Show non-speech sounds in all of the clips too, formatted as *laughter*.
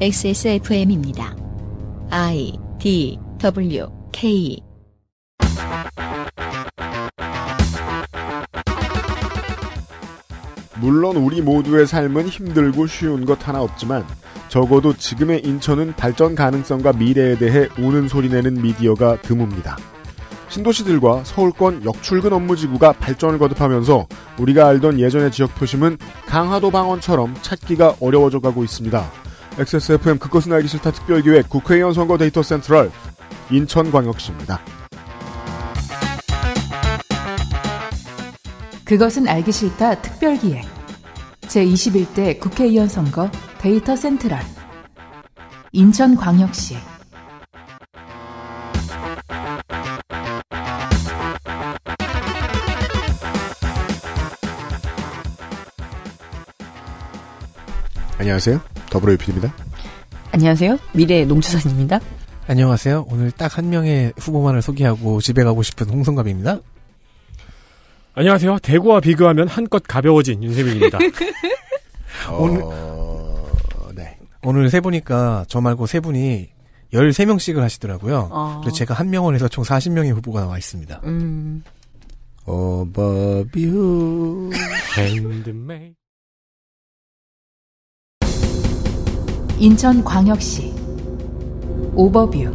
XSFM입니다. I D W K 물론 우리 모두의 삶은 힘들고 쉬운 것 하나 없지만 적어도 지금의 인천은 발전 가능성과 미래에 대해 우는 소리내는 미디어가 드뭅니다. 신도시들과 서울권 역출근 업무지구가 발전을 거듭하면서 우리가 알던 예전의 지역 표심은 강화도 방언처럼 찾기가 어려워져 가고 있습니다. XSFM 그것은 알기 싫다 특별기획 국회의원 선거 데이터 센트럴 인천광역시입니다. 그것은 알기 싫다 특별기획 제21대 국회의원 선거 데이터 센트럴 인천광역시 안녕하세요. 더불어 유피입니다. 안녕하세요. 미래의 농추산입니다. 안녕하세요. 오늘 딱 한 명의 후보만을 소개하고 집에 가고 싶은 홍성갑입니다. 안녕하세요. 대구와 비교하면 한껏 가벼워진 윤세민입니다. *laughs* 오늘 어... 네. 오늘 세 보니까 저 말고 세 분이 13명씩을 하시더라고요. 어... 그래서 제가 한 명을 해서 총 40명의 후보가 나와 있습니다. 음... 어바뷰 핸드메이 *laughs* 인천광역시 오버뷰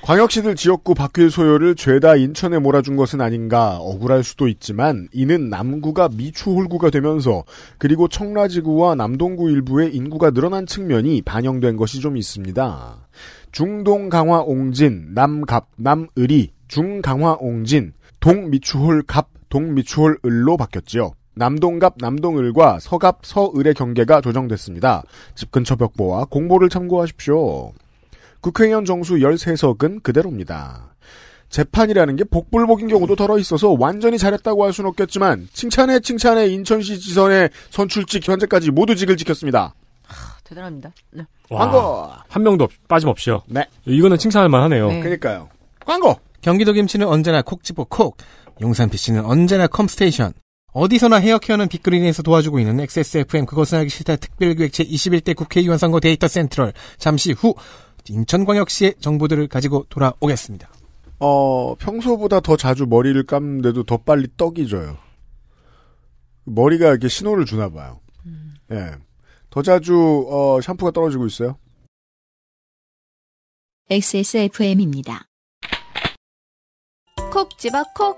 광역시들 지역구 바뀔 소요를 죄다 인천에 몰아준 것은 아닌가 억울할 수도 있지만 이는 남구가 미추홀구가 되면서 그리고 청라지구와 남동구 일부의 인구가 늘어난 측면이 반영된 것이 좀 있습니다. 중동 강화 옹진, 남갑, 남을이 중강화 옹진, 동미추홀 갑, 동미추홀 을로 바뀌었지요. 남동갑 남동을과 서갑 서을의 경계가 조정됐습니다. 집 근처 벽보와 공보를 참고하십시오. 국회의원 정수 13석은 그대로입니다. 재판이라는 게 복불복인 경우도 덜어 있어서 완전히 잘했다고 할 수는 없겠지만 칭찬에 칭찬에 인천시 지선의 선출직 현재까지 모두 직을 지켰습니다. 하, 대단합니다. 네. 광고 한 명도 없, 빠짐없이요. 네. 이거는 칭찬할 만하네요. 네. 그러니까요. 광고. 경기도 김치는 언제나 콕 집어 콕. 용산 p 치는 언제나 컴스테이션. 어디서나 헤어케어는 빅그린에서 도와주고 있는 XSFM 그것은 하기 싫다 특별기획 제21대 국회의원 선거 데이터 센트럴 잠시 후 인천광역시의 정보들을 가지고 돌아오겠습니다. 어, 평소보다 더 자주 머리를 감는데도 더 빨리 떡이 져요. 머리가 이렇게 신호를 주나 봐요. 음. 예. 더 자주 어, 샴푸가 떨어지고 있어요. XSFM입니다. 콕 집어 콕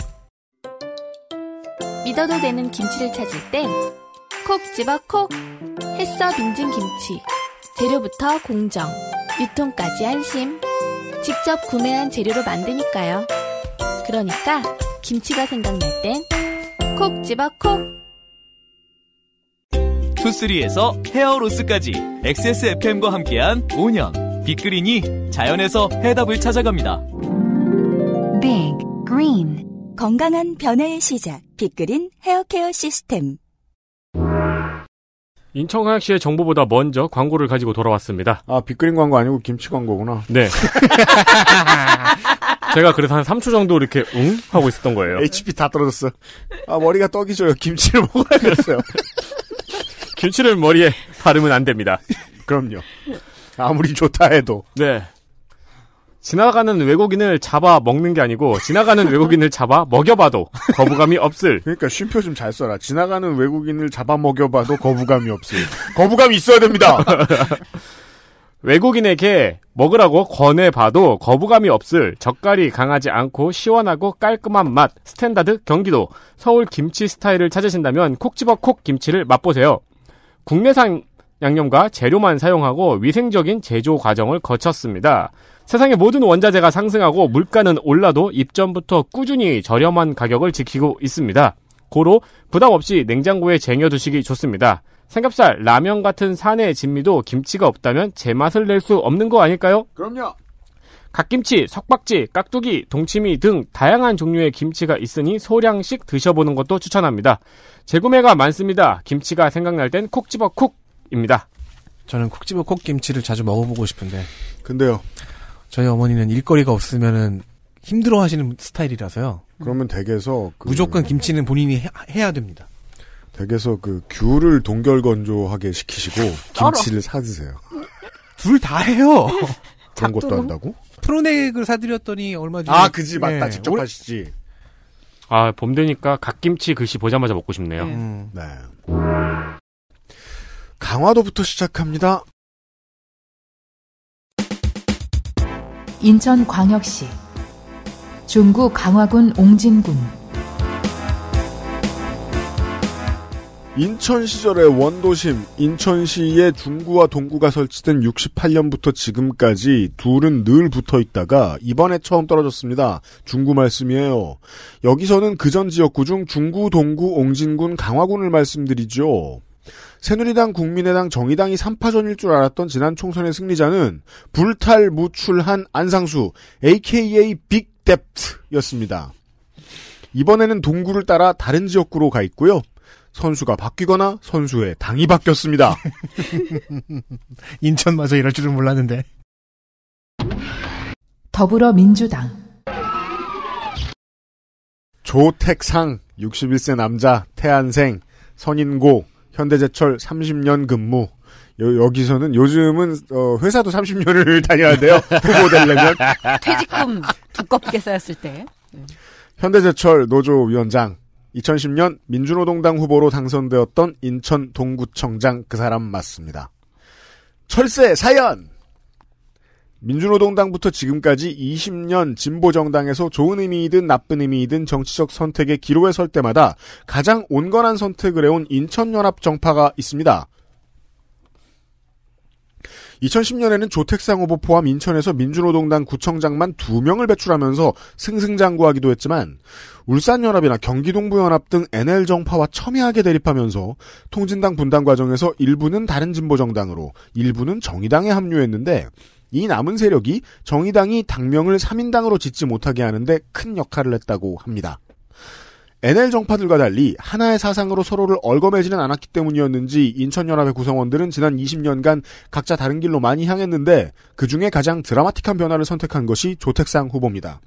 믿어도 되는 김치를 찾을 땐 콕 집어 콕 햇서 빙진 김치 재료부터 공정 유통까지 안심 직접 구매한 재료로 만드니까요 그러니까 김치가 생각날 땐 콕 집어 콕 투쓰리에서 헤어로스까지 XSFM과 함께한 5년 빅그린이 자연에서 해답을 찾아갑니다 빅 그린 건강한 변화의 시작 빅그린 헤어케어 시스템 인천광역시의 정보보다 먼저 광고를 가지고 돌아왔습니다. 아, 빅그린 광고 아니고 김치 광고구나. 네. *laughs* 제가 그래서 한 3초 정도 이렇게 응? 하고 있었던 거예요. HP 다 떨어졌어. 아, 머리가 떡이 죠 김치를 *laughs* 먹어야겠어요. 김치를 머리에 바르면 안 됩니다. *laughs* 그럼요. 아무리 좋다 해도. 네. 지나가는 외국인을 잡아 먹는 게 아니고 지나가는 외국인을 잡아 먹여봐도 거부감이 없을. 그러니까 쉼표 좀 잘 써라. 지나가는 외국인을 잡아 먹여봐도 거부감이 없을. *laughs* 거부감이 있어야 됩니다. *laughs* 외국인에게 먹으라고 권해봐도 거부감이 없을 젓갈이 강하지 않고 시원하고 깔끔한 맛 스탠다드 경기도 서울 김치 스타일을 찾으신다면 콕 집어 콕 김치를 맛보세요. 국내산 양념과 재료만 사용하고 위생적인 제조 과정을 거쳤습니다. 세상의 모든 원자재가 상승하고 물가는 올라도 입점부터 꾸준히 저렴한 가격을 지키고 있습니다. 고로 부담 없이 냉장고에 쟁여두시기 좋습니다. 삼겹살, 라면 같은 산의 진미도 김치가 없다면 제맛을 낼 수 없는 거 아닐까요? 그럼요. 갓김치, 석박지, 깍두기, 동치미 등 다양한 종류의 김치가 있으니 소량씩 드셔보는 것도 추천합니다. 재구매가 많습니다. 김치가 생각날 땐 콕 집어 콕입니다. 저는 콕 집어 콕 김치를 자주 먹어보고 싶은데. 근데요. 저희 어머니는 일거리가 없으면은 힘들어 하시는 스타일이라서요. 그러면 댁에서 그 무조건 김치는 본인이 해, 야 됩니다. 댁에서 그 귤을 동결건조하게 시키시고 *laughs* 김치를 사드세요. 둘 다 해요. *laughs* 그런 것도 한다고? 프로넥을 사드렸더니 얼마 전에 아 그지 맞다 네. 직접 하시지. 아 봄 되니까 갓김치 글씨 보자마자 먹고 싶네요. 음. 네. 강화도부터 시작합니다. 인천광역시, 중구 강화군 옹진군. 인천 시절의 원도심, 인천시의 중구와 동구가 설치된 68년부터 지금까지 둘은 늘 붙어 있다가 이번에 처음 떨어졌습니다. 중구 말씀이에요. 여기서는 그 전 지역구 중 중구, 동구, 옹진군, 강화군을 말씀드리죠. 새누리당, 국민의당, 정의당이 3파전일 줄 알았던 지난 총선의 승리자는 불탈무출한 안상수, aka 빅뎁트였습니다. 이번에는 동구를 따라 다른 지역구로 가 있고요. 선수가 바뀌거나 선수의 당이 바뀌었습니다. *laughs* 인천마저 이럴 줄은 몰랐는데. 더불어민주당 조택상 61세 남자 태안생 선인고 현대제철 30년 근무. 여, 기서는 요즘은 어, 회사도 30년을 *laughs* 다녀야 돼요. 후보되려면 *laughs* 퇴직금 두껍게 쌓였을 때. 네. 현대제철 노조위원장 2010년 민주노동당 후보로 당선되었던 인천 동구청장 그 사람 맞습니다. 철새 사연 민주노동당부터 지금까지 20년 진보정당에서 좋은 의미이든 나쁜 의미이든 정치적 선택의 기로에 설 때마다 가장 온건한 선택을 해온 인천연합 정파가 있습니다. 2010년에는 조택상 후보 포함 인천에서 민주노동당 구청장만 2명을 배출하면서 승승장구하기도 했지만 울산연합이나 경기동부연합 등 NL정파와 첨예하게 대립하면서 통진당 분당 과정에서 일부는 다른 진보정당으로 일부는 정의당에 합류했는데 이 남은 세력이 정의당이 당명을 3인당으로 짓지 못하게 하는데 큰 역할을 했다고 합니다. NL 정파들과 달리 하나의 사상으로 서로를 얼거매지는 않았기 때문이었는지 인천연합의 구성원들은 지난 20년간 각자 다른 길로 많이 향했는데 그 중에 가장 드라마틱한 변화를 선택한 것이 조택상 후보입니다.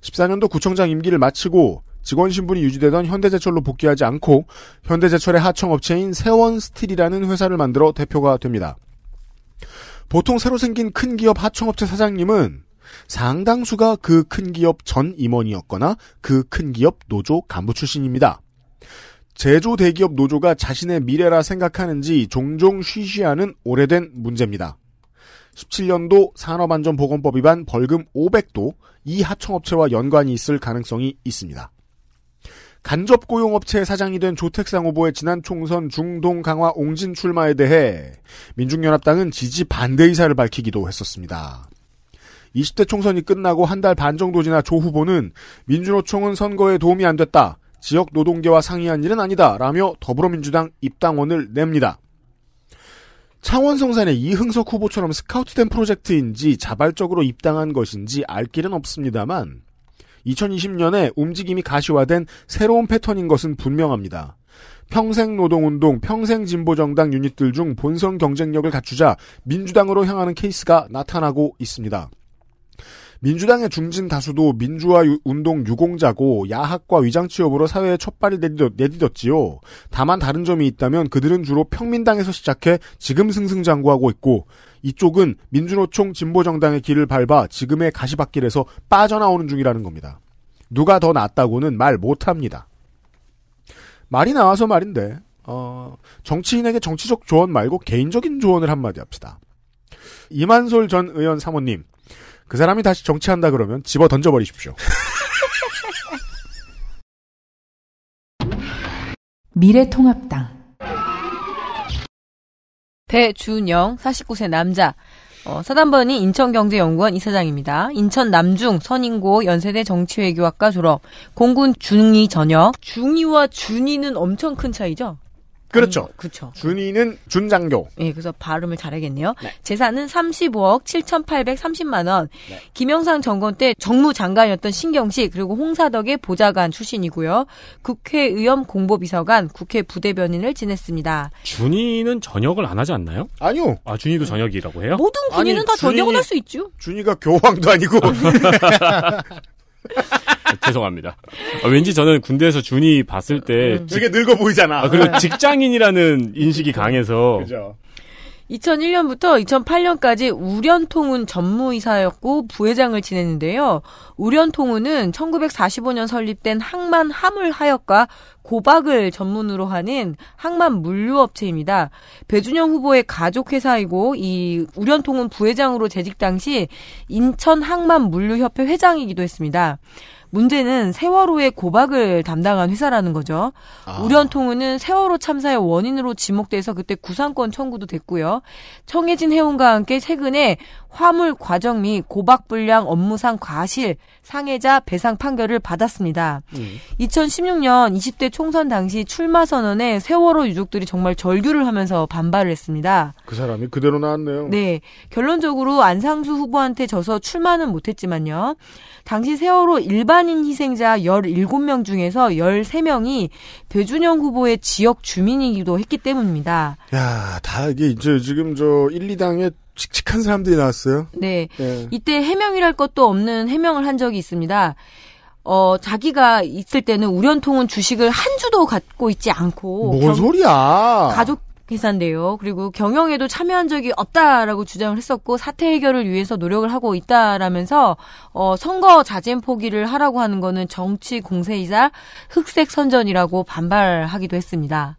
14년도 구청장 임기를 마치고 직원 신분이 유지되던 현대제철로 복귀하지 않고 현대제철의 하청업체인 세원스틸이라는 회사를 만들어 대표가 됩니다. 보통 새로 생긴 큰 기업 하청업체 사장님은 상당수가 그 큰 기업 전 임원이었거나 그 큰 기업 노조 간부 출신입니다. 제조 대기업 노조가 자신의 미래라 생각하는지 종종 쉬쉬하는 오래된 문제입니다. 17년도 산업안전보건법 위반 벌금 500도 이 하청업체와 연관이 있을 가능성이 있습니다. 간접 고용업체 사장이 된 조택상 후보의 지난 총선 중동 강화 옹진 출마에 대해 민중연합당은 지지 반대 의사를 밝히기도 했었습니다. 20대 총선이 끝나고 한 달 반 정도 지나 조 후보는 민주노총은 선거에 도움이 안 됐다. 지역 노동계와 상의한 일은 아니다. 라며 더불어민주당 입당원을 냅니다. 창원 성산의 이흥석 후보처럼 스카우트된 프로젝트인지 자발적으로 입당한 것인지 알 길은 없습니다만 2020년에 움직임이 가시화된 새로운 패턴인 것은 분명합니다. 평생노동운동, 평생진보정당 유닛들 중 본선 경쟁력을 갖추자 민주당으로 향하는 케이스가 나타나고 있습니다. 민주당의 중진 다수도 민주화 운동 유공자고 야학과 위장 취업으로 사회에 첫발을 내딛었, 지요 다만 다른 점이 있다면 그들은 주로 평민당에서 시작해 지금 승승장구하고 있고 이쪽은 민주노총 진보정당의 길을 밟아 지금의 가시밭길에서 빠져나오는 중이라는 겁니다. 누가 더 낫다고는 말 못합니다. 말이 나와서 말인데 어, 정치인에게 정치적 조언 말고 개인적인 조언을 한마디 합시다. 이만솔 전 의원 사모님, 그 사람이 다시 정치한다 그러면 집어 던져버리십시오. 미래통합당 배준영 49세 남자 어, 사단번이 인천경제연구원 이사장입니다. 인천 남중 선인고 연세대 정치외교학과 졸업, 공군 중위 전역. 중위와 준위는 엄청 큰 차이죠? 그렇죠. 아니, 음, 그렇죠. 준이는 준장교. 예, 그래서 발음을 잘하겠네요. 네. 재산은 35억 7,830만 원. 네. 김영상 정권 때 정무장관이었던 신경식 그리고 홍사덕의 보좌관 출신이고요. 국회의원 공보비서관, 국회 부대변인을 지냈습니다. 준이는 전역을 안 하지 않나요? 아니요. 아, 준이도 전역이라고 해요? 모든 군인은 아니, 다 준이, 전역을 할 수 있죠. 준이가 교황도 아니고. *laughs* *laughs* 죄송합니다. 아, 왠지 저는 군대에서 준이 봤을 때 음. 직... 되게 늙어 보이잖아. 아, 그리고 직장인이라는 인식이 강해서 그죠. 2001년부터 2008년까지 우련통운 전무이사였고 부회장을 지냈는데요. 우련통운은 1945년 설립된 항만 화물하역과 고박을 전문으로 하는 항만 물류업체입니다. 배준영 후보의 가족회사이고 이 우련통운 부회장으로 재직 당시 인천 항만 물류협회 회장이기도 했습니다. 문제는 세월호의 고박을 담당한 회사라는 거죠. 아. 우련통운은 세월호 참사의 원인으로 지목돼서 그때 구상권 청구도 됐고요. 청해진 해운과 함께 최근에 화물 과정 및 고박 불량 업무상 과실 상해자 배상 판결을 받았습니다. 음. 2016년 20대 총선 당시 출마 선언에 세월호 유족들이 정말 절규를 하면서 반발을 했습니다. 그 사람이 그대로 나왔네요. 네. 결론적으로 안상수 후보한테 져서 출마는 못했지만요. 당시 세월호 일반인 희생자 17명 중에서 13명이 배준영 후보의 지역 주민이기도 했기 때문입니다. 야, 다 이게 이제 지금 저 1, 2당에 칙칙한 사람들이 나왔어요. 네. 네. 이때 해명이랄 것도 없는 해명을 한 적이 있습니다. 어, 자기가 있을 때는 우련통은 주식을 한 주도 갖고 있지 않고. 뭔 소리야! 가족 회사인데요. 그리고 경영에도 참여한 적이 없다라고 주장을 했었고 사태 해결을 위해서 노력을 하고 있다라면서 어, 선거 자진 포기를 하라고 하는 거는 정치 공세이자 흑색 선전이라고 반발하기도 했습니다.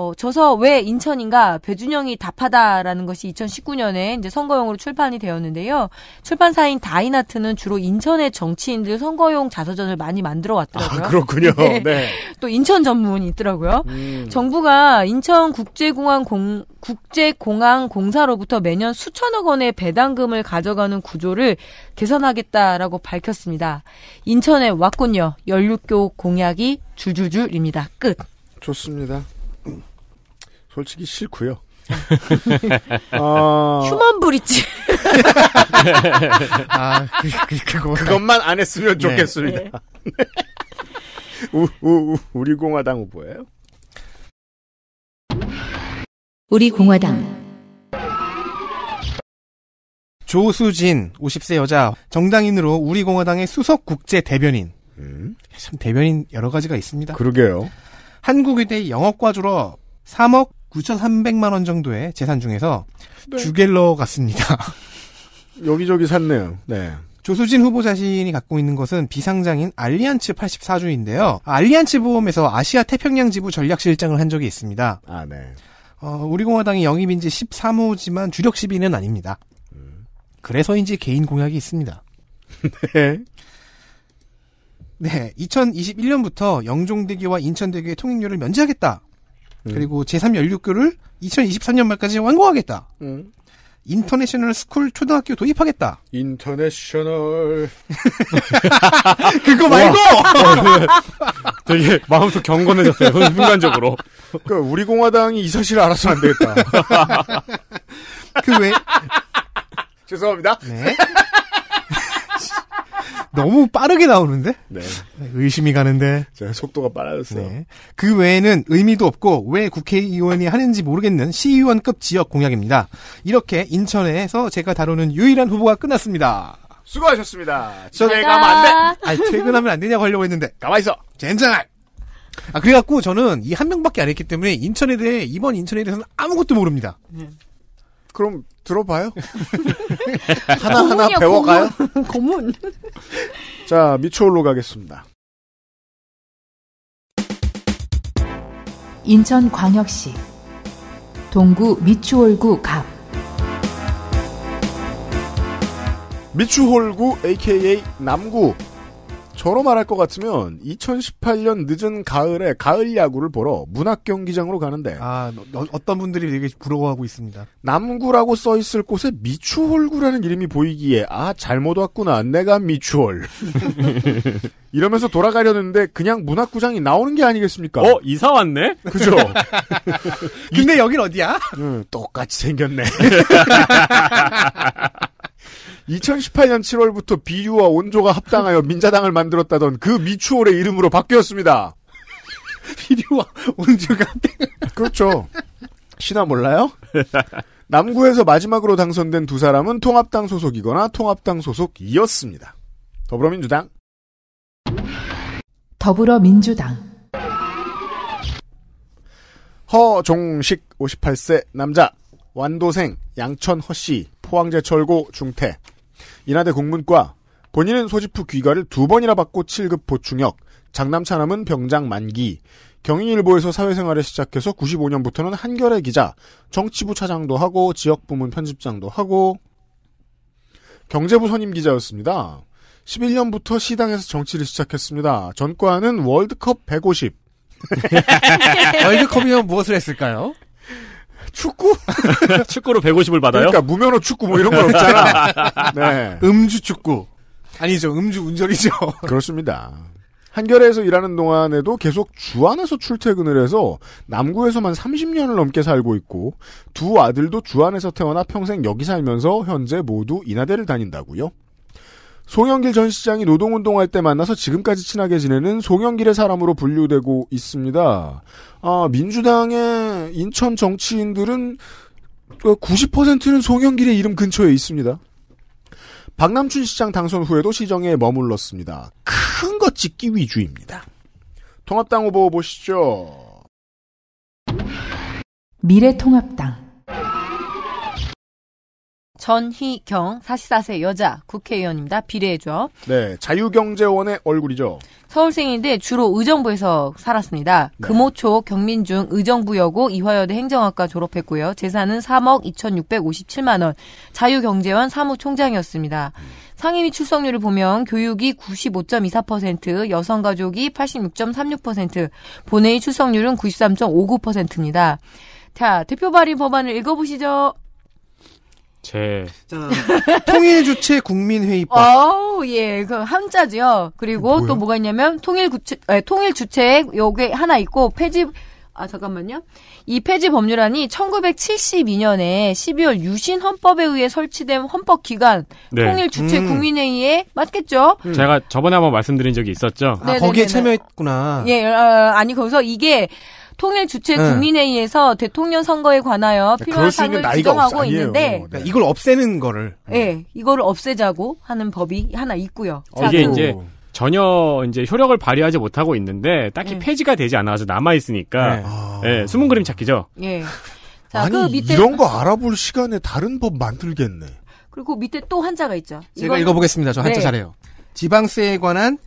어, 저서 왜 인천인가 배준영이 답하다라는 것이 2019년에 이제 선거용으로 출판이 되었는데요. 출판사인 다이나트는 주로 인천의 정치인들 선거용 자서전을 많이 만들어 왔더라고요. 아, 그렇군요. *laughs* 네. 네. 또 인천 전문이 있더라고요. 음. 정부가 인천 국제공항 공 국제공항 공사로부터 매년 수천억 원의 배당금을 가져가는 구조를 개선하겠다라고 밝혔습니다. 인천에 왔군요. 연륙교 공약이 줄줄줄입니다. 끝. 좋습니다. 솔직히 싫고요. 아... *laughs* 휴먼 브릿지. 아, 그, 그, 그 것만안 했으면 네. 좋겠습니다. 네. *laughs* 우, 우, 우리 공화당 후보예요. 우리 공화당. 조수진 50세 여자 정당인으로 우리 공화당의 수석 국제 대변인. 음? 참 대변인 여러 가지가 있습니다. 그러게요. 한국의대 영어과 졸업 3억 9,300만 원 정도의 재산 중에서 주갤러 네. 같습니다. *laughs* 여기저기 샀네요. 네. 조수진 후보 자신이 갖고 있는 것은 비상장인 알리안츠 84주인데요. 알리안츠 보험에서 아시아 태평양 지부 전략실장을 한 적이 있습니다. 아, 네. 어, 우리 공화당이 영입인 지 13호지만 주력 시비는 아닙니다. 음. 그래서인지 개인 공약이 있습니다. *laughs* 네. 네, 2021년부터 영종대교와 인천대교의 통행료를 면제하겠다. 음. 그리고 제3연륙교를 2023년 말까지 완공하겠다. 음. 인터내셔널 스쿨 초등학교 도입하겠다. 인터내셔널. *laughs* 그거 말고! 어. *laughs* 되게 마음속 경건해졌어요. 그 순간적으로. 그러니까 우리 공화당이 이 사실을 알아서 안 되겠다. *laughs* 그 왜? 죄송합니다. 네. 너무 빠르게 나오는데? 네. 의심이 가는데. 제가 속도가 빨라졌어요. 네. 그 외에는 의미도 없고 왜 국회의원이 하는지 모르겠는 시의원급 지역 공약입니다. 이렇게 인천에서 제가 다루는 유일한 후보가 끝났습니다. 수고하셨습니다. 집에 가면 안 돼. 아니, 퇴근하면 안 되냐고 하려고 했는데. 가만있어. 젠장할. 아, 그래갖고 저는 이 한 명밖에 안 했기 때문에 인천에 대해, 이번 인천에 대해서는 아무것도 모릅니다. 음. 그럼 들어봐요. *laughs* 하나하나 *laughs* 배워가요? 고문. *laughs* *laughs* 자, 미추홀로 가겠습니다. 인천광역시 동구 미추홀구 갑 미추홀구 aka 남구 저로 말할 것 같으면 2018년 늦은 가을에 가을 야구를 보러 문학 경기장으로 가는데 아 너, 어떤 분들이 되게 부러워하고 있습니다. 남구라고 써 있을 곳에 미추홀구라는 이름이 보이기에 아 잘못 왔구나 내가 미추홀 *laughs* 이러면서 돌아가려는데 그냥 문학구장이 나오는 게 아니겠습니까? 어 이사 왔네? 그죠? *laughs* 근데 여긴 어디야? 응, 똑같이 생겼네. *laughs* 2018년 7월부터 비유와 온조가 합당하여 민자당을 만들었다던 그 미추홀의 이름으로 바뀌었습니다. *laughs* 비유와 온조가 그렇죠. 신화 몰라요? 남구에서 마지막으로 당선된 두 사람은 통합당 소속이거나 통합당 소속이었습니다. 더불어민주당 더불어민주당 허종식 58세 남자 완도생 양천허씨 포항제철고 중퇴 인하대 국문과 본인은 소지프 귀가를 두 번이나 받고 7급 보충역, 장남 차남은 병장 만기, 경인일보에서 사회생활을 시작해서 95년부터는 한겨레 기자, 정치부 차장도 하고 지역 부문 편집장도 하고 경제부 선임 기자였습니다. 11년부터 시당에서 정치를 시작했습니다. 전과는 월드컵 150. *laughs* 월드컵이면 무엇을 했을까요? 축구? *laughs* 축구로 150을 받아요? 그러니까 무면허 축구 뭐 이런 건 없잖아. *laughs* 네. 음주 축구. 아니죠. 음주 운전이죠. *laughs* 그렇습니다. 한겨레에서 일하는 동안에도 계속 주 안에서 출퇴근을 해서 남구에서만 30년을 넘게 살고 있고 두 아들도 주 안에서 태어나 평생 여기 살면서 현재 모두 인하대를 다닌다고요. 송영길 전 시장이 노동운동할 때 만나서 지금까지 친하게 지내는 송영길의 사람으로 분류되고 있습니다. 아, 민주당의 인천 정치인들은 90%는 그 송영길의 이름 근처에 있습니다. 박남춘 시장 당선 후에도 시정에 머물렀습니다. 큰 것찍기 위주입니다. 통합당 후보 보시죠. 미래통합당 전희경 44세 여자 국회의원입니다. 비례해줘 네, 자유경제원의 얼굴이죠. 서울생인데 주로 의정부에서 살았습니다. 네. 금호초 경민중 의정부여고 이화여대 행정학과 졸업했고요. 재산은 3억 2,657만 원. 자유경제원 사무총장이었습니다. 음. 상임위 출석률을 보면 교육이 95.24%, 여성가족이 86.36%, 본회의 출석률은 93.59%입니다. 자, 대표 발의 법안을 읽어보시죠. 제. 짠. 통일주체 국민회의법. 어, 예. 그 한자지요. 그리고 또 뭐가 있냐면 통일 구체 에, 통일 주체 요게 하나 있고 폐지 아 잠깐만요. 이 폐지 법률안이 1972년에 12월 유신 헌법에 의해 설치된 헌법 기관 네. 통일 주체 음. 국민회의에 맞겠죠? 음. 제가 저번에 한번 말씀드린 적이 있었죠. 네, 아, 거기에 네, 네, 참여했구나. 예, 어, 아니 거기서 이게 통일 주체 네. 국민회의에서 대통령 선거에 관하여 네, 필요한 사항을 규정하고 있는데 네. 네. 이걸 없애는 거를 예, 네. 이걸 없애자고 하는 법이 하나 있고요. 어, 이게 이제 전혀 이제 효력을 발휘하지 못하고 있는데 딱히 네. 폐지가 되지 않아서 남아 있으니까 네. 예, 아... 네, 숨은 그림 찾기죠. 예. 자, 그 밑에 이런 거 알아볼 시간에 다른 법 만들겠네. 그리고 밑에 또 한자가 있죠. 제가 읽어보겠습니다. 저 한자 잘해요. 네. 지방세에 관한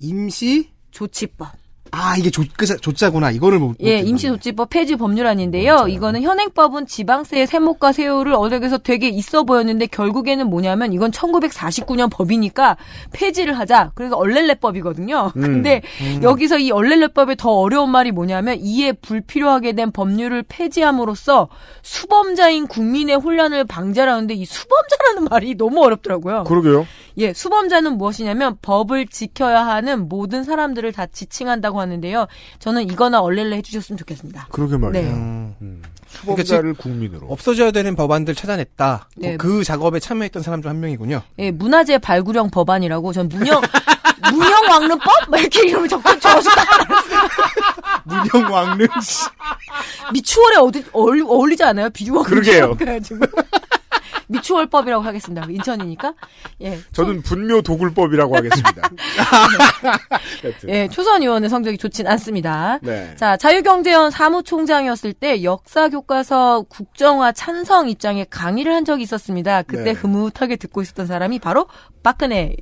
임시 조치법. 아 이게 조, 조자구나 이거를 못, 예 임시조치법 폐지 법률안인데요. 맞아요. 이거는 현행법은 지방세의 세목과 세율을 어역에서 되게 있어 보였는데 결국에는 뭐냐면 이건 1949년 법이니까 폐지를 하자. 그래서 얼렐레법이거든요. 음. 근데 음. 여기서 이 얼렐레법의 더 어려운 말이 뭐냐면 이에 불필요하게 된 법률을 폐지함으로써 수범자인 국민의 혼란을 방지하라는데 이 수범자라는 말이 너무 어렵더라고요. 그러게요. 예 수범자는 무엇이냐면 법을 지켜야 하는 모든 사람들을 다 지칭한다고. 하는데요. 저는 이거나 얼렐레 해주셨으면 좋겠습니다. 그러게 말이에 네. 음. 수범자를 그러니까 국민으로 없어져야 되는 법안들 찾아냈다. 네. 뭐 그 작업에 참여했던 사람 중 한 명이군요. 예, 네, 문화재 발굴형 법안이라고 전 문형 *laughs* 문형 왕릉법 이렇게 이름을 적극 적어줬다. 문형 왕릉 미추홀에 어디 어울, 어울리지 않아요? 비주얼 그러게요. 그렇죠. 미추월법이라고 하겠습니다. 그 인천이니까. 예. 저는 분묘 도굴법이라고 하겠습니다. *laughs* 예, 초선 의원의 성적이 좋진 않습니다. 네. 자, 자유경제원 사무총장이었을 때 역사 교과서 국정화 찬성 입장에 강의를 한 적이 있었습니다. 그때 네. 흐뭇하게 듣고 있었던 사람이 바로 박근혜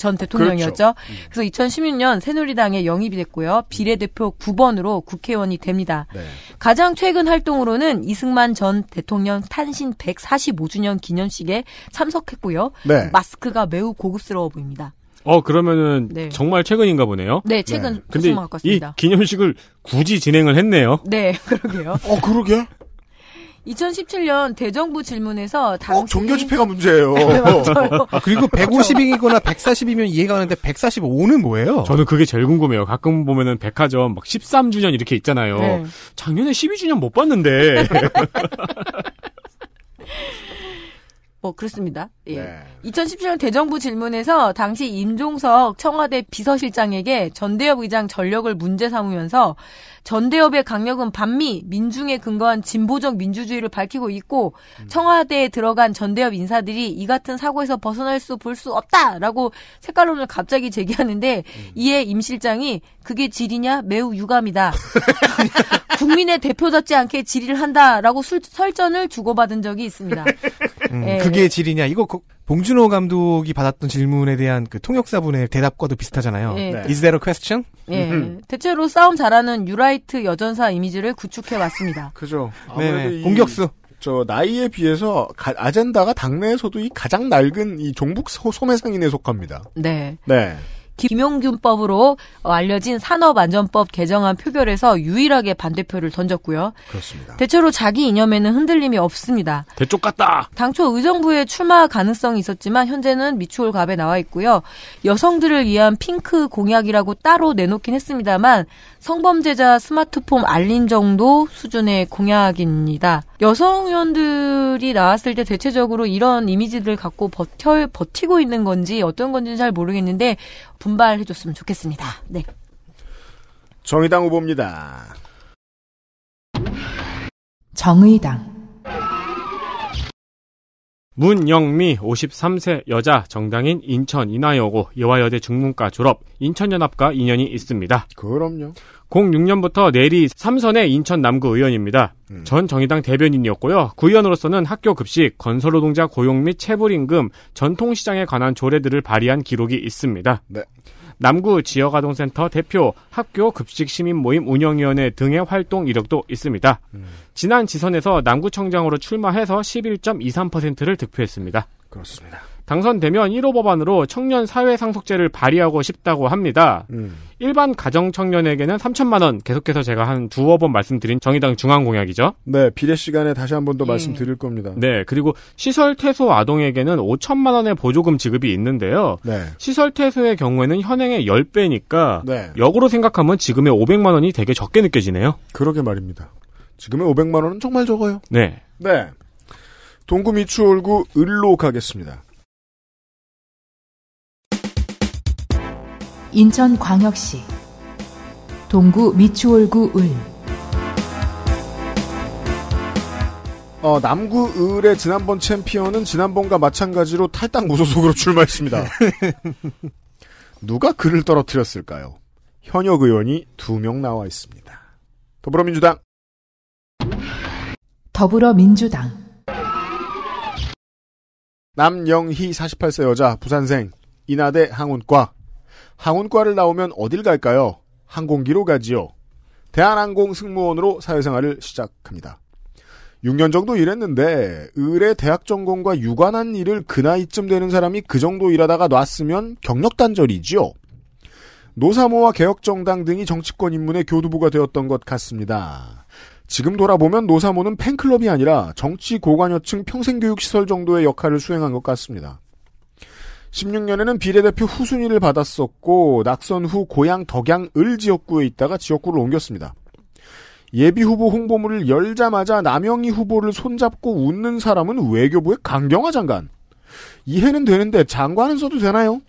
전 그렇죠. 대통령이었죠. 그렇죠. 그래서 2016년 새누리당에 영입이 됐고요. 비례대표 9번으로 국회의원이 됩니다. 네. 가장 최근 활동으로는 이승만 전 대통령 탄신 145주년 기념식에 참석했고요. 네. 마스크가 매우 고급스러워 보입니다. 어 그러면은 네. 정말 최근인가 보네요. 네, 최근 네. 근데 이 기념식을 굳이 진행을 했네요. 네, *laughs* 그러게요. 어 그러게. 2017년 대정부 질문에서 어, 당시 어, 종교 집회가 문제예요. *laughs* 네, 아, 그리고 150이거나 그렇죠. 140이면 이해가 가는데 145는 뭐예요? 저는 그게 제일 궁금해요. 가끔 보면은 백화점 막 13주년 이렇게 있잖아요. 네. 작년에 12주년 못 봤는데. *laughs* 뭐 그렇습니다. 예. 네. 2017년 대정부 질문에서 당시 임종석 청와대 비서실장에게 전대협 의장 전력을 문제 삼으면서 전대협의 강력은 반미 민중에 근거한 진보적 민주주의를 밝히고 있고 음. 청와대에 들어간 전대협 인사들이 이 같은 사고에서 벗어날 수 볼 수 없다라고 색깔론을 갑자기 제기하는데 음. 이에 임 실장이 그게 질이냐 매우 유감이다. *laughs* 국민의 대표답지 않게 질의를 한다라고 술, 설전을 주고받은 적이 있습니다. *laughs* 음, 예. 그게 질의냐? 이거 그, 봉준호 감독이 받았던 질문에 대한 그 통역사분의 대답과도 비슷하잖아요. 예. 네. Is t h e r a question? 예. 음. 대체로 싸움 잘하는 유라이트 여전사 이미지를 구축해 왔습니다. *laughs* 그죠. 네. 네. 공격수. 저 나이에 비해서 가, 아젠다가 당내에서도 이 가장 낡은 이 종북 소매상인에 속합니다. 네. 네. 김용균법으로 어, 알려진 산업안전법 개정안 표결에서 유일하게 반대표를 던졌고요. 그렇습니다. 대체로 자기 이념에는 흔들림이 없습니다. 대쪽 같다. 당초 의정부에 출마 가능성이 있었지만 현재는 미추홀 갑에 나와 있고요. 여성들을 위한 핑크 공약이라고 따로 내놓긴 했습니다만 성범죄자 스마트폰 알림 정도 수준의 공약입니다. 여성 의원들이 나왔을 때 대체적으로 이런 이미지들 갖고 버텨, 버티고 있는 건지 어떤 건지는 잘 모르겠는데 분발해줬으면 좋겠습니다. 네. 정의당 후보입니다. 정의당 문영미 53세 여자 정당인 인천 인하여고 여화여대 중문과 졸업 인천연합과 인연이 있습니다. 그럼요. 06년부터 내리 3선의 인천 남구 의원입니다. 음. 전 정의당 대변인이었고요. 구의원으로서는 학교 급식, 건설노동자 고용 및 체불임금, 전통시장에 관한 조례들을 발의한 기록이 있습니다. 네. 남구 지역아동센터 대표, 학교 급식 시민 모임 운영위원회 등의 활동 이력도 있습니다. 음. 지난 지선에서 남구청장으로 출마해서 11.23%를 득표했습니다. 그렇습니다. 당선되면 1호 법안으로 청년 사회상속제를 발의하고 싶다고 합니다. 음. 일반 가정 청년에게는 3천만 원 계속해서 제가 한 두어 번 말씀드린 정의당 중앙 공약이죠. 네, 비례 시간에 다시 한 번더 음. 예. 말씀드릴 겁니다. 네, 그리고 시설 퇴소 아동에게는 5천만 원의 보조금 지급이 있는데요. 네. 시설 퇴소의 경우에는 현행의 10배니까 네. 역으로 생각하면 지금의 500만 원이 되게 적게 느껴지네요. 그러게 말입니다. 지금의 500만 원은 정말 적어요. 네. 네. 동구 미추홀구 을로 가겠습니다. 인천광역시 동구 미추홀구 을 어, 남구 을의 지난번 챔피언은 지난번과 마찬가지로 탈당 무소속으로 출마했습니다. *laughs* 누가 그를 떨어뜨렸을까요? 현역 의원이 두 명 나와 있습니다. 더불어민주당 더불어민주당 남영희 48세 여자 부산생 인하대 항운과 항운과를 나오면 어딜 갈까요? 항공기로 가지요. 대한항공 승무원으로 사회생활을 시작합니다. 6년 정도 일했는데 의뢰 대학 전공과 유관한 일을 그 나이쯤 되는 사람이 그 정도 일하다가 놨으면 경력 단절이지요. 노사모와 개혁정당 등이 정치권 입문의 교두보가 되었던 것 같습니다. 지금 돌아보면 노사모는 팬클럽이 아니라 정치 고관여층 평생교육시설 정도의 역할을 수행한 것 같습니다. 16년에는 비례대표 후순위를 받았었고 낙선 후 고향 덕양 을 지역구에 있다가 지역구를 옮겼습니다. 예비 후보 홍보물을 열자마자 남영희 후보를 손잡고 웃는 사람은 외교부의 강경화 장관. 이해는 되는데 장관은 써도 되나요?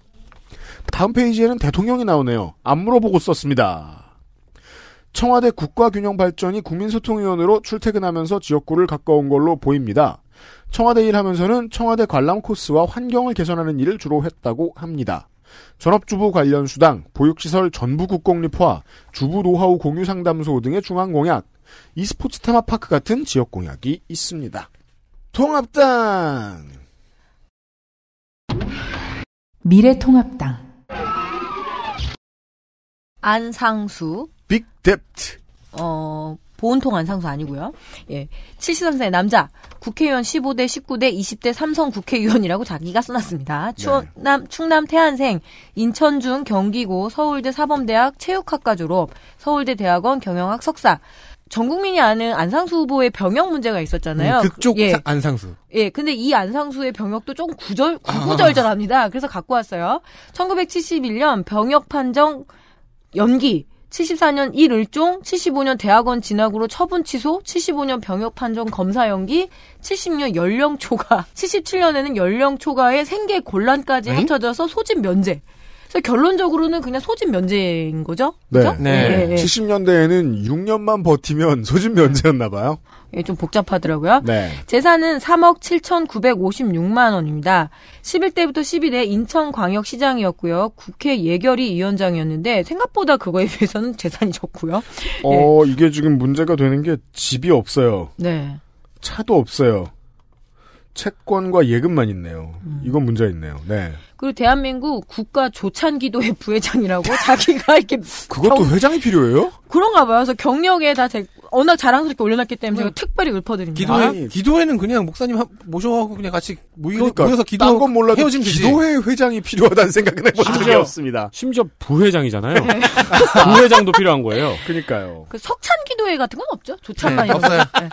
다음 페이지에는 대통령이 나오네요. 안 물어보고 썼습니다. 청와대 국가균형발전이 국민소통위원으로 출퇴근하면서 지역구를 가까운 걸로 보입니다. 청와대 일하면서는 청와대 관람 코스와 환경을 개선하는 일을 주로 했다고 합니다. 전업주부 관련 수당, 보육시설 전부 국공립화, 주부 노하우 공유 상담소 등의 중앙공약, e스포츠 테마파크 같은 지역 공약이 있습니다. 통합당! 미래통합당 안상수 빅뎁트 어 보온통 안상수 아니고요. 예. 73세 남자 국회의원 15대 19대 20대 삼성 국회의원이라고 자기가 써놨습니다. 충남 네. 충남 태안생 인천중 경기고 서울대 사범대학 체육학과 졸업 서울대 대학원 경영학 석사 전 국민이 아는 안상수 후보의 병역 문제가 있었잖아요. 음, 그쪽 예. 안상수. 예, 근데 이 안상수의 병역도 조금 구절, 아. 구구절절합니다. 그래서 갖고 왔어요. 1971년 병역 판정 연기 74년 1일종, 75년 대학원 진학으로 처분 취소, 75년 병역 판정 검사 연기, 70년 연령 초과, 77년에는 *laughs* 연령 초과에 생계 곤란까지 합쳐져서 소집 면제. 그래서 결론적으로는 그냥 소집 면제인 거죠? 네. 그렇죠? 네. 네. 예, 70년대에는 예. 6년만 버티면 소집 면제였나 봐요. 예, 좀 복잡하더라고요. 네. 재산은 3억 7,956만 원입니다. 11대부터 11대 인천광역시장이었고요. 국회 예결위 위원장이었는데 생각보다 그거에 비해서는 재산이 적고요. 어, 예. 이게 지금 문제가 되는 게 집이 없어요. 네. 차도 없어요. 채권과 예금만 있네요. 음. 이건 문제 있네요. 네. 그리고 대한민국 국가 조찬기도회 *laughs* 부회장이라고 자기가 이렇게 그것도 경... 회장이 필요해요? 그런가 봐요. 그래서 경력에 다 워낙 자랑스럽게 올려놨기 때문에 제가 네. 특별히 읊어드립니다. 기도회, 아? 기도회는 그냥 목사님 모셔가고 그냥 같이 모이니까 그러니까 모여서 기도 딴건 몰라도 헤어진 기도회 회장이 필요하다는 생각은 해본 적이 없습니다. 심지어 부회장이잖아요. 네. 부회장도 필요한 거예요. 그니까요그 석찬 기도회 같은 건 없죠? 조찬만 네, 없어요. 네.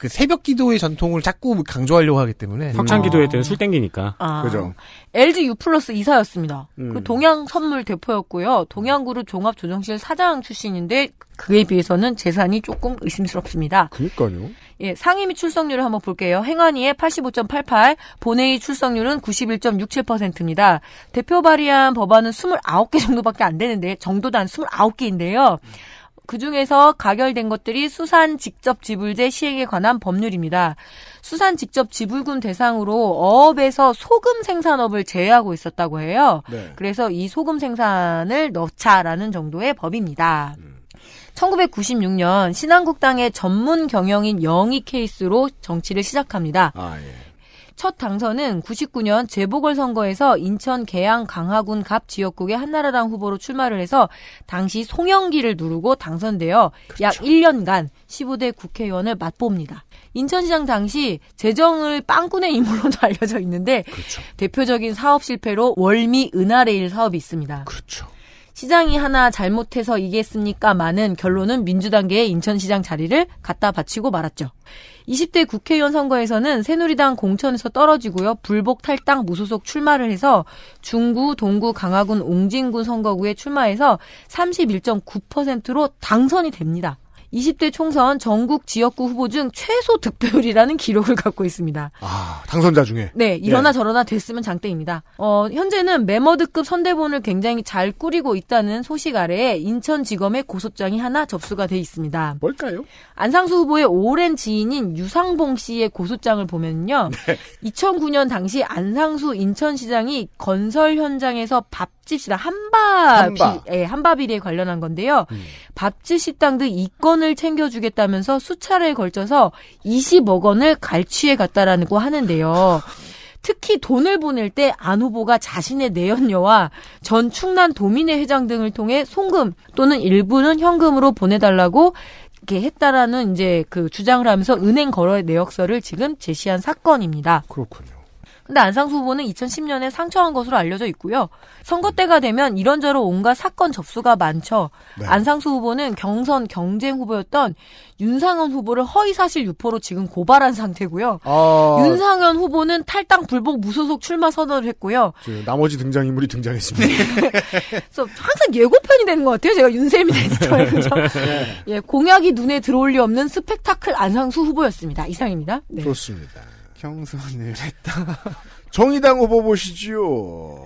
그 새벽 기도의 전통을 자꾸 강조하려고 하기 때문에 석창 음. 기도에 대한 술 아. 땡기니까. 아. 그죠. LG U 플러스 이사였습니다. 그 음. 그 동양 선물 대표였고요. 동양그룹 종합조정실 사장 출신인데 그에 비해서는 재산이 조금 의심스럽습니다. 그니까요. 예, 상임위 출석률을 한번 볼게요. 행안위의 85.88, 본회의 출석률은 91.67%입니다. 대표 발의한 법안은 29개 정도밖에 안 되는데 정도도 한 29개인데요. 음. 그중에서 가결된 것들이 수산 직접 지불제 시행에 관한 법률입니다. 수산 직접 지불금 대상으로 어업에서 소금 생산업을 제외하고 있었다고 해요. 네. 그래서 이 소금 생산을 넣자라는 정도의 법입니다. 음. 1996년 신한국당의 전문 경영인 영희 케이스로 정치를 시작합니다. 아, 예. 첫 당선은 99년 재보궐선거에서 인천 계양 강화군 갑 지역국의 한나라당 후보로 출마를 해서 당시 송영기를 누르고 당선되어 그렇죠. 약 1년간 15대 국회의원을 맛봅니다. 인천시장 당시 재정을 빵꾸낸 인물로도 *laughs* 알려져 있는데 그렇죠. 대표적인 사업 실패로 월미 은하레일 사업이 있습니다. 그렇죠. 시장이 하나 잘못해서 이겼습니까 많은 결론은 민주당계의 인천시장 자리를 갖다 바치고 말았죠. 20대 국회의원 선거에서는 새누리당 공천에서 떨어지고요. 불복 탈당 무소속 출마를 해서 중구, 동구, 강화군, 옹진군 선거구에 출마해서 31.9%로 당선이 됩니다. 20대 총선 전국 지역구 후보 중 최소 득표율이라는 기록을 갖고 있습니다. 아, 당선자 중에? 네, 이러나 네. 저러나 됐으면 장땡입니다. 어, 현재는 메머드급 선대본을 굉장히 잘 꾸리고 있다는 소식 아래에 인천지검의 고소장이 하나 접수가 돼 있습니다. 뭘까요? 안상수 후보의 오랜 지인인 유상봉 씨의 고소장을 보면요. *laughs* 네. 2009년 당시 안상수 인천시장이 건설 현장에서 밥집 시다 한바 한밥. 비, 예, 한밥 비리에 관련한 건데요. 음. 밥집 식당 등 이권 원을 챙겨주겠다면서 수차례에 걸쳐서 20억 원을 갈취해 갔다라고 하는데요. 특히 돈을 보낼 때 안 후보가 자신의 내연녀와 전 충남 도민회 회장 등을 통해 송금 또는 일부는 현금으로 보내달라고 이렇게 했다라는 이제 그 주장을 하면서 은행 거래 내역서를 지금 제시한 사건입니다. 그렇군요. 근데 안상수 후보는 2010년에 상처한 것으로 알려져 있고요. 선거 때가 되면 이런저런 온갖 사건 접수가 많죠. 네. 안상수 후보는 경선 경쟁 후보였던 윤상현 후보를 허위사실 유포로 지금 고발한 상태고요. 아... 윤상현 후보는 탈당 불복 무소속 출마 선언을 했고요. 나머지 등장인물이 등장했습니다. 네. 그래서 항상 예고편이 되는 것 같아요. 제가 윤세민 에디터죠 네. 예, 공약이 눈에 들어올 리 없는 스펙타클 안상수 후보였습니다. 이상입니다. 네. 좋습니다. 경선을 했다. *laughs* 정의당 후보 보시지요.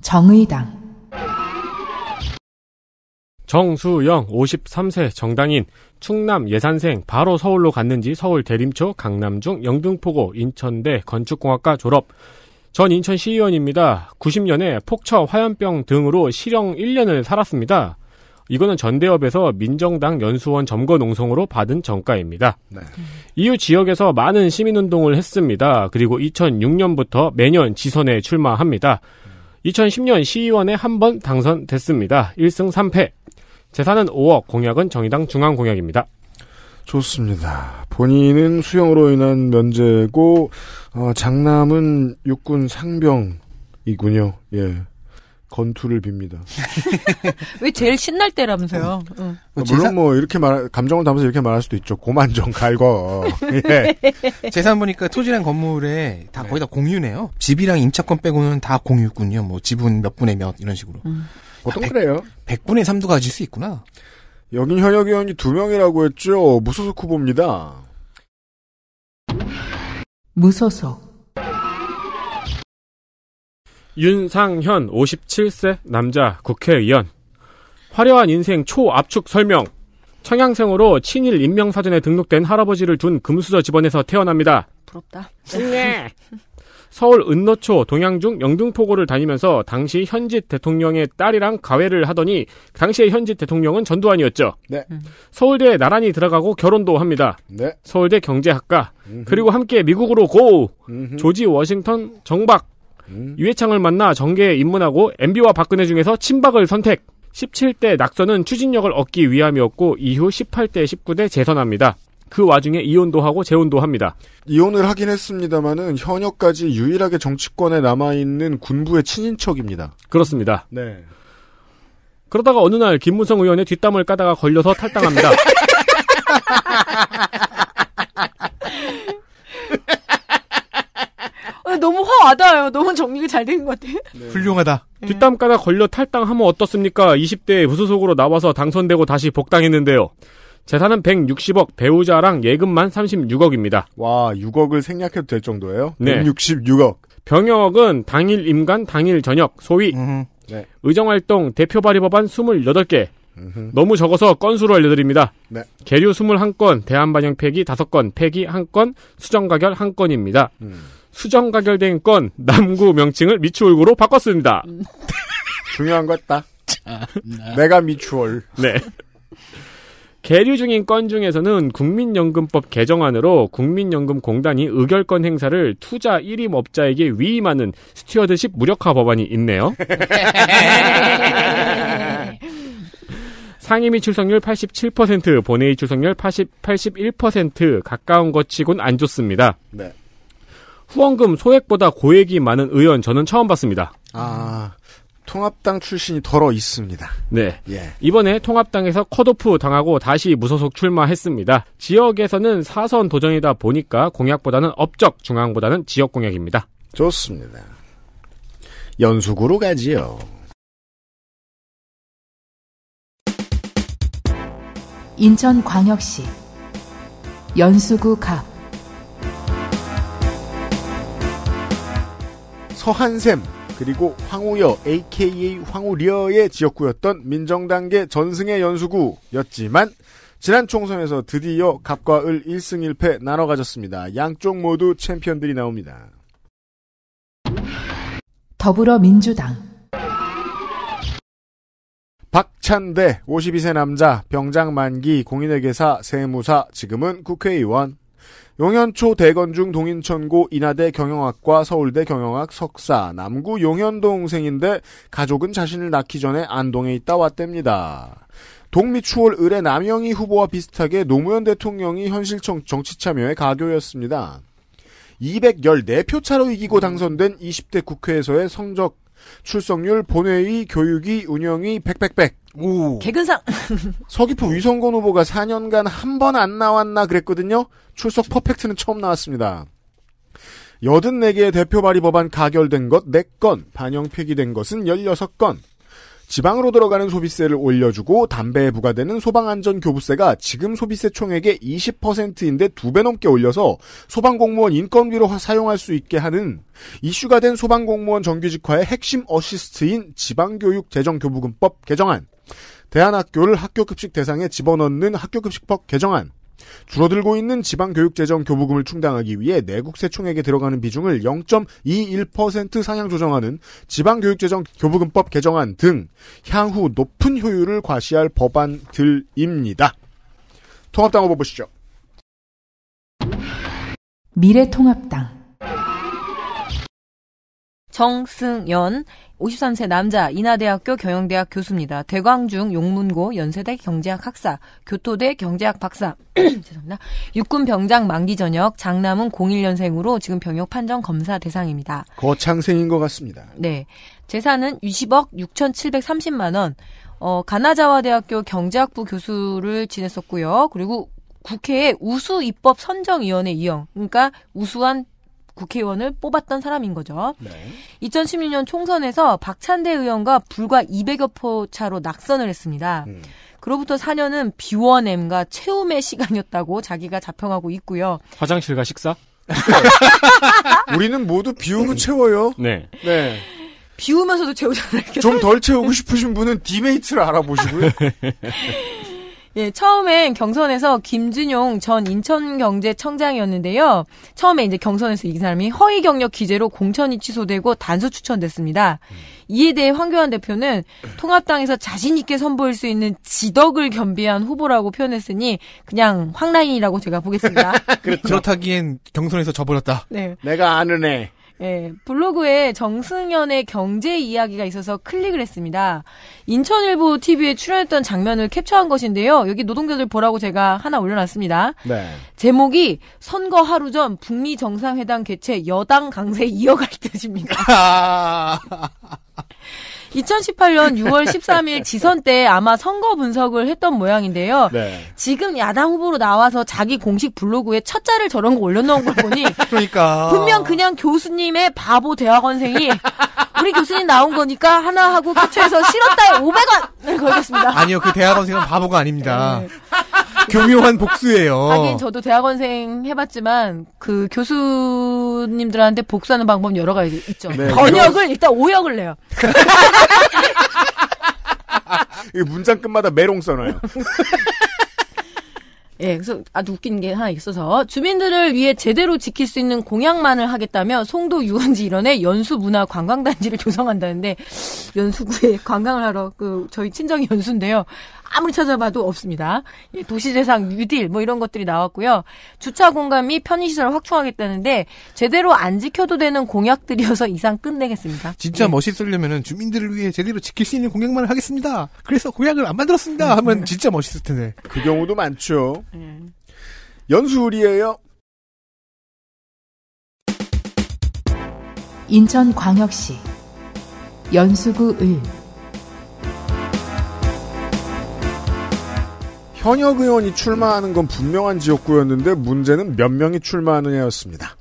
정의당 정수영 53세 정당인 충남 예산생 바로 서울로 갔는지 서울 대림초 강남중 영등포고 인천대 건축공학과 졸업 전 인천시의원입니다. 90년에 폭처 화염병 등으로 실형 1년을 살았습니다. 이거는 전대협에서 민정당 연수원 점거 농성으로 받은 정가입니다. 네. 이후 지역에서 많은 시민운동을 했습니다. 그리고 2006년부터 매년 지선에 출마합니다. 2010년 시의원에 한 번 당선됐습니다. 1승 3패. 재산은 5억, 공약은 정의당 중앙공약입니다. 좋습니다. 본인은 수영으로 인한 면제고 어, 장남은 육군 상병이군요. 예. 건투를 빕니다. *laughs* 왜 제일 신날 때라면서요? 어. 응. 응. 뭐 물론 뭐 이렇게 말 감정을 담아서 이렇게 말할 수도 있죠. 고만 좀 갈거. *laughs* 예. 재산 보니까 토지랑 건물에 다 네. 거의 다 공유네요. 집이랑 임차권 빼고는 다 공유군요. 뭐 지분 몇 분의 몇 이런 식으로. 음. 보통 아, 100, 그래요. 1분의 3도 가질 수 있구나. 여긴 현역 의원이 두 명이라고 했죠. 무소속 후보입니다. 무소속 윤상현 57세 남자 국회의원 화려한 인생 초압축 설명 청양생으로 친일 인명사전에 등록된 할아버지를 둔 금수저 집안에서 태어납니다. 부럽다. 네. *laughs* 서울 은노초 동양중 영등포고를 다니면서 당시 현직 대통령의 딸이랑 가회를 하더니 당시의 현직 대통령은 전두환이었죠. 네. 음. 서울대에 나란히 들어가고 결혼도 합니다. 네. 서울대 경제학과 음흠. 그리고 함께 미국으로 고 음흠. 조지 워싱턴 정박 음. 유해창을 만나 정계에 입문하고 MB와 박근혜 중에서 친박을 선택. 17대 낙선은 추진력을 얻기 위함이었고 이후 18대 19대 재선합니다. 그 와중에 이혼도 하고 재혼도 합니다. 이혼을 하긴 했습니다만은 현역까지 유일하게 정치권에 남아 있는 군부의 친인척입니다. 그렇습니다. 네. 그러다가 어느 날 김문성 의원의 뒷담을 까다가 걸려서 탈당합니다. *laughs* 너무 화 와닿아요. 너무 정리가 잘된것 같아. 네. 훌륭하다. 네. 뒷담 가다 걸려 탈당하면 어떻습니까? 20대에 무소속으로 나와서 당선되고 다시 복당했는데요. 재산은 160억, 배우자랑 예금만 36억입니다. 와, 6억을 생략해도 될 정도예요? 네. 166억. 병역은 당일 임간 당일 저녁, 소위 네. 네. 의정활동 대표 발의 법안 28개. 음흠. 너무 적어서 건수로 알려드립니다. 네. 계류 21건, 대한반영 폐기 5건, 폐기 1건, 수정가결 1건입니다. 음. 수정 가결된 건 남구 명칭을 미추홀구로 바꿨습니다. 음. *laughs* 중요한 거 있다. 내가 미추홀. 네. 계류 중인 건 중에서는 국민연금법 개정안으로 국민연금공단이 의결권 행사를 투자 1임 업자에게 위임하는 스튜어드십 무력화 법안이 있네요. *laughs* 상임위 출석률 87%, 본회의 출석률 80, 81% 가까운 것 치곤 안 좋습니다. 네. 후원금 소액보다 고액이 많은 의원 저는 처음 봤습니다. 아 통합당 출신이 덜어 있습니다. 네. 예. 이번에 통합당에서 컷오프 당하고 다시 무소속 출마했습니다. 지역에서는 사선 도전이다 보니까 공약보다는 업적, 중앙보다는 지역 공약입니다. 좋습니다. 연수구로 가지요. 인천광역시 연수구 갑 서한샘 그리고 황우여 aka 황우리어의 지역구였던 민정당계 전승의 연수구였지만 지난 총선에서 드디어 갑과 을 1승 1패 나눠 가졌습니다. 양쪽 모두 챔피언들이 나옵니다. 더불어민주당 박찬대 52세 남자 병장 만기 공인회계사 세무사 지금은 국회의원 용현초 대건중 동인천고 인하대 경영학과 서울대 경영학 석사 남구 용현동생인데 가족은 자신을 낳기 전에 안동에 있다 왔답니다. 동미추월 을의 남영희 후보와 비슷하게 노무현 대통령이 현실청 정치 참여의 가교였습니다. 214표 차로 이기고 당선된 20대 국회에서의 성적 출석률, 본회의, 교육위, 운영위, 백백백 오. 개근상. *laughs* 서귀포 위성권 후보가 4년간 한 번 안 나왔나 그랬거든요. 출석 퍼펙트는 처음 나왔습니다. 84개의 대표 발의 법안 가결된 것 4건, 반영 폐기된 것은 16건. 지방으로 들어가는 소비세를 올려주고 담배에 부과되는 소방안전교부세가 지금 소비세 총액의 20%인데 두 배 넘게 올려서 소방공무원 인건비로 사용할 수 있게 하는 이슈가 된 소방공무원 정규직화의 핵심 어시스트인 지방교육재정교부금법 개정안. 대한학교를 학교급식 대상에 집어넣는 학교급식법 개정안, 줄어들고 있는 지방교육재정 교부금을 충당하기 위해 내국세총액에 들어가는 비중을 0.21% 상향 조정하는 지방교육재정 교부금법 개정안 등 향후 높은 효율을 과시할 법안들입니다. 통합당 후보 보시죠. 미래통합당 정승연 53세 남자 인하대학교 경영대학 교수입니다. 대광중 용문고 연세대 경제학 학사, 교토대 경제학 박사. *clears throat* 죄송합니다. 육군 병장 만기 전역, 장남은 01년생으로 지금 병역 판정 검사 대상입니다. 거창생인 것 같습니다. 네. 재산은 60억 6,730만 원. 어, 가나자와대학교 경제학부 교수를 지냈었고요. 그리고 국회의 우수 입법 선정위원회 이용, 그러니까 우수한 국회의원을 뽑았던 사람인 거죠. 네. 2016년 총선에서 박찬대 의원과 불과 200여 포 차로 낙선을 했습니다. 음. 그로부터 4년은 비원엠과 채움의 시간이었다고 자기가 자평하고 있고요. 화장실과 식사? 네. 우리는 모두 비우고 채워요. 네. 네. 비우면서도 채우잖아요. 좀 덜 채우고 싶으신 분은 디메이트를 알아보시고요. *laughs* 예, 처음엔 경선에서 김준용 전 인천경제청장이었는데요. 처음에 이제 경선에서 이 사람이 허위 경력 기재로 공천이 취소되고 단수 추천됐습니다. 이에 대해 황교안 대표는 통합당에서 자신 있게 선보일 수 있는 지덕을 겸비한 후보라고 표현했으니 그냥 황라인이라고 제가 보겠습니다. *laughs* 그렇죠. 그렇다기엔 경선에서 저버렸다 네. 내가 아는 애. 예, 블로그에 정승연의 경제 이야기가 있어서 클릭을 했습니다. 인천일보 TV에 출연했던 장면을 캡처한 것인데요. 여기 노동자들 보라고 제가 하나 올려놨습니다. 네. 제목이 선거 하루 전 북미 정상회담 개최 여당 강세 *laughs* 이어갈 듯입니다. 아. 2018년 6월 13일 지선 때 아마 선거 분석을 했던 모양인데요. 네. 지금 야당 후보로 나와서 자기 공식 블로그에 첫자를 저런 거 올려놓은 걸 보니 *laughs* 그러니까 분명 그냥 교수님의 바보 대학원생이 우리 교수님 나온 거니까 하나 하고 교체해서 실었다에 500원을 걸겠습니다. 아니요, 그 대학원생은 바보가 아닙니다. 네. 교묘한 복수예요. 하긴 저도 대학원생 해봤지만 그 교수님들한테 복수하는 방법 여러 가지 있죠. 네, 번역을 일단 오역을 내요. *laughs* 이 문장 끝마다 메롱 써놔요. *laughs* 예, 그래서 아주 웃긴 게 하나 있어서 주민들을 위해 제대로 지킬 수 있는 공약만을 하겠다며 송도 유원지 일원에 연수 문화 관광단지를 *laughs* 조성한다는데 연수구에 관광을 하러 그 저희 친정이 연수인데요. 아무리 찾아봐도 없습니다. 도시재상 뉴딜 뭐 이런 것들이 나왔고요. 주차 공간 및 편의시설을 확충하겠다는데 제대로 안 지켜도 되는 공약들이어서 *laughs* 이상 끝내겠습니다. 진짜 네. 예. 멋있으려면 주민들을 위해 제대로 지킬 수 있는 공약만 하겠습니다. 그래서 공약을 안 만들었습니다. 하면 네. 진짜 멋있을 텐데. 그 경우도 많죠. 예. 연수울이에요. 인천광역시 연수구을 현역 의원이 출마하는 건 분명한 지역구였는데 문제는 몇 명이 출마하느냐였습니다.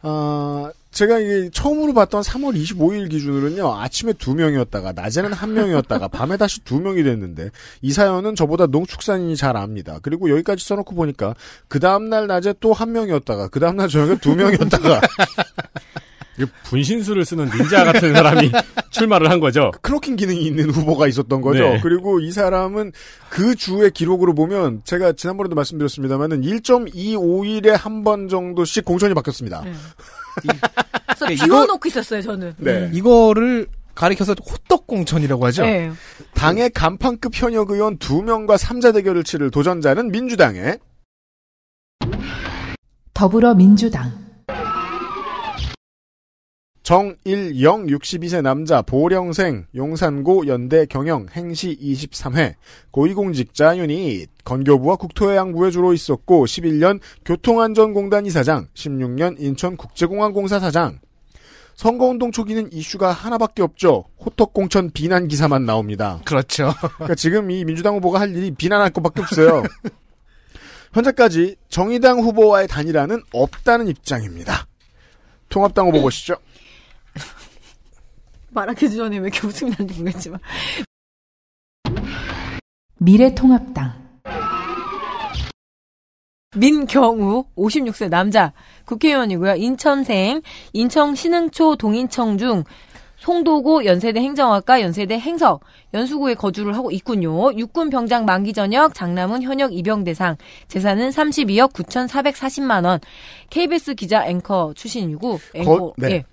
아, 제가 이게 처음으로 봤던 3월 25일 기준으로는요, 아침에 두 명이었다가, 낮에는 한 명이었다가, *laughs* 밤에 다시 두 명이 됐는데, 이 사연은 저보다 농축산인이 잘 압니다. 그리고 여기까지 써놓고 보니까, 그 다음날 낮에 또 한 명이었다가, 그 다음날 저녁에 두 명이었다가, *laughs* 분신술을 쓰는 닌자 같은 사람이 *laughs* 출마를 한 거죠. 크로킹 기능이 있는 후보가 있었던 거죠. 네. 그리고 이 사람은 그 주의 기록으로 보면 제가 지난번에도 말씀드렸습니다만은 1.25일에 한 번 정도씩 공천이 바뀌었습니다. 네. *laughs* 그래서 네, 비워놓고 있었어요 저는. 네. 음. 이거를 가리켜서 호떡 공천이라고 하죠. 네. 당의 간판급 현역 의원 두 명과 3자 대결을 치를 도전자는 민주당에 더불어민주당 정일영 62세 남자 보령생 용산고 연대 경영 행시 23회 고위공직자 유닛 건교부와 국토해양부에 주로 있었고 11년 교통안전공단 이사장 16년 인천국제공항공사 사장 선거운동 초기는 이슈가 하나밖에 없죠. 호떡공천 비난 기사만 나옵니다. 그렇죠. 그러니까 지금 이 민주당 후보가 할 일이 비난할 것밖에 없어요. 현재까지 정의당 후보와의 단일화는 없다는 입장입니다. 통합당 후보 보시죠. 말하기 전에 왜 이렇게 웃음이 나는지 모르겠지만. 미래통합당. 민경우 56세 남자 국회의원이고요. 인천생 인천 신흥초 동인청 중 송도고 연세대 행정학과 연세대 행석 연수구에 거주를 하고 있군요. 육군 병장 만기 전역 장남은 현역 입영 대상 재산은 32억 9,440만 원. KBS 기자 앵커 출신이고 앵커 거, 네. 예.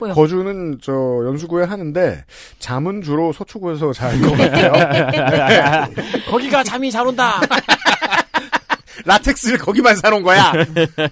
보여. 거주는 저 연수구에 하는데 잠은 주로 서초구에서 잘것 같아요. *laughs* 네. 거기가 잠이 잘 온다. 라텍스를 거기만 사놓은 거야.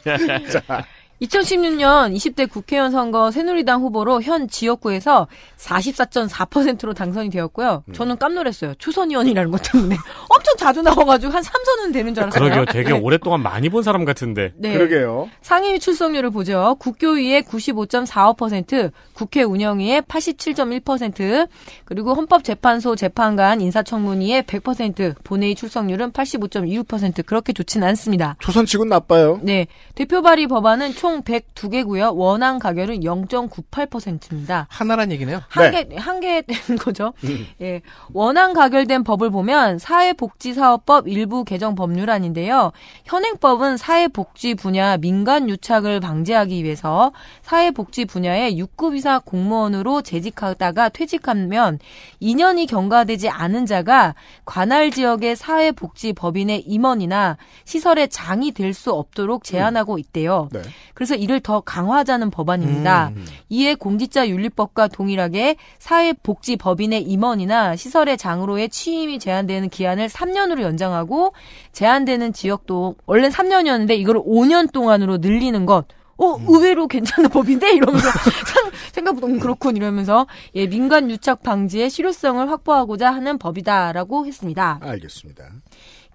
*laughs* 자. 2016년 20대 국회의원 선거 새누리당 후보로 현 지역구에서 44.4%로 당선이 되었고요. 음. 저는 깜놀했어요. 초선 의원이라는 것 때문에 *laughs* 엄청 자주 나와가지고 한 3선은 되는 줄 알았어요. 그러게요. 되게 네. 오랫동안 많이 본 사람 같은데. 네. 그러게요. 상임위 출석률을 보죠. 국교위의 95.45%, 국회 운영위의 87.1%, 그리고 헌법재판소 재판관 인사청문위의 100%, 본회의 출석률은 85.26% 그렇게 좋진 않습니다. 초선치곤 나빠요. 네. 대표 발의 법안은 총총 102개고요. 원안 가결은 0.98%입니다. 하나란 얘기네요. 한 네. 한개 된 *laughs* 거죠. 음. 예. 원안 가결된 법을 보면 사회복지사업법 일부 개정 법률안인데요. 현행법은 사회복지 분야 민간 유착을 방지하기 위해서 사회복지 분야의 6급 이상 공무원으로 재직하다가 퇴직하면 2년이 경과되지 않은 자가 관할 지역의 사회복지 법인의 임원이나 시설의 장이 될 수 없도록 제한하고 있대요. 네. 그래서 이를 더 강화하자는 법안입니다. 음. 이에 공직자 윤리법과 동일하게 사회복지법인의 임원이나 시설의 장으로의 취임이 제한되는 기한을 3년으로 연장하고 제한되는 지역도 원래 3년이었는데 이걸 5년 동안으로 늘리는 것 어, 음. 의외로 괜찮은 법인데? 이러면서, *laughs* 생각보다, 음, 그렇군. 이러면서, 예, 민간 유착 방지의 실효성을 확보하고자 하는 법이다라고 했습니다. 알겠습니다.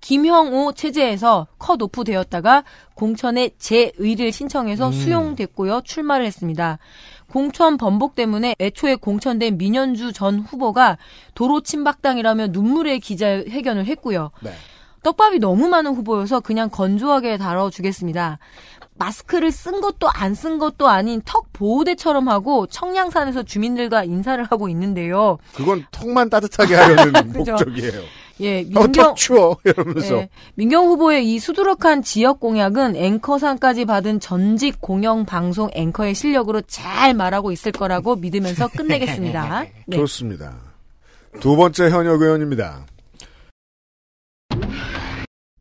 김형우 체제에서 컷오프 되었다가 공천에 재의를 신청해서 음. 수용됐고요. 출마를 했습니다. 공천 번복 때문에 애초에 공천된 민현주 전 후보가 도로 침박당이라며 눈물의 기자회견을 했고요. 네. 떡밥이 너무 많은 후보여서 그냥 건조하게 다뤄주겠습니다. 마스크를 쓴 것도 안 쓴 것도 아닌 턱 보호대처럼 하고 청량산에서 주민들과 인사를 하고 있는데요. 그건 턱만 따뜻하게 하려는 *laughs* 목적이에요. 예, 어, 민경 어, 추워 이러면서 예, 민경 후보의 이 수두룩한 지역 공약은 앵커상까지 받은 전직 공영 방송 앵커의 실력으로 잘 말하고 있을 거라고 믿으면서 끝내겠습니다. *laughs* 네. 좋습니다. 두 번째 현역 의원입니다.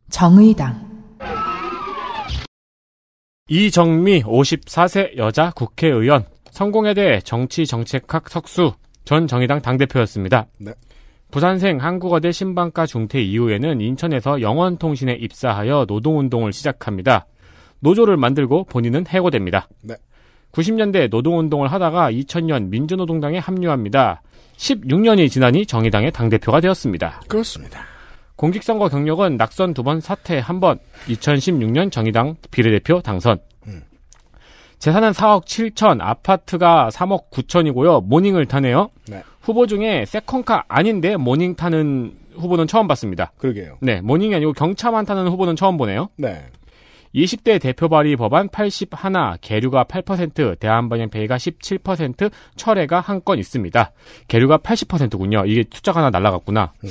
정의당 이정미 54세 여자 국회의원, 성공회대 정치정책학 석수, 전 정의당 당대표였습니다. 네. 부산생 한국어대 신방과 중퇴 이후에는 인천에서 영원통신에 입사하여 노동운동을 시작합니다. 노조를 만들고 본인은 해고됩니다. 네. 90년대 노동운동을 하다가 2000년 민주노동당에 합류합니다. 16년이 지나니 정의당의 당대표가 되었습니다. 그렇습니다. 공직선거 경력은 낙선 두 번, 사퇴 한 번. 2016년 정의당 비례대표 당선. 음. 재산은 4억 7천, 아파트가 3억 9천이고요. 모닝을 타네요. 네. 후보 중에 세컨카 아닌데 모닝 타는 후보는 처음 봤습니다. 그러게요. 네, 모닝이 아니고 경차만 타는 후보는 처음 보네요. 네. 20대 대표 발의 법안 81, 계류가 8%, 대한방향페이가 17%, 철회가 한 건 있습니다. 계류가 80%군요. 이게 투자가 하나 날라갔구나. 네.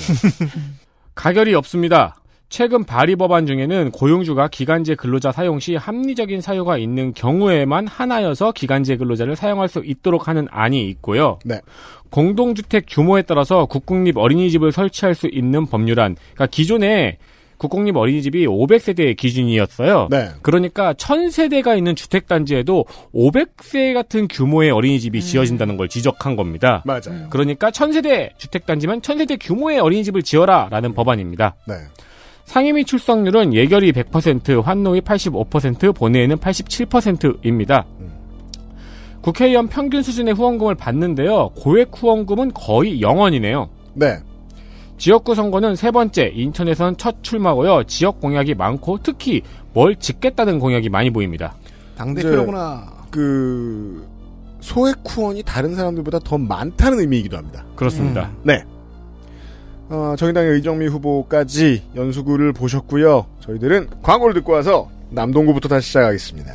가결이 없습니다. 최근 발의 법안 중에는 고용주가 기간제 근로자 사용 시 합리적인 사유가 있는 경우에만 하나여서 기간제 근로자를 사용할 수 있도록 하는 안이 있고요. 네. 공동주택 규모에 따라서 국공립 어린이집을 설치할 수 있는 법률안. 그러니까 기존에 국공립 어린이집이 500세대 기준이었어요. 네. 그러니까 1000세대가 있는 주택단지에도 500세 같은 규모의 어린이집이 음. 지어진다는 걸 지적한 겁니다. 맞아요. 그러니까 1000세대 주택단지만 1000세대 규모의 어린이집을 지어라 라는 법안입니다. 네. 상임위 출석률은 예결이 100%, 환노위 85%, 본회의는 87%입니다. 국회의원 평균 수준의 후원금을 받는데요. 고액 후원금은 거의 0원이네요. 네. 지역구 선거는 세 번째 인천에선 첫 출마고요. 지역 공약이 많고 특히 뭘 짓겠다는 공약이 많이 보입니다. 당대표구나. 그 소액 후원이 다른 사람들보다 더 많다는 의미이기도 합니다. 그렇습니다. 음. 네. 어, 정의당의 의정미 후보까지 연수구를 보셨고요. 저희들은 광고를 듣고 와서 남동구부터 다시 시작하겠습니다.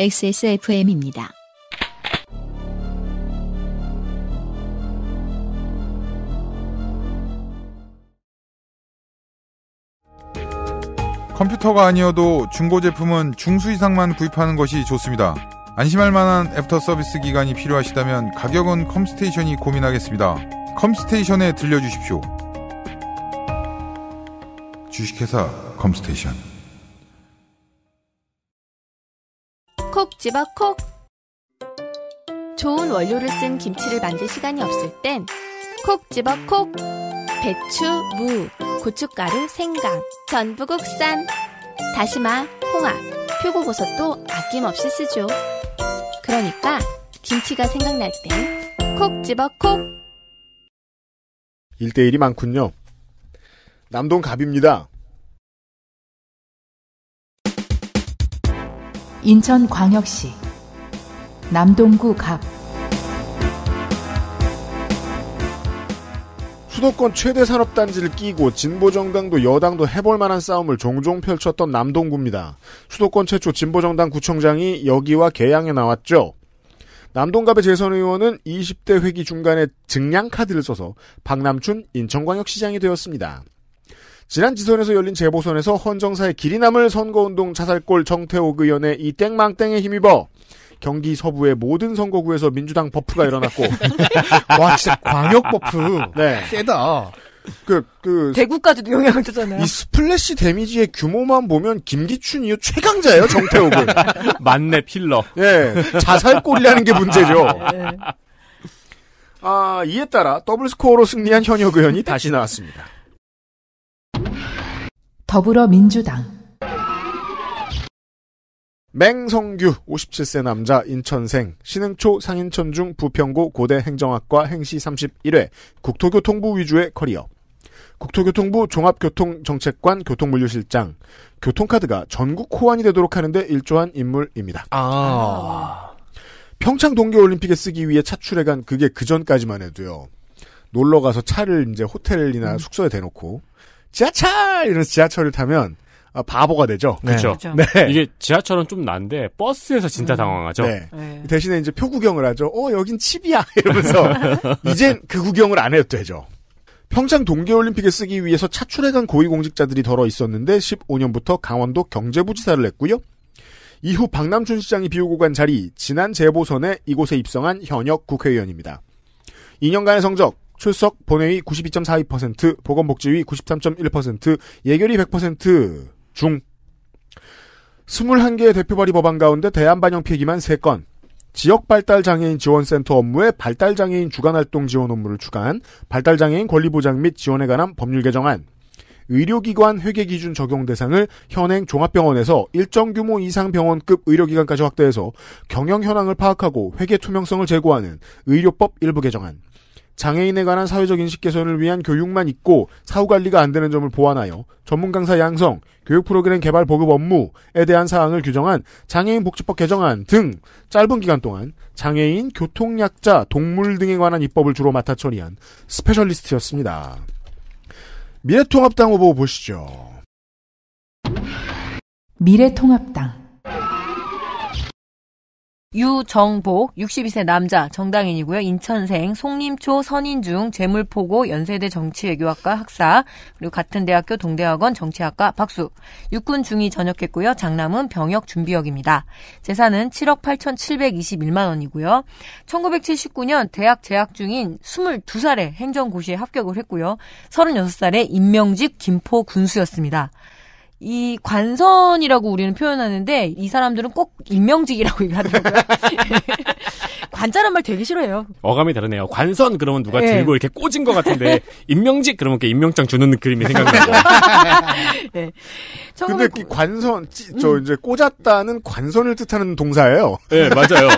XSFM입니다. 컴퓨터가 아니어도 중고 제품은 중수 이상만 구입하는 것이 좋습니다. 안심할 만한 애프터 서비스 기간이 필요하시다면 가격은 컴스테이션이 고민하겠습니다. 컴스테이션에 들려주십시오. 주식회사 컴스테이션 콕 집어 콕 좋은 원료를 쓴 김치를 만들 시간이 없을 땐 콕 집어 콕 배추, 무, 고춧가루, 생강, 전북국산, 다시마, 홍합, 표고버섯도 아낌없이 쓰죠. 그러니까 김치가 생각날 땐콕 집어 콕! 1대1이 많군요. 남동 갑입니다. 인천광역시 남동구 갑 수도권 최대 산업단지를 끼고 진보정당도 여당도 해볼 만한 싸움을 종종 펼쳤던 남동구입니다. 수도권 최초 진보정당 구청장이 여기와 개양에 나왔죠. 남동갑의 재선 의원은 20대 회기 중간에 증량 카드를 써서 박남춘 인천광역시장이 되었습니다. 지난 지선에서 열린 재보선에서 헌정사의 길이 남을 선거운동 자살골 정태옥 의원의 이 땡망땡에 힘입어 경기 서부의 모든 선거구에서 민주당 버프가 일어났고 *laughs* 와 진짜 광역 버프 네. 세다. 그, 그. 대구까지도 영향을 줬잖아요. 이 스플래시 데미지의 규모만 보면 김기춘이후 최강자예요, 정태욱은. *laughs* 만내 필러. 예. 자살골이라는 게 문제죠. 아, 네. 아, 이에 따라 더블 스코어로 승리한 현역 의원이 다시 나왔습니다. 더불어민주당. 맹성규 57세 남자 인천생 신흥초 상인천중 부평고 고대 행정학과 행시 31회 국토교통부 위주의 커리어 국토교통부 종합교통정책관 교통물류실장 교통카드가 전국 호환이 되도록 하는데 일조한 인물입니다. 아. 평창 동계올림픽에 쓰기 위해 차출해간 그게 그 전까지만 해도요. 놀러 가서 차를 이제 호텔이나 음. 숙소에 대놓고 지하철 이런 지하철을 타면 아, 바보가 되죠. 그렇죠. 네. 이게 지하철은 좀 난데 버스에서 진짜 음. 당황하죠. 네. 네. 대신에 이제 표 구경을 하죠. 어 여긴 칩이야 *laughs* 이러면서 *laughs* 이젠 그 구경을 안 해도 되죠. 평창 동계올림픽에 쓰기 위해서 차출해간 고위공직자들이 덜어 있었는데 15년부터 강원도 경제부지사를 했고요. 이후 박남춘 시장이 비우고 간 자리 지난 재보선에 이곳에 입성한 현역 국회의원입니다. 2년간의 성적 출석 본회의 92.42%, 보건복지위 93.1%, 예결위 100%. 중 21개의 대표 발의 법안 가운데 대안 반영 폐기만 3건, 지역 발달 장애인 지원 센터 업무에 발달 장애인 주간 활동 지원 업무를 추가한 발달 장애인 권리 보장 및 지원에 관한 법률 개정안, 의료기관 회계 기준 적용 대상을 현행 종합병원에서 일정 규모 이상 병원급 의료기관까지 확대해서 경영 현황을 파악하고 회계 투명성을 제고하는 의료법 일부 개정안. 장애인에 관한 사회적 인식 개선을 위한 교육만 있고 사후 관리가 안 되는 점을 보완하여 전문 강사 양성, 교육 프로그램 개발 보급 업무에 대한 사항을 규정한 장애인 복지법 개정안 등 짧은 기간 동안 장애인, 교통약자, 동물 등에 관한 입법을 주로 맡아 처리한 스페셜리스트였습니다. 미래통합당 후보 보시죠. 미래통합당 유정복 62세 남자 정당인이고요. 인천생 송림초 선인중 재물포고 연세대 정치외교학과 학사 그리고 같은 대학교 동대학원 정치학과 박수 육군 중위 전역했고요. 장남은 병역 준비역입니다. 재산은 7억 8,721만 원이고요. 1979년 대학 재학 중인 22살에 행정고시에 합격을 했고요. 36살에 임명직 김포 군수였습니다. 이 관선이라고 우리는 표현하는데 이 사람들은 꼭 임명직이라고 *laughs* 얘기하더라고요. *laughs* 관자란 말 되게 싫어해요. 어감이 다르네요. 관선 그러면 누가 예. 들고 이렇게 꽂은 것 같은데 *laughs* 임명직 그러면 이렇게 임명장 주는 그림이 생각나고. 네. 근데 1 그 그 관선 저 음. 이제 꽂았다는 관선을 뜻하는 동사예요. 네 맞아요.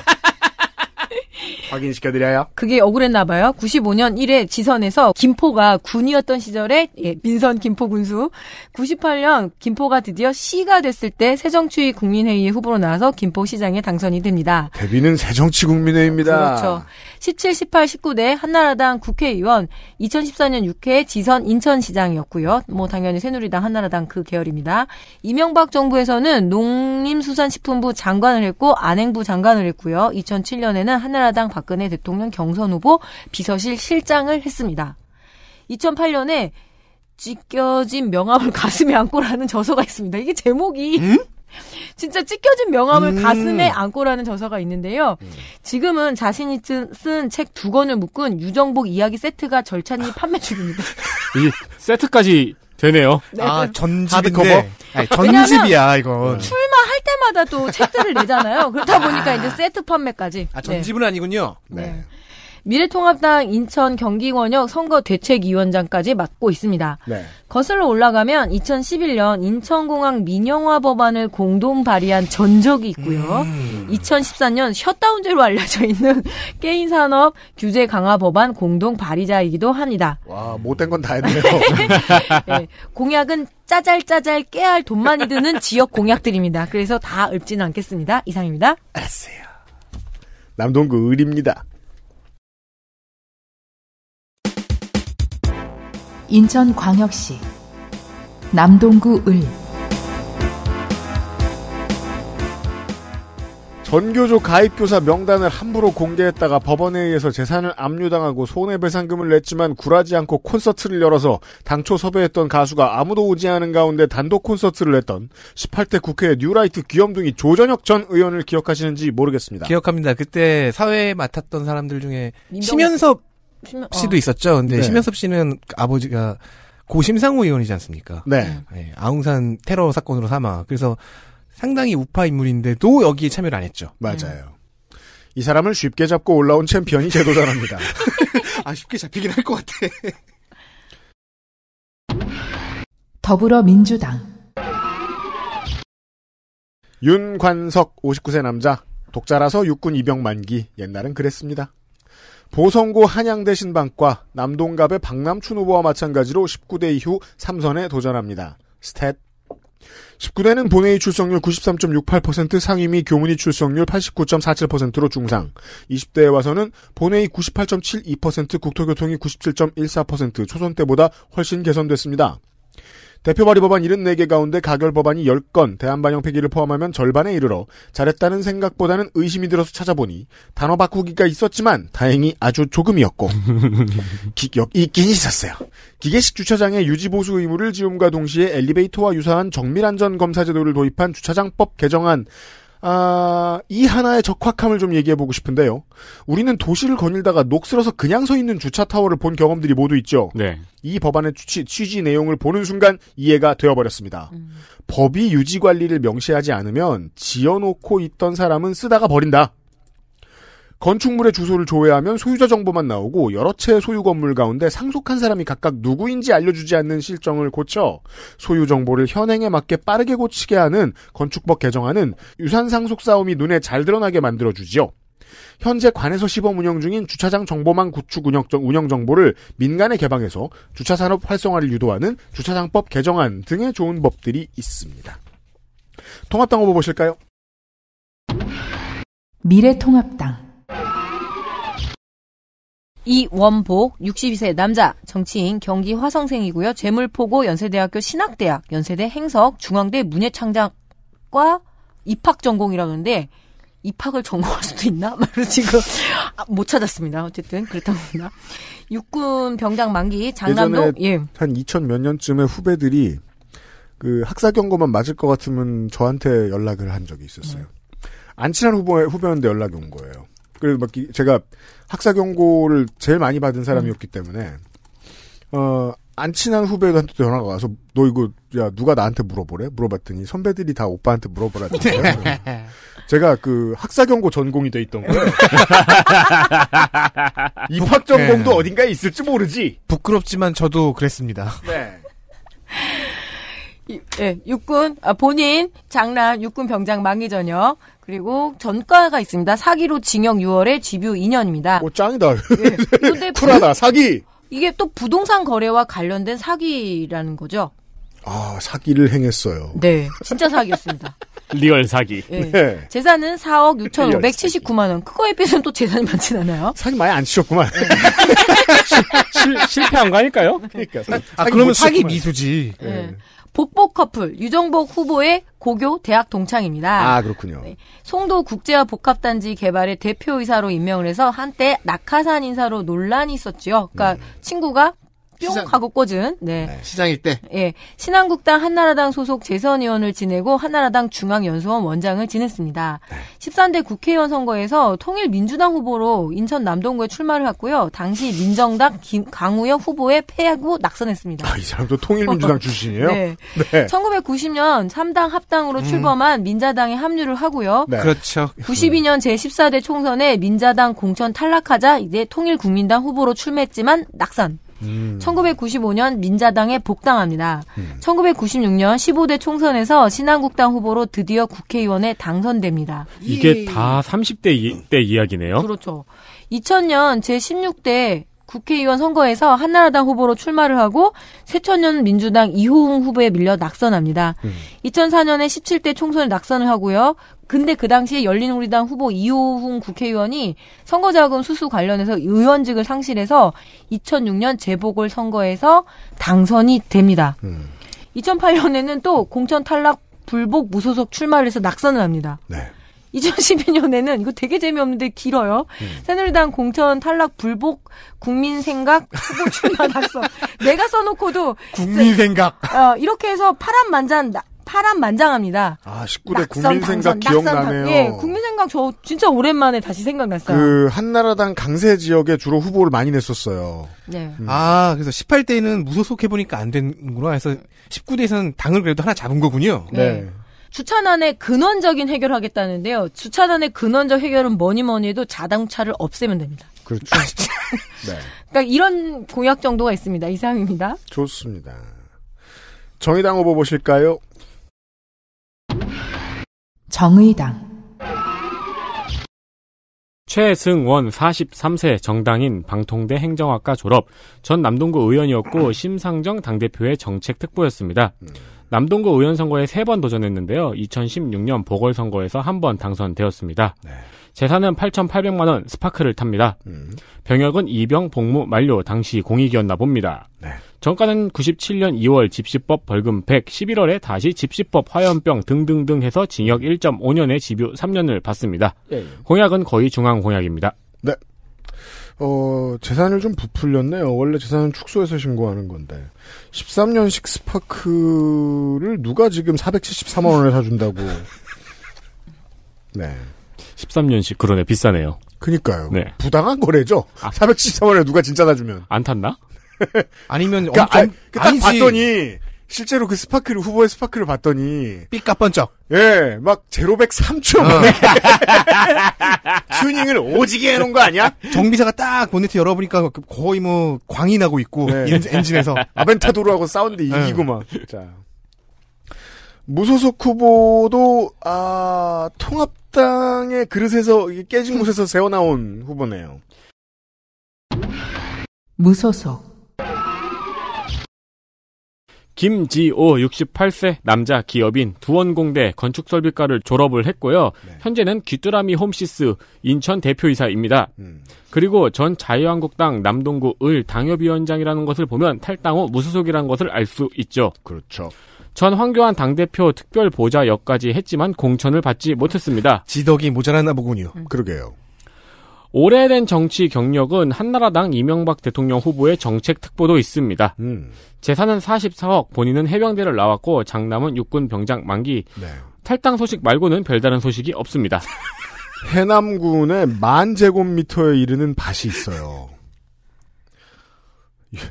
확인시켜드려요. 그게 억울했나 봐요. 95년 1회 지선에서 김포가 군이었던 시절에 예, 민선 김포 군수. 98년 김포가 드디어 시가 됐을 때 새정치 국민회의에 후보로 나와서 김포시장에 당선이 됩니다. 데뷔는 새정치 국민회의입니다. 그렇죠. 17, 18, 19대 한나라당 국회의원, 2014년 6회 지선 인천시장이었고요. 뭐 당연히 새누리당 한나라당 그 계열입니다. 이명박 정부에서는 농림수산식품부 장관을 했고 안행부 장관을 했고요. 2007년에는 한나라당 박근혜 대통령 경선 후보 비서실 실장을 했습니다. 2008년에 찢겨진 명함을 *laughs* 가슴에 안고라는 저서가 있습니다. 이게 제목이 음? 진짜 찢겨진 명함을 음. 가슴에 안고라는 저서가 있는데요. 음. 지금은 자신이 쓴 책 두 권을 묶은 유정복 이야기 세트가 절찬히 판매 중입니다. *laughs* 이 세트까지 되네요. 네. 아 네. 전집인데 아니, 전집이야 이건. 네. 출마할 때마다 또 책들을 내잖아요. 그렇다 보니까 이제 세트 판매까지. 아 전집은 네. 아니군요. 네. 네. 미래통합당 인천 경기권역 선거 대책위원장까지 맡고 있습니다. 네. 거슬러 올라가면 2011년 인천공항 민영화 법안을 공동 발의한 전적이 있고요. 음. 2014년 셧다운제로 알려져 있는 *laughs* 게임 산업 규제 강화 법안 공동 발의자이기도 합니다. 와, 못된 건 다 했네요. *laughs* 네, 공약은 짜잘짜잘 깨알 돈만이 드는 지역 공약들입니다. 그래서 다 읊진 않겠습니다. 이상입니다. 알았어요. 남동구 을입니다. 인천광역시 남동구 을 전교조 가입교사 명단을 함부로 공개했다가 법원에 의해서 재산을 압류당하고 손해배상금을 냈지만 굴하지 않고 콘서트를 열어서 당초 섭외했던 가수가 아무도 오지 않은 가운데 단독 콘서트를 했던 18대 국회 뉴라이트 귀염둥이 조전혁 전 의원을 기억하시는지 모르겠습니다. 기억합니다. 그때 사회에 맡았던 사람들 중에 심연섭 씨도 어. 있었죠. 근데 네. 심연섭 씨는 아버지가 고심상우 의원이지 않습니까? 네. 네. 아웅산 테러 사건으로 삼아. 그래서 상당히 우파 인물인데도 여기에 참여를 안 했죠. 맞아요. 음. 이 사람을 쉽게 잡고 올라온 챔피언이 제도자랍니다 *laughs* 아, 쉽게 잡히긴 할 것 같아. 더불어민주당. 윤관석 59세 남자. 독자라서 육군 입영 만기. 옛날은 그랬습니다. 보성고 한양대 신방과 남동갑의 박남춘 후보와 마찬가지로 19대 이후 3선에 도전합니다. 스탯 19대는 본회의 출석률 93.68% 상임위 교문위 출석률 89.47%로 중상 20대에 와서는 본회의 98.72% 국토교통이 97.14% 초선 때보다 훨씬 개선됐습니다. 대표 발의 법안 74개 가운데 가결 법안이 10건, 대한반영 폐기를 포함하면 절반에 이르러 잘했다는 생각보다는 의심이 들어서 찾아보니 단어 바꾸기가 있었지만 다행히 아주 조금이었고 *laughs* 기억 있긴 있었어요. 기계식 주차장의 유지보수 의무를 지음과 동시에 엘리베이터와 유사한 정밀안전검사제도를 도입한 주차장법 개정안 아, 이 하나의 적확함을 좀 얘기해보고 싶은데요. 우리는 도시를 거닐다가 녹슬어서 그냥 서 있는 주차 타워를 본 경험들이 모두 있죠. 네. 이 법안의 취, 취지 내용을 보는 순간 이해가 되어버렸습니다. 음. 법이 유지 관리를 명시하지 않으면 지어놓고 있던 사람은 쓰다가 버린다. 건축물의 주소를 조회하면 소유자 정보만 나오고 여러 채의 소유 건물 가운데 상속한 사람이 각각 누구인지 알려주지 않는 실정을 고쳐 소유 정보를 현행에 맞게 빠르게 고치게 하는 건축법 개정안은 유산 상속 싸움이 눈에 잘 드러나게 만들어주지요. 현재 관에서 시범 운영 중인 주차장 정보망 구축 운영 정보를 민간에 개방해서 주차 산업 활성화를 유도하는 주차장법 개정안 등의 좋은 법들이 있습니다. 통합당 후보 뭐 보실까요? 미래통합당 이원복 62세 남자 정치인 경기 화성생이고요. 재물포고 연세대학교 신학대학 연세대 행석 중앙대 문예창작과 입학 전공이라는데 입학을 전공할 수도 있나? *laughs* 말로 지금 아, 못 찾았습니다. 어쨌든 그렇다고 합니다. 육군 병장 만기 장남동 예. 한2000몇 년쯤에 후배들이 그 학사 경고만 맞을 것 같으면 저한테 연락을 한 적이 있었어요. 음. 안 친한 후보 후배한테 연락이 온 거예요. 그래서 막 제가 학사 경고를 제일 많이 받은 사람이었기 때문에 어, 안 친한 후배한테 전화가 와서 너 이거 야 누가 나한테 물어보래? 물어봤더니 선배들이 다 오빠한테 물어보라는 거예요. 네. 제가 그 학사 경고 전공이 돼 있던 거예요. *laughs* 입학 전공도 네. 어딘가에 있을지 모르지. 부끄럽지만 저도 그랬습니다. 네. 예, 네, 육군 아, 본인 장남 육군 병장 망기 전역 그리고 전과가 있습니다. 사기로 징역 6월에 집유 2년입니다. 오, 짱이다. 예. *laughs* 쿨하다. 부... 사기. 이게 또 부동산 거래와 관련된 사기라는 거죠. 아, 사기를 행했어요. 네. 진짜 사기였습니다. *laughs* 리얼 사기. 네. 네. 재산은 4억 6,579만 원. 그거에 비해서는 또 재산이 많진 않아요. 사기 많이 안 치셨구만. 네. 실, 실패한 거 아닐까요? 그러니까. 사, 아, 그러면 사기 미수지. 네. 네. 복복 커플 유정복 후보의 고교 대학 동창입니다. 아 그렇군요. 네. 송도 국제화 복합단지 개발의 대표이사로 임명을 해서 한때 낙하산 인사로 논란이 있었지요. 그러니까 음. 친구가 뿅 하고 꽂은 네. 네. 시장일 때 예. 신한국당 한나라당 소속 재선 의원을 지내고 한나라당 중앙연수원 원장을 지냈습니다. 네. 13대 국회의원 선거에서 통일 민주당 후보로 인천 남동구에 출마를 했고요. 당시 민정당 김, 강우영 후보에 패하고 낙선했습니다. 아, 이 사람도 통일 민주당 출신이에요? *laughs* 네. 네. 1990년 3당 합당으로 음. 출범한 민자당에 합류를 하고요. 네. 그렇죠. 92년 제14대 총선에 민자당 공천 탈락하자 이제 통일국민당 후보로 출마했지만 낙선. 음. 1995년 민자당에 복당합니다. 음. 1996년 15대 총선에서 신한국당 후보로 드디어 국회의원에 당선됩니다. 이게 예. 다 30대 이, 때 이야기네요. 그렇죠. 2000년 제16대 국회의원 선거에서 한나라당 후보로 출마를 하고 새천년 민주당 이호웅 후보에 밀려 낙선합니다. 음. 2004년에 17대 총선을 낙선을 하고요. 근데 그 당시에 열린우리당 후보 이호웅 국회의원이 선거자금 수수 관련해서 의원직을 상실해서 2006년 재보궐 선거에서 당선이 됩니다. 음. 2008년에는 또 공천 탈락 불복 무소속 출마를 해서 낙선을 합니다. 네. 2012년에는 이거 되게 재미없는데 길어요. 음. 새누리당 공천 탈락 불복 국민 생각 후보 출마낙서 내가 써놓고도 국민 생각 어, 이렇게 해서 파란 만장 파란 만장합니다. 아 19대 낙선, 국민 당선, 생각 기억나네요. 예, 국민 생각 저 진짜 오랜만에 다시 생각났어요. 그 한나라당 강세 지역에 주로 후보를 많이 냈었어요. 네. 음. 아 그래서 18대에는 무소속 해보니까 안 되는구나 해서 19대에서는 당을 그래도 하나 잡은 거군요. 네. 네. 주차난의 근원적인 해결하겠다는데요. 주차난의 근원적 해결은 뭐니 뭐니 해도 자동차를 없애면 됩니다. 그렇죠. 아, *laughs* 네. 그러니까 이런 공약 정도가 있습니다. 이상입니다. 좋습니다. 정의당 후보 보실까요? 정의당 최승원 43세 정당인 방통대 행정학과 졸업 전 남동구 의원이었고 심상정 당대표의 정책특보였습니다. 음. 남동구 의원 선거에 세 번 도전했는데요. 2016년 보궐선거에서 한 번 당선되었습니다. 네. 재산은 8,800만 원 스파크를 탑니다. 음. 병역은 이병 복무 만료 당시 공익이었나 봅니다. 네. 정가는 97년 2월 집시법 벌금 100, 11월에 다시 집시법 화염병 등등등 해서 징역 1.5년에 집유 3년을 받습니다. 네. 공약은 거의 중앙 공약입니다. 네. 어, 재산을 좀 부풀렸네요. 원래 재산은 축소해서 신고하는 건데. 13년식 스파크를 누가 지금 473만 원에 사준다고. *laughs* 네. 13년식 그러네 비싸네요. 그니까요. 네. 부당한 거래죠. 아. 473만 원에 누가 진짜 사주면 안 탔나? *laughs* 아니면 그러니까 엄청 아, 그 딱 봤더니 실제로 그 스파크를 후보의 스파크를 봤더니 삐까뻔쩍예 막 제로백 3초 만에 어. *laughs* 튜닝을 오지게 해놓은 거 아니야? 정비사가 딱 보네트 열어보니까 거의 뭐 광이 나고 있고 네. 엔진에서 아벤타도르하고 싸운데 네. 이기고 막자 무소속 후보도 아 통합당의 그릇에서 깨진 곳에서 세워나온 후보네요. 무소속 김지오 68세 남자 기업인 두원공대 건축설비과를 졸업을 했고요. 네. 현재는 귀뚜라미 홈시스 인천 대표이사입니다. 음. 그리고 전 자유한국당 남동구 을 당협위원장이라는 것을 보면 탈당 후 무소속이라는 것을 알 수 있죠. 그렇죠. 전 황교안 당대표 특별보좌역까지 했지만 공천을 받지 못했습니다. 지덕이 모자라나 보군요. 음. 그러게요. 오래된 정치 경력은 한나라당 이명박 대통령 후보의 정책 특보도 있습니다. 음. 재산은 44억, 본인은 해병대를 나왔고 장남은 육군 병장 만기. 네. 탈당 소식 말고는 별다른 소식이 없습니다. *laughs* 해남군의 만 제곱미터에 이르는 밭이 있어요.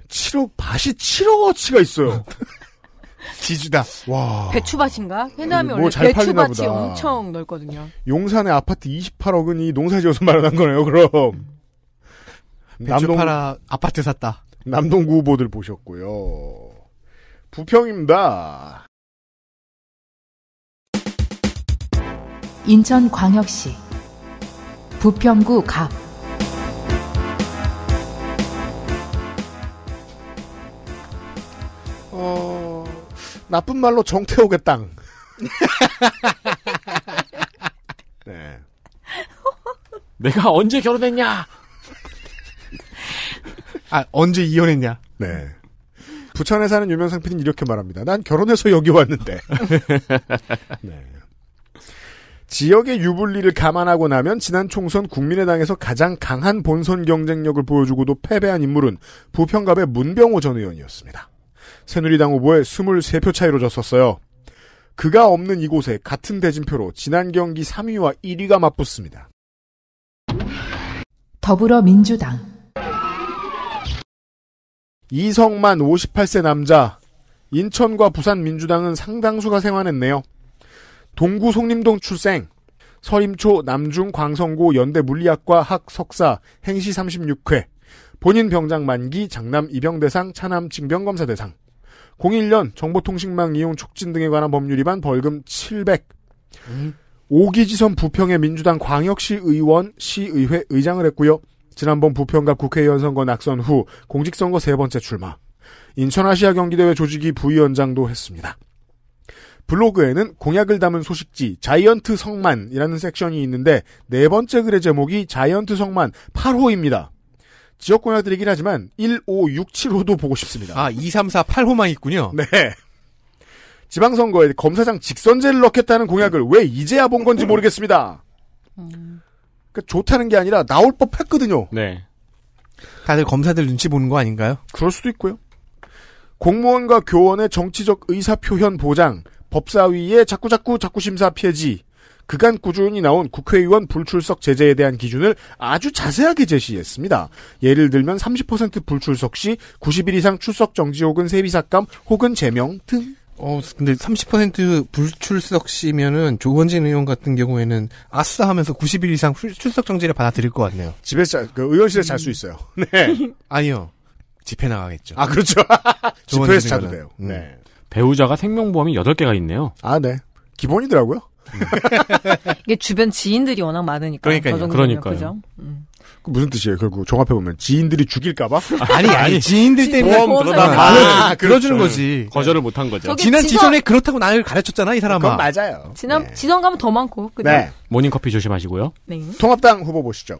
7억 밭이 7억어치가 있어요. *laughs* 지주다. 와. 배추밭인가? 해남이 음, 뭐 원래 배추밭이 보다. 엄청 넓거든요. 용산에 아파트 28억은 이 농사지어서 마련한 *laughs* 거네요. 그럼 배추 남동, 팔아 아파트 샀다. 남동구 후보들 보셨고요. 부평입니다. 인천광역시 부평구 갑 어... 나쁜 말로 정태옥의 땅. *laughs* 네. 내가 언제 결혼했냐? 아, 언제 이혼했냐? 네. 부천에 사는 유명상 PD는 이렇게 말합니다. 난 결혼해서 여기 왔는데. *laughs* 네. 지역의 유불리를 감안하고 나면 지난 총선 국민의당에서 가장 강한 본선 경쟁력을 보여주고도 패배한 인물은 부평갑의 문병호 전 의원이었습니다. 새누리당 후보의 23표 차이로 졌었어요. 그가 없는 이곳에 같은 대진표로 지난 경기 3위와 1위가 맞붙습니다. 더불어민주당 이성만 58세 남자 인천과 부산 민주당은 상당수가 생활했네요 동구 송림동 출생 서림초 남중 광성고 연대 물리학과 학 석사 행시 36회 본인 병장 만기 장남 입영대상 차남 징병검사대상 01년 정보통신망 이용 촉진 등에 관한 법률 위반 벌금 700. 음. 오기지선 부평의 민주당 광역시 의원, 시의회 의장을 했고요. 지난번 부평과 국회의원 선거 낙선 후 공직선거 세 번째 출마. 인천아시아 경기대회 조직위 부위원장도 했습니다. 블로그에는 공약을 담은 소식지 자이언트 성만이라는 섹션이 있는데 네 번째 글의 제목이 자이언트 성만 8호입니다. 지역 공약들이긴 하지만 1, 5, 6, 7호도 보고 싶습니다. 아, 2, 3, 4, 8호만 있군요. 네. 지방선거에 검사장 직선제를 넣겠다는 공약을 왜 이제야 본 건지 모르겠습니다. 그러니까 좋다는 게 아니라 나올 법했거든요. 네. 다들 검사들 눈치 보는 거 아닌가요? 그럴 수도 있고요. 공무원과 교원의 정치적 의사표현 보장, 법사위의 자꾸자꾸 자꾸심사 폐지, 그간 꾸준히 나온 국회의원 불출석 제재에 대한 기준을 아주 자세하게 제시했습니다. 예를 들면 30% 불출석 시 90일 이상 출석 정지 혹은 세비삭감 혹은 제명 등. 어, 근데 30% 불출석 시면은 조원진 의원 같은 경우에는 아싸 하면서 90일 이상 출석 정지를 받아들일 것 같네요. 집에서, 자, 그 의원실에서 잘수 음. 있어요. *laughs* 네. 아니요. 집회 나가겠죠. 아, 그렇죠. *laughs* 집회에서 자도 돼요. 음. 네. 배우자가 생명보험이 8개가 있네요. 아, 네. 기본이더라고요. 음. 이게 주변 지인들이 워낙 많으니까. 그러니까요. 그러니까요. 음. 그 무슨 뜻이에요? 결국 종합해 보면 지인들이 죽일까봐? 아, 아니 아니 지인들 때문에 보험 들어다 아, 그러주는 그렇죠. 그렇죠. 그렇죠. 거지 네. 거절을 못한 거죠. 지난 지선... 지선에 그렇다고 나를 가르쳤잖아 이 사람아. 그건 맞아요. 지난 네. 지선 가면 더 많고. 그죠? 네. 모닝 커피 조심하시고요. 네. 통합당 후보 보시죠.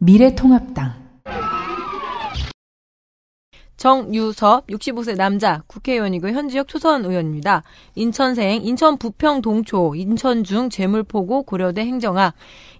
미래 통합당. 정유섭 65세 남자 국회의원이고 현 지역 초선 의원입니다. 인천생 인천 부평 동초 인천중 재물포고 고려대 행정학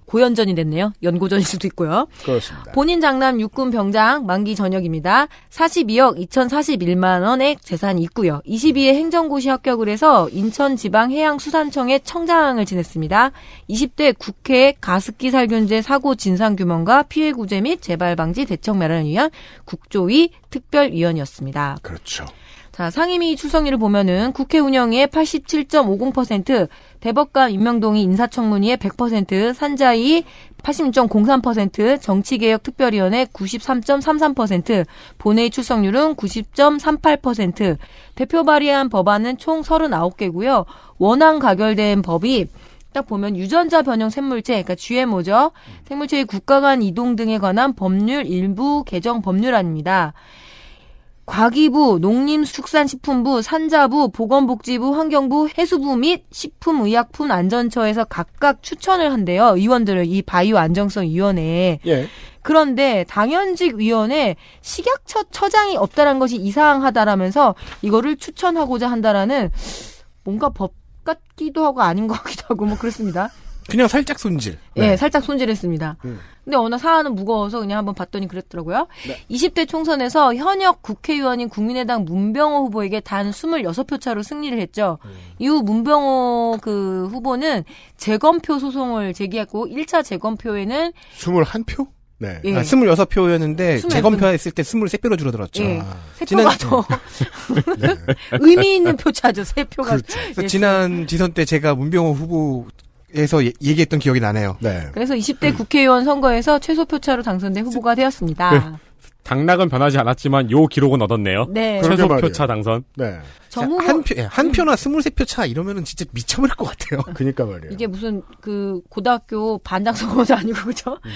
고연전이 됐네요. 연고전일 수도 있고요. 그렇습니다. 본인 장남 육군 병장 만기 전역입니다. 42억 2,041만 원의 재산이 있고요. 22회 행정고시 합격을 해서 인천지방해양수산청의 청장을 지냈습니다. 20대 국회 가습기 살균제 사고 진상 규명과 피해 구제 및 재발 방지 대책 마련을 위한 국조위 특별위원이었습니다. 그렇죠. 자, 상임위 추석위을 보면은 국회 운영의 87.50%, 대법관 임명동의 인사청문회 100%, 산자이 86.03%, 정치개혁특별위원회 93.33%, 본회의 출석률은 90.38%, 대표 발의한 법안은 총 39개고요. 원안 가결된 법이 딱 보면 유전자 변형 생물체, 그러니까 GMO죠. 생물체의 음. 국가 간 이동 등에 관한 법률 일부 개정 법률안입니다. 과기부, 농림축산식품부, 산자부, 보건복지부, 환경부, 해수부 및 식품의약품안전처에서 각각 추천을 한대요. 의원들을 이 바이오 안정성위원회에. 예. 그런데 당연직 위원회 식약처 처장이 없다라는 것이 이상하다라면서 이거를 추천하고자 한다라는 뭔가 법 같기도 하고 아닌 것 같기도 하고 뭐 그렇습니다. 그냥 살짝 손질. 예, 네. 예, 살짝 손질했습니다. 음. 근데 워낙 사안은 무거워서 그냥 한번 봤더니 그랬더라고요. 네. 20대 총선에서 현역 국회의원인 국민의당 문병호 후보에게 단 26표 차로 승리를 했죠. 음. 이후 문병호 그 후보는 재검표 소송을 제기했고 1차 재검표에는 21표? 네. 예. 아, 26표였는데 재검표했을 때 23표로 줄어들었죠. 예. 아. 지난 더 네. *laughs* 의미 있는 표차죠. 3표가. 그렇죠. 예. 지난 지선 때 제가 문병호 후보 에서 예, 얘기했던 기억이 나네요. 네. 그래서 20대 국회의원 선거에서 최소 표차로 당선된 후보가 되었습니다. 네. 당락은 변하지 않았지만 요 기록은 얻었네요. 네. 최소 표차 당선. 네. 정우모... 한 표, 예, 한 음. 표나 스물세 표차 이러면은 진짜 미쳐버릴 것 같아요. *laughs* 그니까 말이에요. 이게 무슨 그 고등학교 반장 선거도 *laughs* 아니고 그죠? 음.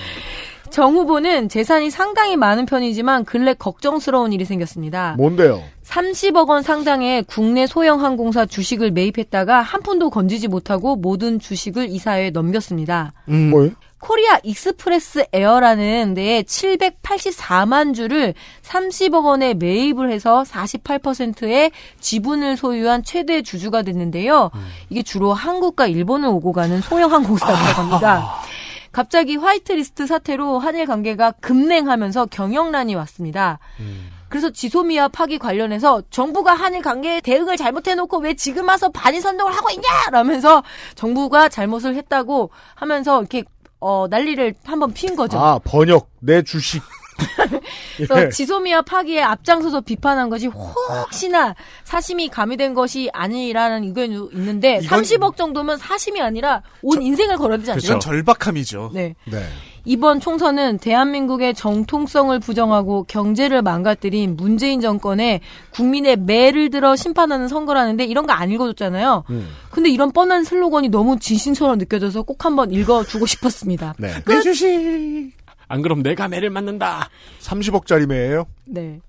정 후보는 재산이 상당히 많은 편이지만 근래 걱정스러운 일이 생겼습니다. 뭔데요? 30억 원 상당의 국내 소형 항공사 주식을 매입했다가 한 푼도 건지지 못하고 모든 주식을 이사에 회 넘겼습니다. 음. 뭐요? 코리아 익스프레스 에어라는 데 784만 주를 30억 원에 매입을 해서 48%의 지분을 소유한 최대 주주가 됐는데요. 음. 이게 주로 한국과 일본을 오고 가는 소형 항공사라고 합니다. 갑자기 화이트리스트 사태로 한일 관계가 급냉하면서 경영난이 왔습니다. 음. 그래서 지소미아 파기 관련해서 정부가 한일 관계에 대응을 잘못해놓고 왜 지금 와서 반의 선동을 하고 있냐! 라면서 정부가 잘못을 했다고 하면서 이렇게 어, 난리를 한번 피핀 거죠. 아, 번역, 내 주식. 예. 그래서 예. 지소미아 파기에 앞장서서 비판한 것이 혹시나 사심이 가미된 것이 아니라는 의견이 있는데 이건... 30억 정도면 사심이 아니라 온 저... 인생을 걸어야 되지 않나요까건 그렇죠. 절박함이죠. 네. 네. 이번 총선은 대한민국의 정통성을 부정하고 경제를 망가뜨린 문재인 정권에 국민의 매를 들어 심판하는 선거라는데 이런 거 안 읽어줬잖아요. 음. 근데 이런 뻔한 슬로건이 너무 진심처럼 느껴져서 꼭 한번 읽어주고 *laughs* 싶었습니다. 네. 끝. 내 주식 안 그럼 내가 매를 맞는다. 30억짜리 매예요? 네.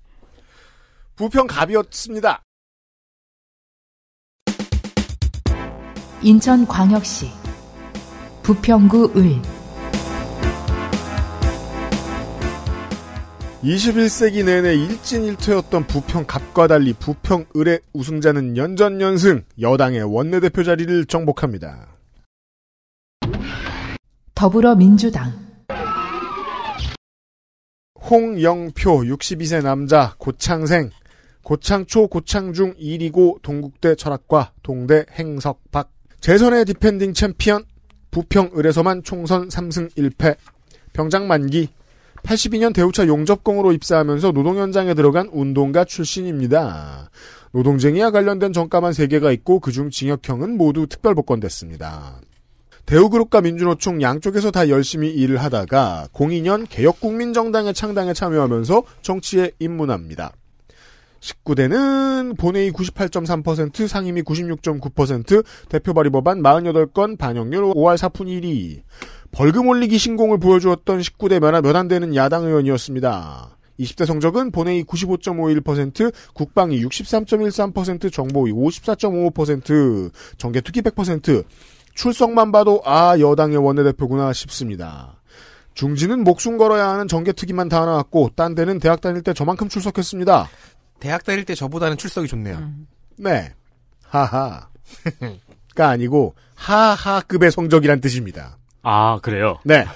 부평 갑이었습니다. 인천광역시 부평구 을 21세기 내내 일진일퇴였던 부평 갑과 달리 부평 을의 우승자는 연전연승 여당의 원내대표 자리를 정복합니다. 더불어민주당 홍영표 62세 남자 고창생 고창초 고창중 1이고 동국대 철학과 동대 행석박 재선의 디펜딩 챔피언 부평 을에서만 총선 3승 1패 병장 만기 82년 대우차 용접공으로 입사하면서 노동 현장에 들어간 운동가 출신입니다. 노동쟁이와 관련된 정가만 3개가 있고 그중 징역형은 모두 특별복권됐습니다. 대우그룹과 민주노총 양쪽에서 다 열심히 일을 하다가 02년 개혁국민정당의 창당에 참여하면서 정치에 입문합니다. 19대는 본회의 98.3%, 상임위 96.9%, 대표 발의 법안 48건, 반영률 5할 4푼 1위. 벌금 올리기 신공을 보여주었던 19대 몇안 되는 야당 의원이었습니다. 20대 성적은 본회의 95.51%, 국방위 63.13%, 정보위 54.55%, 정계투기 100%, 출석만 봐도 아 여당의 원내대표구나 싶습니다. 중지는 목숨 걸어야 하는 정계특위만 다 나왔고 딴 데는 대학 다닐 때 저만큼 출석했습니다. 대학 다닐 때 저보다는 출석이 좋네요. 음. 네. 하하. 가 아니고 하하급의 성적이란 뜻입니다. 아, 그래요? 네.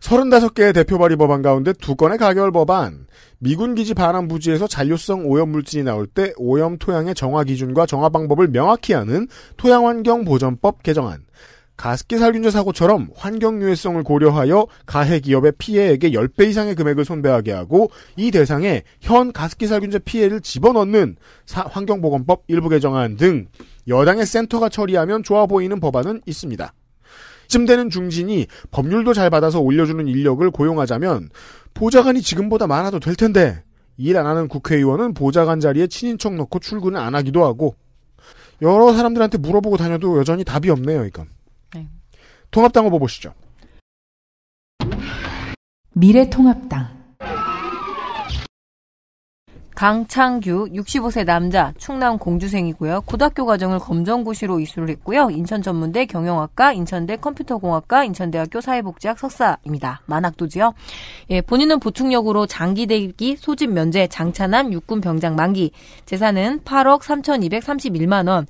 35개의 대표 발의 법안 가운데 두 건의 가결 법안, 미군 기지 반환 부지에서 잔류성 오염 물질이 나올 때 오염 토양의 정화 기준과 정화 방법을 명확히 하는 토양환경 보전법 개정안. 가습기 살균제 사고처럼 환경 유해성을 고려하여 가해 기업의 피해액의 10배 이상의 금액을 손배하게 하고 이 대상에 현 가습기 살균제 피해를 집어넣는 사, 환경보건법 일부 개정안 등 여당의 센터가 처리하면 좋아 보이는 법안은 있습니다. 쯤 되는 중진이 법률도 잘 받아서 올려주는 인력을 고용하자면 보좌관이 지금보다 많아도 될 텐데 일 안 하는 국회의원은 보좌관 자리에 친인척 넣고 출근을 안 하기도 하고 여러 사람들한테 물어보고 다녀도 여전히 답이 없네요 이건. 네. 통합당 후보 보시죠. 미래통합당 강창규 65세 남자 충남 공주생이고요. 고등학교 과정을 검정고시로 이수를 했고요. 인천 전문대 경영학과, 인천대 컴퓨터공학과, 인천대학교 사회복지학 석사입니다. 만학도지요. 예, 본인은 보충역으로 장기 대기 소집 면제 장차남 육군 병장 만기 재산은 8억 3,231만 원.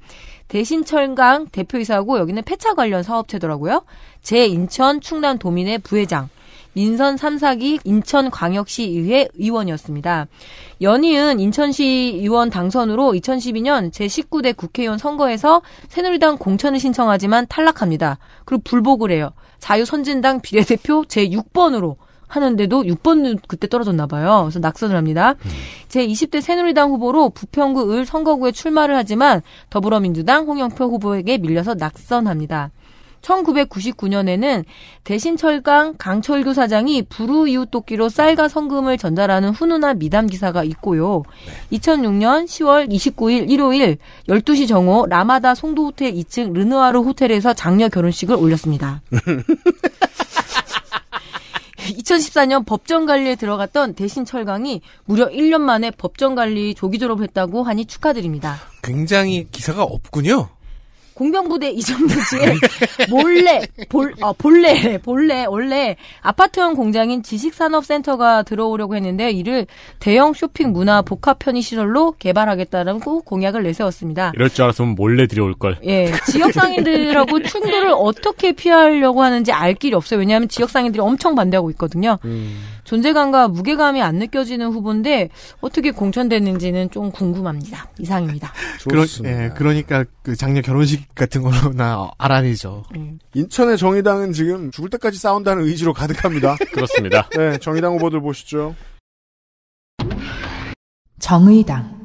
대신철강 대표이사고 여기는 폐차 관련 사업체더라고요. 제 인천 충남 도민의 부회장 민선 3사기 인천광역시의회 의원이었습니다. 연희은 인천시의원 당선으로 2012년 제19대 국회의원 선거에서 새누리당 공천을 신청하지만 탈락합니다. 그리고 불복을 해요. 자유선진당 비례대표 제6번으로 하는데도 6번 은 그때 떨어졌나 봐요. 그래서 낙선을 합니다. 음. 제20대 새누리당 후보로 부평구 을 선거구에 출마를 하지만 더불어민주당 홍영표 후보에게 밀려서 낙선합니다. 1999년에는 대신철강 강철규 사장이 부르이웃돕기로 쌀과 성금을 전달하는 훈훈한 미담 기사가 있고요. 2006년 10월 29일 일요일 12시 정오 라마다 송도 호텔 2층 르누아르 호텔에서 장녀 결혼식을 올렸습니다. 2014년 법정 관리에 들어갔던 대신 철강이 무려 1년 만에 법정 관리 조기 졸업했다고 하니 축하드립니다. 굉장히 기사가 없군요. 공병부대 이전 부지에 몰래 볼, 어, 본래 본래 원래 아파트형 공장인 지식산업센터가 들어오려고 했는데 이를 대형 쇼핑 문화 복합 편의 시설로 개발하겠다라고 공약을 내세웠습니다. 이럴 줄 알았으면 몰래 들여올 걸. 예, 지역 상인들하고 *laughs* 충돌을 어떻게 피하려고 하는지 알 길이 없어요. 왜냐하면 지역 상인들이 엄청 반대하고 있거든요. 음. 존재감과 무게감이 안 느껴지는 후보인데 어떻게 공천됐는지는 좀 궁금합니다. 이상입니다. *laughs* 그러, 예, 그러니까 그 작년 결혼식 같은 거로나 알아내죠. 음. 인천의 정의당은 지금 죽을 때까지 싸운다는 의지로 가득합니다. *laughs* 그렇습니다. 네, 정의당 후보들 보시죠. 정의당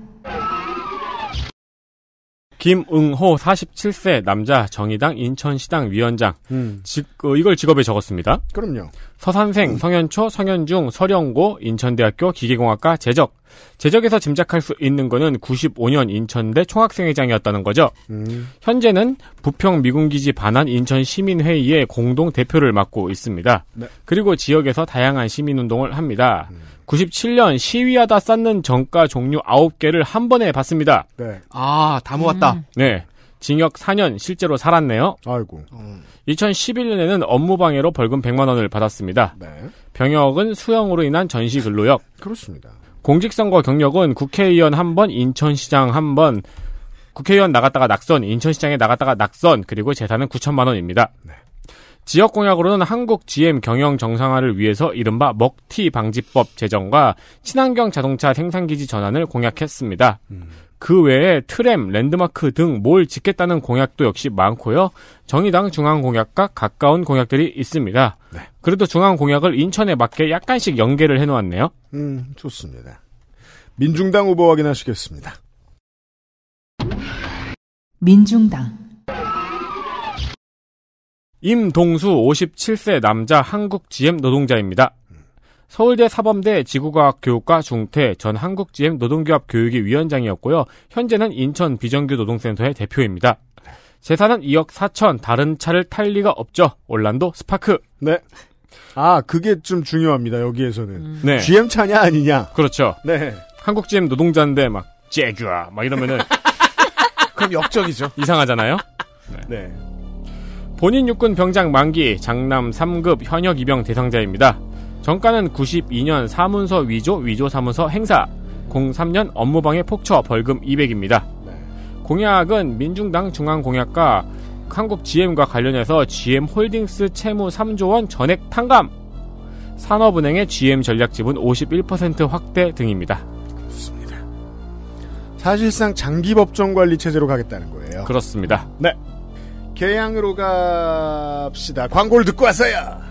김응호 47세 남자 정의당 인천시당 위원장. 음. 지, 어, 이걸 직업에 적었습니다. 그럼요. 서산생, 음. 성현초, 성현중, 서령고, 인천대학교 기계공학과 재적. 재적에서 짐작할 수 있는 거는 95년 인천대 총학생회장이었다는 거죠. 음. 현재는 부평 미군기지 반환 인천 시민회의의 공동 대표를 맡고 있습니다. 네. 그리고 지역에서 다양한 시민운동을 합니다. 음. 97년 시위하다 쌓는 정가 종류 9개를 한 번에 봤습니다 네. 아, 다 모았다. 음. 네. 징역 4년 실제로 살았네요. 아이고. 음. 2011년에는 업무방해로 벌금 100만 원을 받았습니다. 네. 병역은 수형으로 인한 전시 근로역. 그렇습니다. 공직선거 경력은 국회의원 한 번, 인천시장 한 번, 국회의원 나갔다가 낙선, 인천시장에 나갔다가 낙선, 그리고 재산은 9천만 원입니다. 네. 지역 공약으로는 한국 GM 경영 정상화를 위해서 이른바 먹튀 방지법 제정과 친환경 자동차 생산기지 전환을 공약했습니다. 음. 그 외에 트램, 랜드마크 등 뭘 짓겠다는 공약도 역시 많고요. 정의당 중앙 공약과 가까운 공약들이 있습니다. 네. 그래도 중앙 공약을 인천에 맞게 약간씩 연계를 해놓았네요. 음, 좋습니다. 민중당 후보 확인하시겠습니다. 민중당 임동수 57세 남자 한국 GM 노동자입니다. 서울대 사범대 지구과학 교육과 중퇴 전 한국 GM 노동기합 교육위 위원장이었고요. 현재는 인천 비정규 노동센터의 대표입니다. 재산은 2억 4천, 다른 차를 탈 리가 없죠. 올란도 스파크. 네. 아, 그게 좀 중요합니다. 여기에서는. 음. 네. GM 차냐 아니냐. 그렇죠. 네. 한국 GM 노동자인데 막 제주아 막 이러면은 *laughs* 그럼 역적이죠. 이상하잖아요. 네. 네. 본인 육군 병장 만기, 장남 3급 현역 입영 대상자입니다. 정가는 92년 사문서 위조, 위조 사문서 행사, 03년 업무방해 폭처 벌금 200입니다. 공약은 민중당 중앙공약과 한국 GM과 관련해서 GM 홀딩스 채무 3조 원 전액 탕감, 산업은행의 GM 전략 지분 51% 확대 등입니다. 그렇습니다. 사실상 장기 법정 관리 체제로 가겠다는 거예요. 그렇습니다. 네. 계양으로 갑시다. 광고를 듣고 왔어요.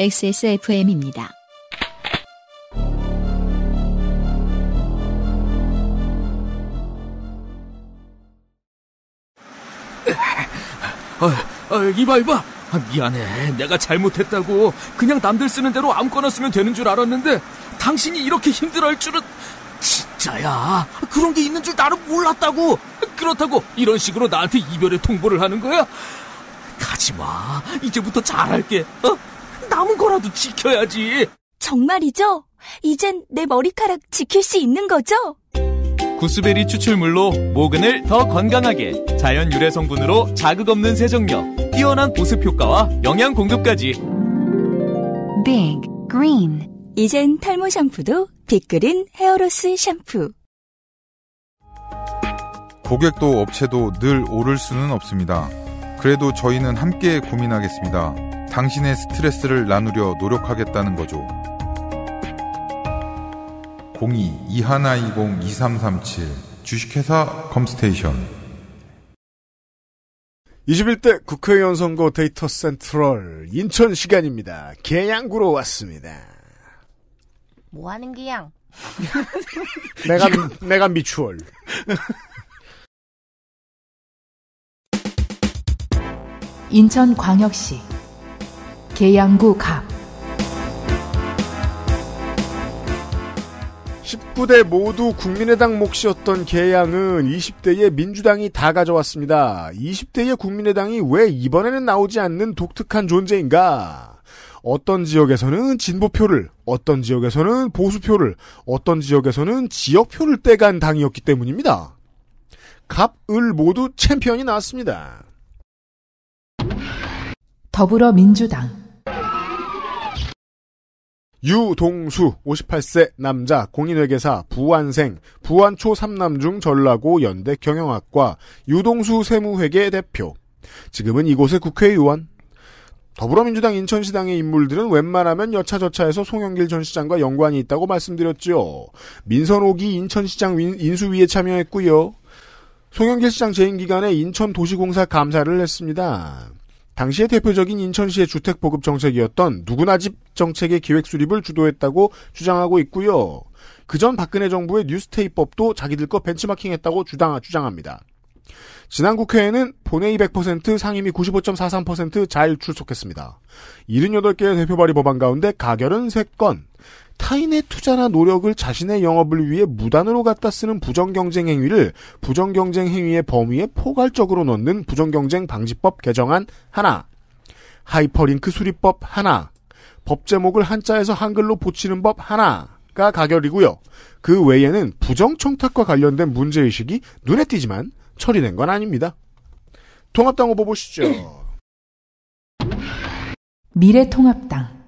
XSFM입니다. 어, 어, 이봐 이봐 아, 미안해 내가 잘못했다고 그냥 남들 쓰는 대로 아무거나 쓰면 되는 줄 알았는데 당신이 이렇게 힘들어할 줄은 진짜야? 그런 게 있는 줄 나는 몰랐다고. 그렇다고 이런 식으로 나한테 이별의 통보를 하는 거야? 가지 마. 이제부터 잘할게. 어? 남은 거라도 지켜야지. 정말이죠? 이젠 내 머리카락 지킬 수 있는 거죠? 구스베리 추출물로 모근을 더 건강하게 자연 유래 성분으로 자극 없는 세정력, 뛰어난 보습 효과와 영양 공급까지. Big Green. 이젠 탈모 샴푸도 빅그린 헤어로스 샴푸. 고객도 업체도 늘 오를 수는 없습니다. 그래도 저희는 함께 고민하겠습니다. 당신의 스트레스를 나누려 노력하겠다는 거죠. 02-2120-2337 주식회사 컴스테이션 21대 국회의원 선거 데이터 센트럴 인천 시간입니다. 계양구로 왔습니다. 뭐 하는 기양? *laughs* 내가 내가 미추얼. 인천광역시 계양구 갑1 9대 모두 국민의당 몫이었던 계양은 20대에 민주당이 다 가져왔습니다. 20대에 국민의당이 왜 이번에는 나오지 않는 독특한 존재인가? 어떤 지역에서는 진보표를, 어떤 지역에서는 보수표를, 어떤 지역에서는 지역표를 떼간 당이었기 때문입니다. 갑, 을 모두 챔피언이 나왔습니다. 더불어민주당 유동수 58세 남자 공인회계사 부안생 부안초 3남중 전라고 연대 경영학과 유동수 세무회계 대표 지금은 이곳의 국회의원 더불어민주당 인천시당의 인물들은 웬만하면 여차저차해서 송영길 전 시장과 연관이 있다고 말씀드렸죠. 민선 5기 인천시장 인수위에 참여했고요. 송영길 시장 재임 기간에 인천도시공사 감사를 했습니다. 당시의 대표적인 인천시의 주택 보급 정책이었던 누구나 집 정책의 기획 수립을 주도했다고 주장하고 있고요. 그 전 박근혜 정부의 뉴스테이법도 자기들 거 벤치마킹했다고 주당, 주장합니다. 지난 국회에는 본회의 100%, 상임위 95.43%잘 출석했습니다. 78개의 대표 발의 법안 가운데 가결은 3건, 타인의 투자나 노력을 자신의 영업을 위해 무단으로 갖다 쓰는 부정경쟁 행위를 부정경쟁 행위의 범위에 포괄적으로 넣는 부정경쟁 방지법 개정안 하나, 하이퍼링크 수리법 하나, 법 제목을 한자에서 한글로 고치는 법 하나가 가결이고요. 그 외에는 부정청탁과 관련된 문제의식이 눈에 띄지만 처리된 건 아닙니다. 통합당 후보 보시죠. 미래통합당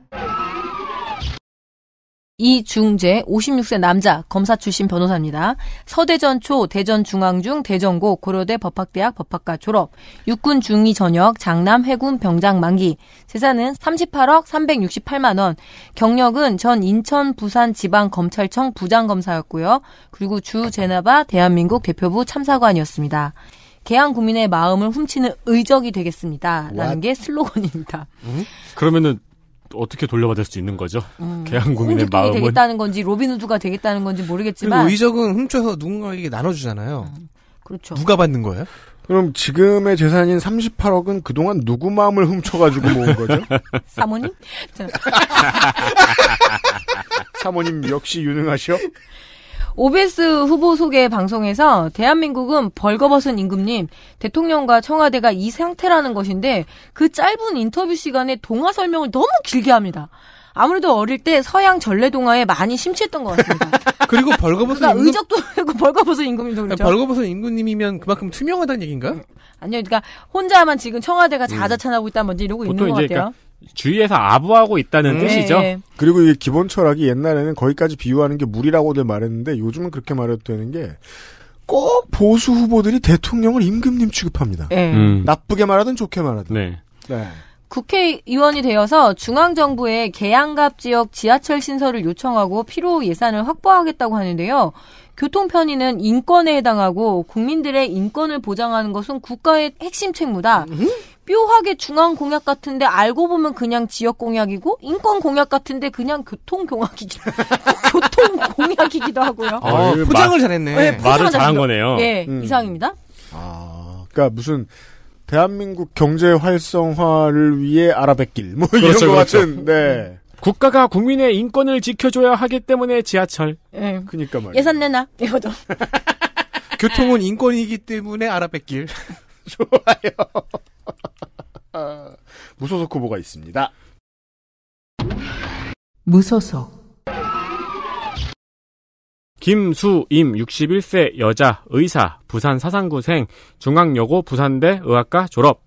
이중재 56세 남자 검사 출신 변호사입니다. 서대전초 대전중앙중 대전고 고려대 법학대학 법학과 졸업 육군 중위 전역 장남 해군 병장 만기 재산은 38억 368만 원 경력은 전 인천 부산 지방 검찰청 부장 검사였고요. 그리고 주 제나바 대한민국 대표부 참사관이었습니다. 개항 국민의 마음을 훔치는 의적이 되겠습니다. 라는 게 슬로건입니다. 음? 그러면은 어떻게 돌려받을 수 있는 거죠? 음, 계양국민의 마음은 되겠다는 건지 로빈후드가 되겠다는 건지 모르겠지만 의적은 훔쳐서 누군가에게 나눠주잖아요. 음, 그렇죠. 누가 받는 거예요? 그럼 지금의 재산인 38억은 그동안 누구 마음을 훔쳐가지고 모은 거죠? *laughs* 사모님? *laughs* 사모님 역시 유능하셔? 오베스 후보 소개 방송에서 대한민국은 벌거벗은 임금님, 대통령과 청와대가 이 상태라는 것인데 그 짧은 인터뷰 시간에 동화 설명을 너무 길게 합니다. 아무래도 어릴 때 서양 전래 동화에 많이 심취했던 것 같습니다. *laughs* 그리고 벌거벗은 그러니까 임금... 의적도 그고 벌거벗은 임금님도 그렇죠. 벌거벗은 임금님이면 그만큼 투명하다는 얘기인가요? 아니요, 그러니까 혼자만 지금 청와대가 음. 자자찬하고 있다든지 이러고 있는 것 그러니까 같아요. 그러니까 주위에서 아부하고 있다는 음. 뜻이죠. 네. 그리고 이 기본 철학이 옛날에는 거기까지 비유하는 게 무리라고들 말했는데 요즘은 그렇게 말해도 되는 게 꼭 보수 후보들이 대통령을 임금님 취급합니다. 네. 음. 나쁘게 말하든 좋게 말하든. 네. 네. 국회의원이 되어서 중앙정부에 계양갑 지역 지하철 신설을 요청하고 필요 예산을 확보하겠다고 하는데요. 교통 편의는 인권에 해당하고 국민들의 인권을 보장하는 것은 국가의 핵심 책무다. 음? 묘하게 중앙 공약 같은데 알고 보면 그냥 지역 공약이고 인권 공약 같은데 그냥 교통 공약이기 *laughs* 교통 공약이기도 하고요. 아, 어, 포장을 잘했네. 네, 말을 잘한 거네요. 네, 음. 이상입니다. 아, 그러니까 무슨 대한민국 경제 활성화를 위해 알아뵙길 뭐 그렇죠, 이런 것 그렇죠. 같은. 네. 국가가 국민의 인권을 지켜줘야 하기 때문에 지하철. 네. 그니까 말이야. 예산 내놔 이거죠. *laughs* 교통은 인권이기 때문에 알아뵙길. *laughs* 좋아요. *laughs* 무소속 후보가 있습니다. 무소속 김수임 61세 여자 의사 부산 사상구생 중앙여고 부산대 의학과 졸업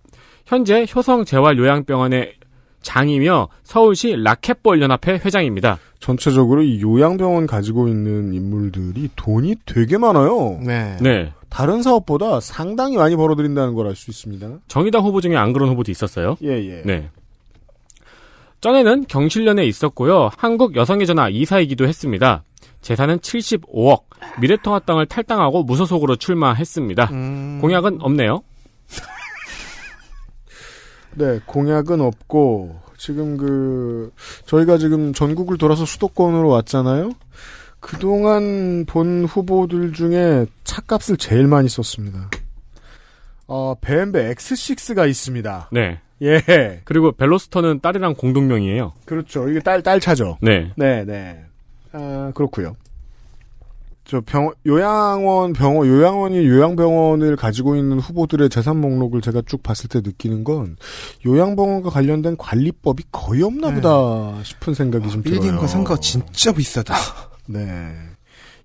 현재 효성재활요양병원의 장이며 서울시 라켓볼 연합회 회장입니다. 전체적으로 이 요양병원 가지고 있는 인물들이 돈이 되게 많아요. 네. 네. 다른 사업보다 상당히 많이 벌어들인다는 걸 알 수 있습니다. 정의당 후보 중에 안 그런 후보도 있었어요. 예, 예. 네. 전에는 경실련에 있었고요. 한국 여성의 전화 이사이기도 했습니다. 재산은 75억. 미래통합당을 탈당하고 무소속으로 출마했습니다. 음... 공약은 없네요. *laughs* 네, 공약은 없고 지금 그 저희가 지금 전국을 돌아서 수도권으로 왔잖아요. 그동안 본 후보들 중에 차값을 제일 많이 썼습니다. 어, BMW X6가 있습니다. 네. 예. 그리고 벨로스터는 딸이랑 공동명이에요. 그렇죠. 이게 딸, 딸 차죠. 네. 네, 네. 아, 그렇고요 저 병, 요양원, 병원, 요양원이 요양병원을 가지고 있는 후보들의 재산 목록을 제가 쭉 봤을 때 느끼는 건 요양병원과 관련된 관리법이 거의 없나 네. 보다 네. 싶은 생각이 아, 좀 빌딩과 들어요. 빌딩과 상가 진짜 비싸다. 네.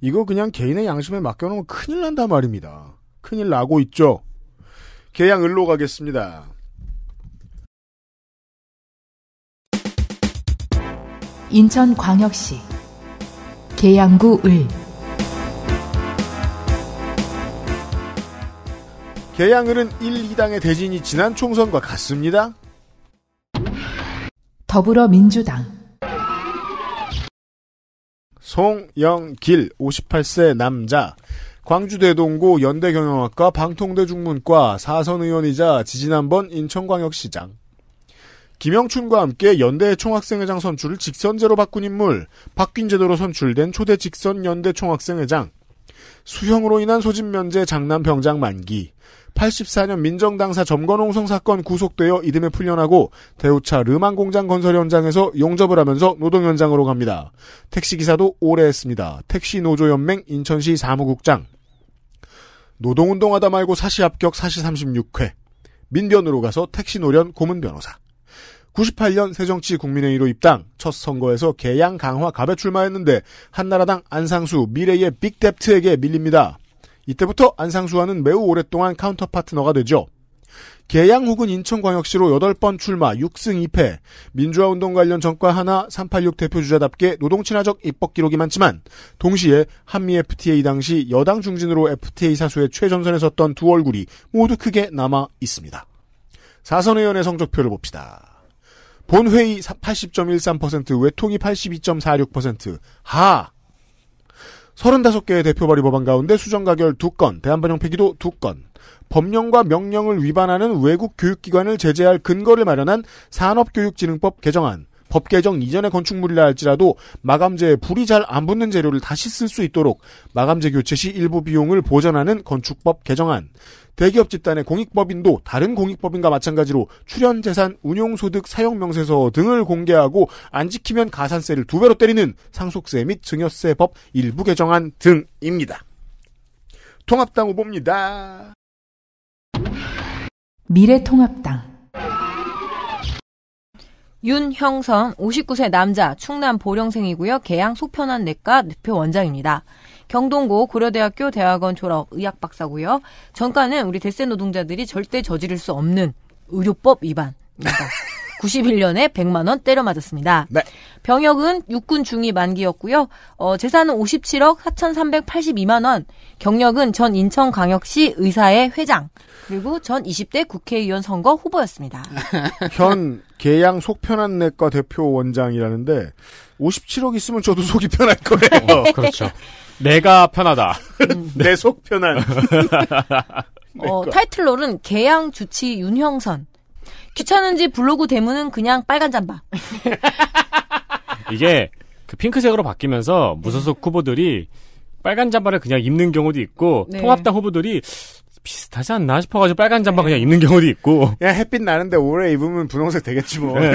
이거 그냥 개인의 양심에 맡겨놓으면 큰일 난다 말입니다. 큰일 나고 있죠. 개양 을로 가겠습니다. 인천광역시 계양구 을 계양을은 1, 2당의 대진이 지난 총선과 같습니다. 더불어민주당 송영길 58세 남자 광주대동고 연대경영학과 방통대중문과 사선 의원이자 지지난번 인천광역시장 김영춘과 함께 연대 총학생회장 선출을 직선제로 바꾼 인물 바뀐 제도로 선출된 초대 직선 연대 총학생회장 수형으로 인한 소집 면제 장남 병장 만기 84년 민정당사 점거농성 사건 구속되어 이듬해 풀려나고 대우차 르만 공장 건설 현장에서 용접을 하면서 노동 현장으로 갑니다. 택시기사도 오래 했습니다. 택시노조연맹 인천시 사무국장. 노동운동하다 말고 사시 합격 사시 36회. 민변으로 가서 택시노련 고문 변호사. 98년 새정치 국민회의로 입당, 첫 선거에서 개양 강화 갑에 출마했는데 한나라당 안상수 미래의 빅데프트에게 밀립니다. 이때부터 안상수와는 매우 오랫동안 카운터 파트너가 되죠. 계양 혹은 인천광역시로 8번 출마 6승 2패 민주화운동 관련 전과 하나 386 대표주자답게 노동친화적 입법 기록이 많지만 동시에 한미 FTA 당시 여당 중진으로 FTA 사수의 최전선에 섰던 두 얼굴이 모두 크게 남아 있습니다. 사선의원의 성적표를 봅시다. 본회의 80.13% 외통이 82.46%하 35개의 대표 발의 법안 가운데 수정 가결 2건, 대한반영 폐기도 2건, 법령과 명령을 위반하는 외국 교육기관을 제재할 근거를 마련한 산업교육진흥법 개정안, 법 개정 이전의 건축물이라 할지라도 마감재에 불이 잘 안 붙는 재료를 다시 쓸 수 있도록 마감재 교체 시 일부 비용을 보전하는 건축법 개정안. 대기업 집단의 공익법인도 다른 공익법인과 마찬가지로 출연 재산, 운용 소득, 사용 명세서 등을 공개하고 안 지키면 가산세를 두 배로 때리는 상속세 및 증여세 법 일부 개정안 등입니다. 통합당 후보입니다. 미래통합당 윤형선 59세 남자 충남 보령생이고요. 계양 소편한 내과 대표 원장입니다. 경동고 고려대학교 대학원 졸업 의학박사고요. 전과는 우리 대세 노동자들이 절대 저지를 수 없는 의료법 위반입니다. *laughs* 91년에 100만 원 때려 맞았습니다. 네. 병역은 육군 중위 만기였고요. 어, 재산은 57억 4,382만 원. 경력은 전 인천광역시 의사회 회장 그리고 전 20대 국회의원 선거 후보였습니다. *laughs* 현 계양 속편한 내과 대표 원장이라는데 57억 있으면 저도 속이 편할 거예요. 어, 그렇죠. 내가 편하다. *laughs* 네. 내속 편한. *laughs* 어, 타이틀롤은 계양 주치 윤형선. 귀찮은지 블로그 대문은 그냥 빨간 잠바. *laughs* 이게 그 핑크색으로 바뀌면서 무소속 네. 후보들이 빨간 잠바를 그냥 입는 경우도 있고 네. 통합당 후보들이 비슷하지 않나 싶어가지고 빨간 잠바 그냥 네. 입는 경우도 있고. 야 햇빛 나는데 오래 입으면 분홍색 되겠지 뭐. 네.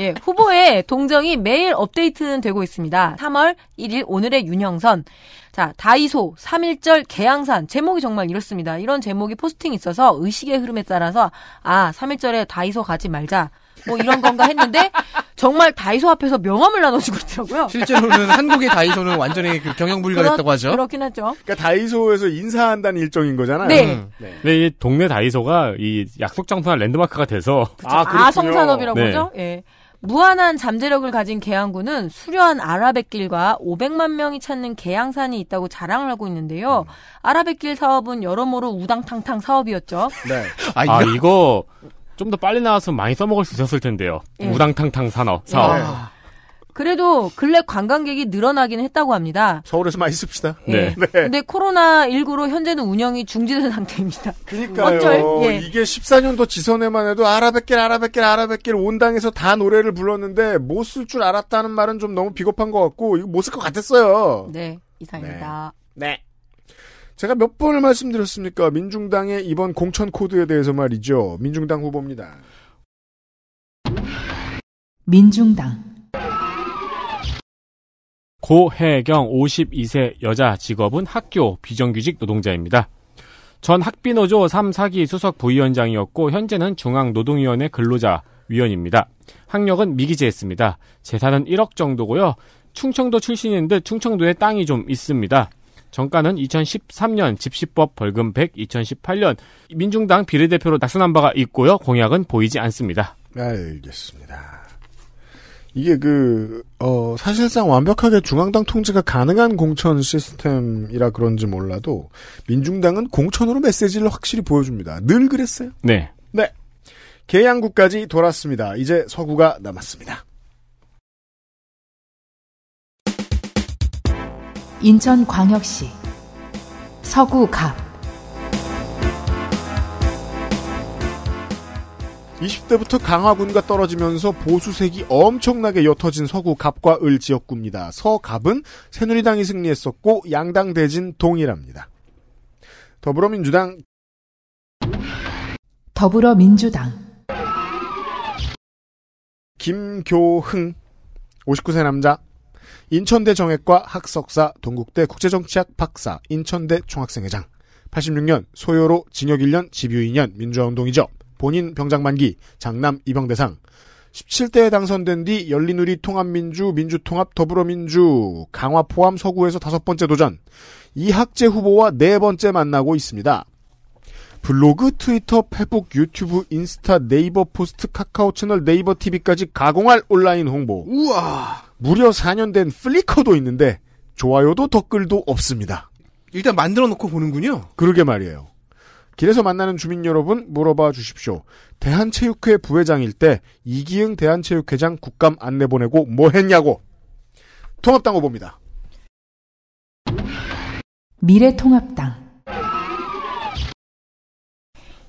예, 후보의 동정이 매일 업데이트는 되고 있습니다. 3월 1일 오늘의 윤형선. 자, 다이소, 3일절 개양산. 제목이 정말 이렇습니다. 이런 제목이 포스팅이 있어서 의식의 흐름에 따라서, 아, 3일절에 다이소 가지 말자. 뭐 이런 건가 했는데 정말 다이소 앞에서 명함을 나눠주고 있더라고요. 실제로는 한국의 다이소는 완전히 그 경영 불가가 됐다고 하죠. 그렇긴 하죠. 그러니까 다이소에서 인사한다는 일정인 거잖아요. 네. 음. 네. 근데 네, 이 동네 다이소가 이 약속 장소나 랜드마크가 돼서 그쵸. 아, 그렇군요. 아성산업이라고 네. 죠 예. 무한한 잠재력을 가진 계양군은 수려한 아라뱃길과 500만 명이 찾는 계양산이 있다고 자랑을 하고 있는데요. 음. 아라뱃길 사업은 여러모로 우당탕탕 사업이었죠. 네. 아, 아, 이거 좀더 빨리 나와서 많이 써먹을 수 있었을 텐데요. 예. 우당탕탕 산업 예. 사업. 예. 그래도 근래 관광객이 늘어나긴 했다고 합니다. 서울에서 많이 씁시다. 네. 예. 네. 근데 코로나19로 현재는 운영이 중지된 상태입니다. 그니까요. 어쩔? 예. 이게 14년도 지선에만 해도 아라뱃길, 아라뱃길, 아라뱃길 온당에서 다 노래를 불렀는데 못 쓸 줄 알았다는 말은 좀 너무 비겁한 것 같고, 이거 못 쓸 것 같았어요. 네. 이상입니다. 네. 네. 제가 몇 번을 말씀드렸습니까? 민중당의 이번 공천 코드에 대해서 말이죠. 민중당 후보입니다. 민중당 고혜경 52세 여자 직업은 학교 비정규직 노동자입니다. 전 학비노조 3, 4기 수석 부위원장이었고 현재는 중앙노동위원회 근로자 위원입니다. 학력은 미기재했습니다. 재산은 1억 정도고요. 충청도 출신인 듯 충청도에 땅이 좀 있습니다. 정가는 2013년 집시법 벌금 100, 2018년 민중당 비례대표로 낙선한 바가 있고요. 공약은 보이지 않습니다. 알겠습니다. 이게 그, 어, 사실상 완벽하게 중앙당 통제가 가능한 공천 시스템이라 그런지 몰라도, 민중당은 공천으로 메시지를 확실히 보여줍니다. 늘 그랬어요. 네. 네. 계양구까지 돌았습니다. 이제 서구가 남았습니다. 인천광역시 서구갑 20대부터 강화군과 떨어지면서 보수색이 엄청나게 옅어진 서구 갑과 을 지역구입니다. 서갑은 새누리당이 승리했었고 양당 대진 동일합니다. 더불어민주당 더불어민주당 김교흥 59세 남자 인천대 정액과 학석사, 동국대 국제정치학 박사, 인천대 총학생회장. 86년 소요로 징역 1년, 집유 2년 민주화운동이죠. 본인 병장 만기, 장남 이병대상. 17대에 당선된 뒤 열린우리 통합민주, 민주통합 더불어민주, 강화 포함 서구에서 다섯 번째 도전. 이학재 후보와 네 번째 만나고 있습니다. 블로그, 트위터, 페북, 유튜브, 인스타, 네이버 포스트, 카카오 채널, 네이버 TV까지 가공할 온라인 홍보. 우와! 무려 4년 된 플리커도 있는데 좋아요도 댓글도 없습니다. 일단 만들어 놓고 보는군요. 그러게 말이에요. 길에서 만나는 주민 여러분 물어봐 주십시오. 대한체육회 부회장일 때 이기흥 대한체육회장 국감 안내 보내고 뭐 했냐고. 통합당 후봅니다. 미래통합당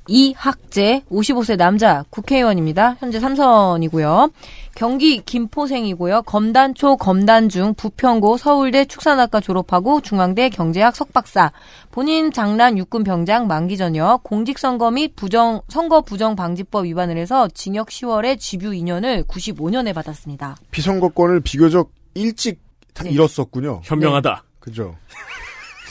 이학재 55세 남자 국회의원입니다. 현재 삼선이고요. 경기 김포생이고요. 검단초 검단중 부평고 서울대 축산학과 졸업하고 중앙대 경제학 석박사. 본인 장난 육군 병장 만기 전역 공직선거 및 부정 선거 부정 방지법 위반을 해서 징역 10월에 집유 2년을 95년에 받았습니다. 비선거권을 비교적 일찍 네. 잃었었군요. 현명하다. 네. 그죠.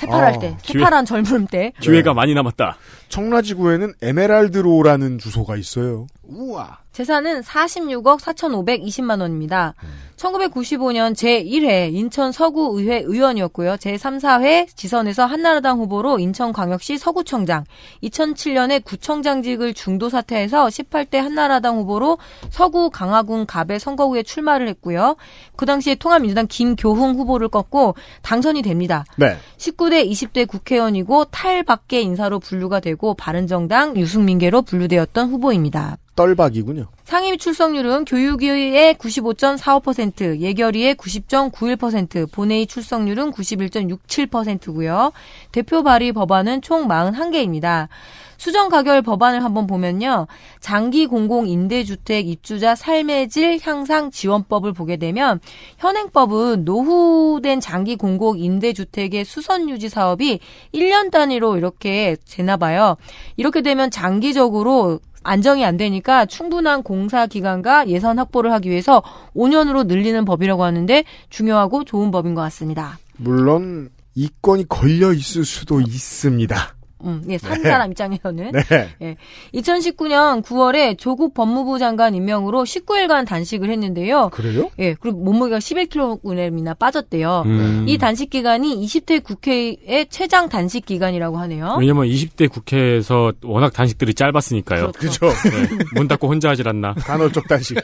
새파랄 아, 때, 새파란 젊음 때. 기회가 네. 많이 남았다. 청라지구에는 에메랄드로라는 주소가 있어요. 우와. 재산은 46억 4,520만 원입니다. 음. 1995년 제1회 인천 서구의회 의원이었고요. 제3사회 지선에서 한나라당 후보로 인천광역시 서구청장, 2007년에 구청장직을 중도 사퇴해서 18대 한나라당 후보로 서구 강화군 갑의 선거구에 출마를 했고요. 그 당시에 통합민주당 김교흥 후보를 꺾고 당선이 됩니다. 네. 19대 20대 국회의원이고 탈밖에 인사로 분류가 되고 바른정당 유승민계로 분류되었던 후보입니다. 떨박이군요. 상임 출석률은 교육위의 95.45%, 예결위의 90.91%, 본회의 출석률은 91.67%고요. 대표 발의 법안은 총 41개입니다. 수정 가결 법안을 한번 보면요. 장기 공공 임대주택 입주자 삶의 질 향상 지원법을 보게 되면 현행법은 노후된 장기 공공 임대주택의 수선 유지 사업이 1년 단위로 이렇게 되나 봐요. 이렇게 되면 장기적으로 안정이 안 되니까 충분한 공사 기간과 예산 확보를 하기 위해서 5년으로 늘리는 법이라고 하는데 중요하고 좋은 법인 것 같습니다. 물론 이권이 걸려 있을 수도 있습니다. 음, 예, 산 네. 사람 입장에서는. 네. 예. 2019년 9월에 조국 법무부 장관 임명으로 19일간 단식을 했는데요. 그래요? 예, 그리고 몸무게가 11kg이나 빠졌대요. 음. 이 단식 기간이 20대 국회의 최장 단식 기간이라고 하네요. 왜냐면 20대 국회에서 워낙 단식들이 짧았으니까요. 그렇죠. 그렇죠. 네. 문 닫고 혼자 하질 않나. 간헐적 단식.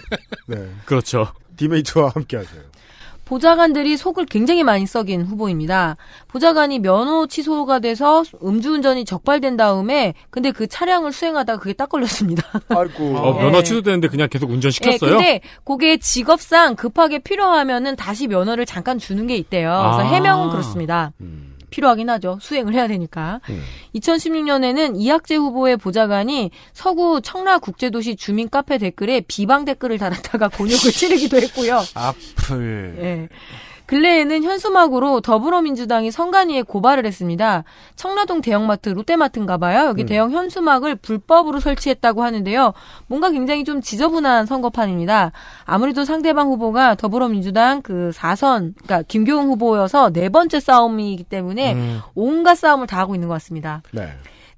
네. 그렇죠. 디메이트와 함께 하세요. 보좌관들이 속을 굉장히 많이 썩인 후보입니다. 보좌관이 면허 취소가 돼서 음주운전이 적발된 다음에 근데 그 차량을 수행하다가 그게 딱 걸렸습니다. *laughs* 아이고. 어, 네. 면허 취소되는데 그냥 계속 운전시켰어요? 네, 근데 그게 직업상 급하게 필요하면은 다시 면허를 잠깐 주는 게 있대요. 그래서 아. 해명은 그렇습니다. 음. 필요하긴 하죠. 수행을 해야 되니까. 음. 예. 2016년에는 이학재 후보의 보좌관이 서구 청라 국제도시 주민 카페 댓글에 비방 댓글을 달았다가 곤욕을 *laughs* 치르기도 했고요. 앞을. 예. 근래에는 현수막으로 더불어민주당이 선관위에 고발을 했습니다. 청라동 대형마트 롯데마트인가 봐요. 여기 음. 대형 현수막을 불법으로 설치했다고 하는데요. 뭔가 굉장히 좀 지저분한 선거판입니다. 아무래도 상대방 후보가 더불어민주당 그 4선 그러니까 김교훈 후보여서 네 번째 싸움이기 때문에 음. 온갖 싸움을 다 하고 있는 것 같습니다. 네.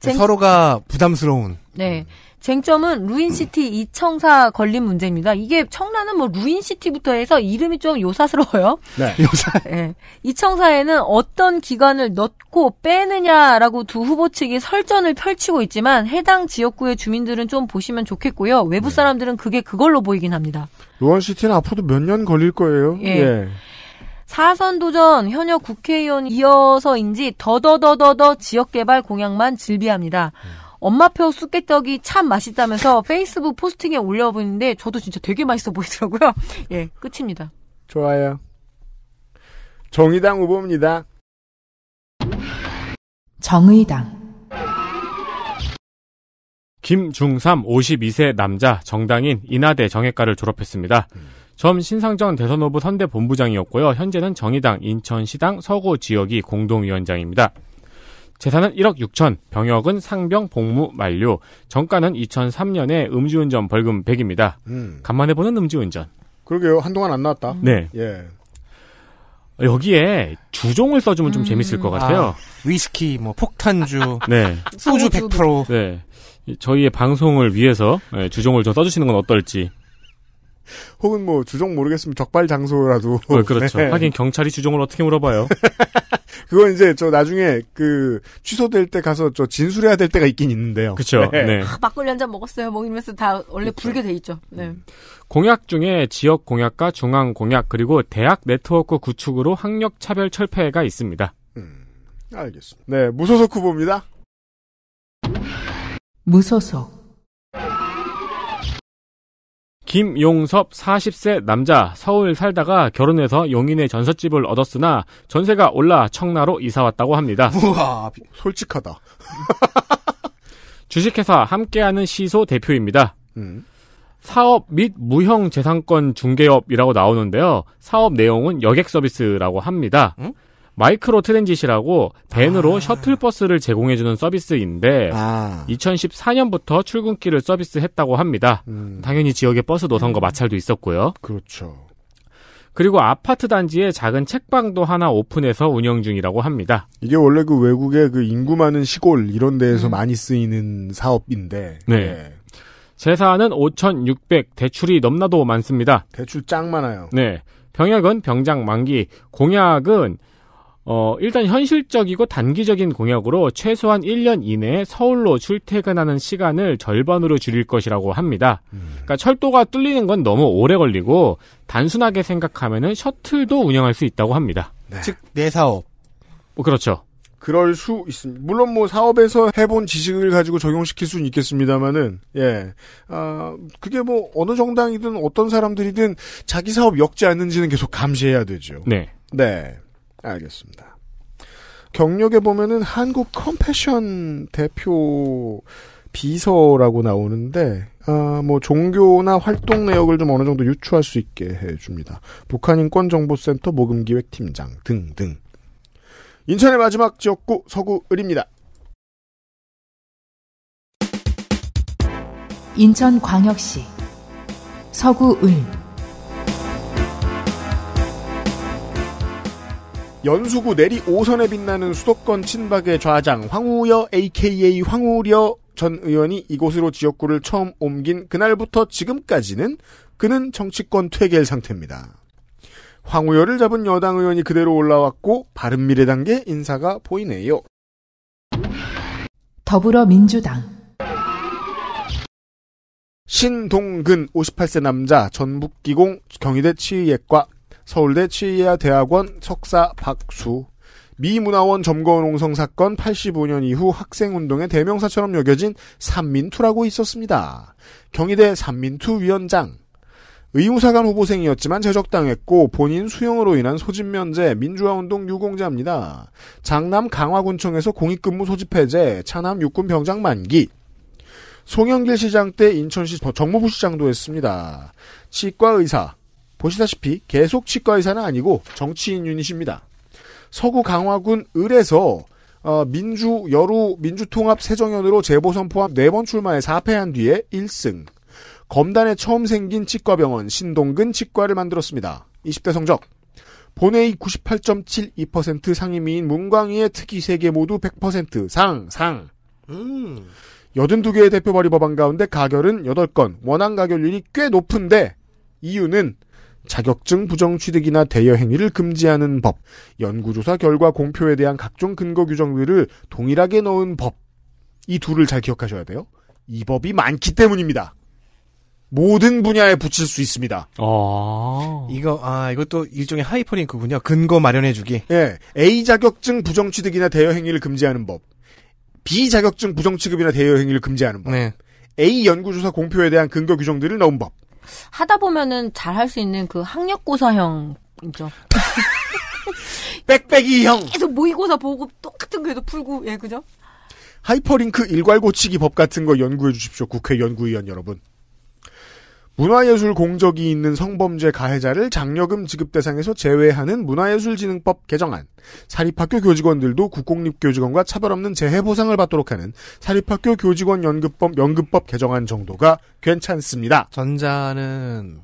쟁... 서로가 부담스러운 네. 음. 쟁점은 루인시티 이청사 걸립 문제입니다. 이게 청라는 뭐 루인시티부터 해서 이름이 좀 요사스러워요. 네. *laughs* 요사. 네. 예. 이청사에는 어떤 기관을 넣고 빼느냐라고 두 후보 측이 설전을 펼치고 있지만 해당 지역구의 주민들은 좀 보시면 좋겠고요. 외부 네. 사람들은 그게 그걸로 보이긴 합니다. 루인시티는 앞으로도 몇 년 걸릴 거예요. 예. 예. 사선 도전 현역 국회의원 이어서인지 더더더더더 지역개발 공약만 질비합니다. 음. 네. 엄마표 쑥개떡이 참 맛있다면서 페이스북 포스팅에 올려보는데 저도 진짜 되게 맛있어 보이더라고요. *laughs* 예, 끝입니다. 좋아요. 정의당 후보입니다. 정의당 김중삼 52세 남자 정당인 인하대 정외과를 졸업했습니다. 전 신상정 대선 후보 선대 본부장이었고요. 현재는 정의당 인천시당 서구 지역이 공동위원장입니다. 재산은 1억 6천, 병역은 상병 복무 만료, 정가는 2003년에 음주운전 벌금 100입니다. 음. 간만에 보는 음주운전. 그러게요. 한동안 안 나왔다. 네. 예. 여기에 주종을 써주면 좀 음. 재밌을 것 같아요. 아, 위스키, 뭐 폭탄주, *laughs* 네. 소주 100%. 네. 저희의 방송을 위해서 네, 주종을 좀 써주시는 건 어떨지. 혹은 뭐 주종 모르겠으면 적발 장소라도. 어, 그렇죠. 네. 하긴 경찰이 주종을 어떻게 물어봐요. *laughs* 그건 이제 저 나중에 그 취소될 때 가서 저 진술해야 될 때가 있긴 있는데요. 그렇죠. 네. 네. 아, 막걸리 한 잔 먹었어요. 먹이면서다 뭐 원래 그쵸. 불게 돼 있죠. 네. 음. 공약 중에 지역 공약과 중앙 공약 그리고 대학 네트워크 구축으로 학력 차별 철폐가 있습니다. 음, 알겠습니다. 네, 무소속 후보입니다. 무소속 김용섭 40세 남자 서울 살다가 결혼해서 용인에 전셋집을 얻었으나 전세가 올라 청라로 이사 왔다고 합니다. 우와 솔직하다. *laughs* 주식회사 함께하는 시소 대표입니다. 음. 사업 및 무형 재산권 중개업이라고 나오는데요. 사업 내용은 여객 서비스라고 합니다. 음? 마이크로 트랜짓이라고 밴으로 아. 셔틀버스를 제공해주는 서비스인데 아. 2014년부터 출근길을 서비스했다고 합니다. 음. 당연히 지역에 버스 노선과 음. 마찰도 있었고요. 그렇죠. 그리고 아파트 단지에 작은 책방도 하나 오픈해서 운영 중이라고 합니다. 이게 원래 그 외국의 그 인구 많은 시골 이런 데에서 음. 많이 쓰이는 사업인데. 네. 네. 재산은 5,600 대출이 넘나도 많습니다. 대출 짱 많아요. 네. 병역은 병장 만기, 공약은 어, 일단 현실적이고 단기적인 공약으로 최소한 1년 이내에 서울로 출퇴근하는 시간을 절반으로 줄일 것이라고 합니다. 음. 그러니까 철도가 뚫리는 건 너무 오래 걸리고 단순하게 생각하면은 셔틀도 운영할 수 있다고 합니다. 네. 즉, 내 사업. 뭐 그렇죠. 그럴 수 있습니다. 물론 뭐 사업에서 해본 지식을 가지고 적용시킬 수는 있겠습니다만은 예, 아 그게 뭐 어느 정당이든 어떤 사람들이든 자기 사업 역지 않는지는 계속 감시해야 되죠. 네, 네. 알겠습니다. 경력에 보면은 한국 컴패션 대표 비서라고 나오는데 아, 뭐 종교나 활동 내역을 좀 어느 정도 유추할 수 있게 해줍니다. 북한 인권정보센터 모금기획팀장 등등. 인천의 마지막 지역구 서구 을입니다. 인천광역시 서구 을 연수구 내리 5선에 빛나는 수도권 친박의 좌장 황우여 AKA 황우려 전 의원이 이곳으로 지역구를 처음 옮긴 그날부터 지금까지는 그는 정치권 퇴계 상태입니다. 황우여를 잡은 여당 의원이 그대로 올라왔고 바른미래당계 인사가 보이네요. 더불어민주당 신동근 58세 남자 전북기공 경희대 치의학과 서울대 치이아 대학원 석사 박수, 미문화원 점거 농성 사건 85년 이후 학생운동의 대명사처럼 여겨진 산민투라고 있었습니다. 경희대 산민투 위원장. 의무사관 후보생이었지만 재적당했고 본인 수용으로 인한 소집면제 민주화운동 유공자입니다. 장남 강화군청에서 공익근무 소집 해제, 차남 육군 병장 만기. 송영길 시장 때 인천시 정무부 시장도 했습니다. 치과 의사, 보시다시피 계속 치과 의사는 아니고 정치인 유닛입니다. 서구 강화군 을에서 어, 민주 여루 민주통합 세정연으로 재보선 포함 4번출마에 4패한 뒤에 1승. 검단에 처음 생긴 치과병원 신동근 치과를 만들었습니다. 20대 성적. 본회의 98.72% 상임위인 문광희의 특위 3개 모두 100% 상, 상. 음. 82개의 대표 발의 법안 가운데 가결은 8건, 원안 가결률이 꽤 높은데, 이유는 자격증 부정 취득이나 대여 행위를 금지하는 법, 연구조사 결과 공표에 대한 각종 근거 규정들을 동일하게 넣은 법. 이 둘을 잘 기억하셔야 돼요. 이 법이 많기 때문입니다. 모든 분야에 붙일 수 있습니다. 아. 이거, 아, 이것도 일종의 하이퍼링크군요. 근거 마련해주기. 예. A 자격증 부정 취득이나 대여 행위를 금지하는 법. B 자격증 부정 취급이나 대여 행위를 금지하는 법. 네. A 연구조사 공표에 대한 근거 규정들을 넣은 법. 하다 보면은 잘 할 수 있는 그 학력고사형 있죠. *laughs* 빽빽이 형. 계속 모의고사 보고 똑같은 궤도 풀고 예 그죠? 하이퍼링크 일괄 고치기 법 같은 거 연구해 주십시오 국회 연구위원 여러분. 문화예술 공적이 있는 성범죄 가해자를 장려금 지급 대상에서 제외하는 문화예술진흥법 개정안, 사립학교 교직원들도 국공립 교직원과 차별 없는 재해 보상을 받도록 하는 사립학교 교직원 연금법 연금법 개정안 정도가 괜찮습니다. 전자는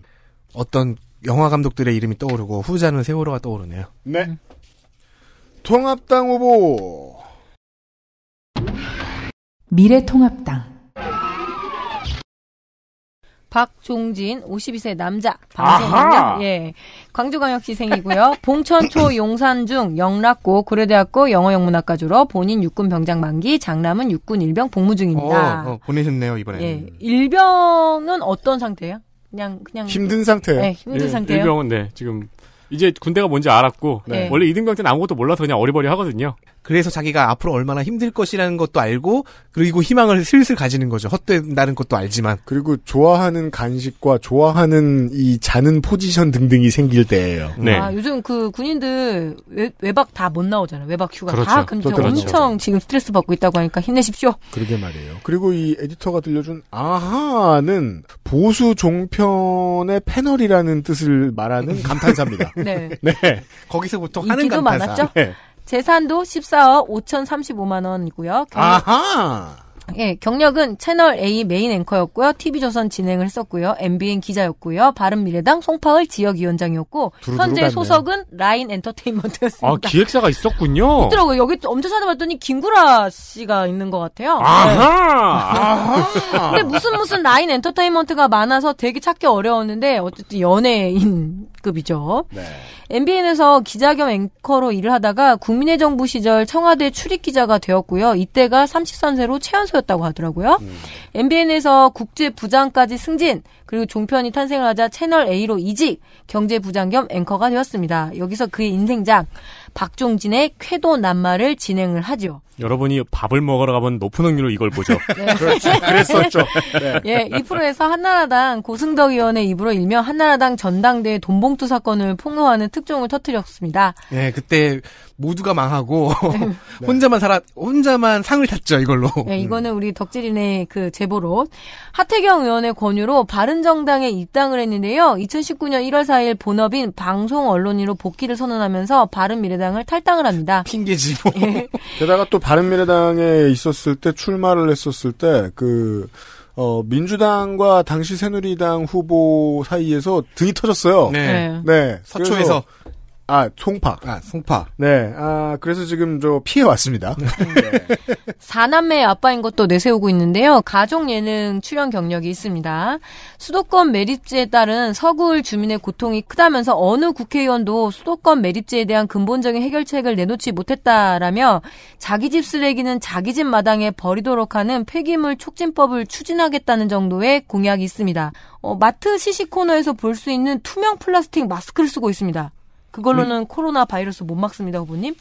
어떤 영화 감독들의 이름이 떠오르고 후자는 세월호가 떠오르네요. 네. 통합당 후보 미래통합당 박종진 52세 남자 방송인력 예 광주광역시생이고요 *laughs* 봉천초 용산중 영락고 고려대학교 영어영문학과 졸업 본인 육군 병장 만기 장남은 육군 일병 복무 중입니다. 어, 어, 보내셨네요 이번에. 예 일병은 어떤 상태예요? 그냥 그냥 힘든 상태. 네 힘든 예, 상태요. 일병은 네 지금 이제 군대가 뭔지 알았고 네. 원래 이등병 때는 아무것도 몰라서 그냥 어리버리 하거든요. 그래서 자기가 앞으로 얼마나 힘들 것이라는 것도 알고 그리고 희망을 슬슬 가지는 거죠. 헛된다는 것도 알지만 그리고 좋아하는 간식과 좋아하는 이 자는 포지션 등등이 생길 때예요. 네. 아, 요즘 그 군인들 외, 박다 못 나오잖아요. 외박 휴가 그렇죠. 다 금지. 그렇죠. 엄청 지금 스트레스 받고 있다고 하니까 힘내십시오. 그러게 말이에요. 그리고 이 에디터가 들려준 아하는 보수 종편의 패널이라는 뜻을 말하는 *laughs* 감탄사입니다. 네. 네. 거기서 부터 하는 감탄사. 많았죠? 네. 재산도 14억 5,035만 원이고요. 경력, 아하! 예, 경력은 채널 A 메인 앵커였고요. TV조선 진행을 했었고요. MBN 기자였고요. 바른미래당 송파을 지역위원장이었고 현재 소속은 라인 엔터테인먼트였습니다. 아, 기획사가 있었군요. 있더라고요. 여기 엄청 찾아봤더니 김구라 씨가 있는 것 같아요. 아하! 네. *laughs* 근데 무슨 무슨 라인 엔터테인먼트가 많아서 되게 찾기 어려웠는데 어쨌든 연예인급이죠. 네. MBN에서 기자 겸 앵커로 일을 하다가 국민의 정부 시절 청와대 출입 기자가 되었고요. 이때가 3 3세로 최연소 선수였다고 하더라고요. 음. MBN에서 국제 부장까지 승진, 그리고 종편이 탄생을 하자 채널 A로 이직, 경제부장 겸 앵커가 되었습니다. 여기서 그의 인생작 박종진의 쾌도 낱말을 진행을 하죠. 여러분이 밥을 먹으러 가면 높은 확률로 이걸 보죠. *laughs* 네. 그렇죠. *laughs* 그랬었죠. 네. 네. 예, 이 프로에서 한나라당 고승덕 의원의 입으로 일명 한나라당 전당대회 돈봉투 사건을 폭로하는 특종을 터뜨렸습니다. 네, 그때 모두가 망하고 *laughs* 네. 혼자만 살아 혼자만 상을 탔죠 이걸로. 네, 이거는 음. 우리 덕질인의 그 제보로 하태경 의원의 권유로 바른 바른정당에 입당을 했는데요. 2019년 1월 4일 본업인 방송 언론으로 복귀를 선언하면서 바른미래당을 탈당을 합니다. 핑계지 뭐. 예. *laughs* 게다가 또 바른미래당에 있었을 때 출마를 했었을 때그 어, 민주당과 당시 새누리당 후보 사이에서 등이 터졌어요. 네. 네. 네. 서초에서 아, 송파. 아, 송파. 네. 아, 그래서 지금 저 피해 왔습니다. 4남매의 *laughs* 아빠인 것도 내세우고 있는데요. 가족 예능 출연 경력이 있습니다. 수도권 매립지에 따른 서구을 주민의 고통이 크다면서 어느 국회의원도 수도권 매립지에 대한 근본적인 해결책을 내놓지 못했다라며 자기 집 쓰레기는 자기 집 마당에 버리도록 하는 폐기물 촉진법을 추진하겠다는 정도의 공약이 있습니다. 어, 마트 시식 코너에서 볼 수 있는 투명 플라스틱 마스크를 쓰고 있습니다. 그걸로는 음. 코로나 바이러스 못 막습니다, 후보님.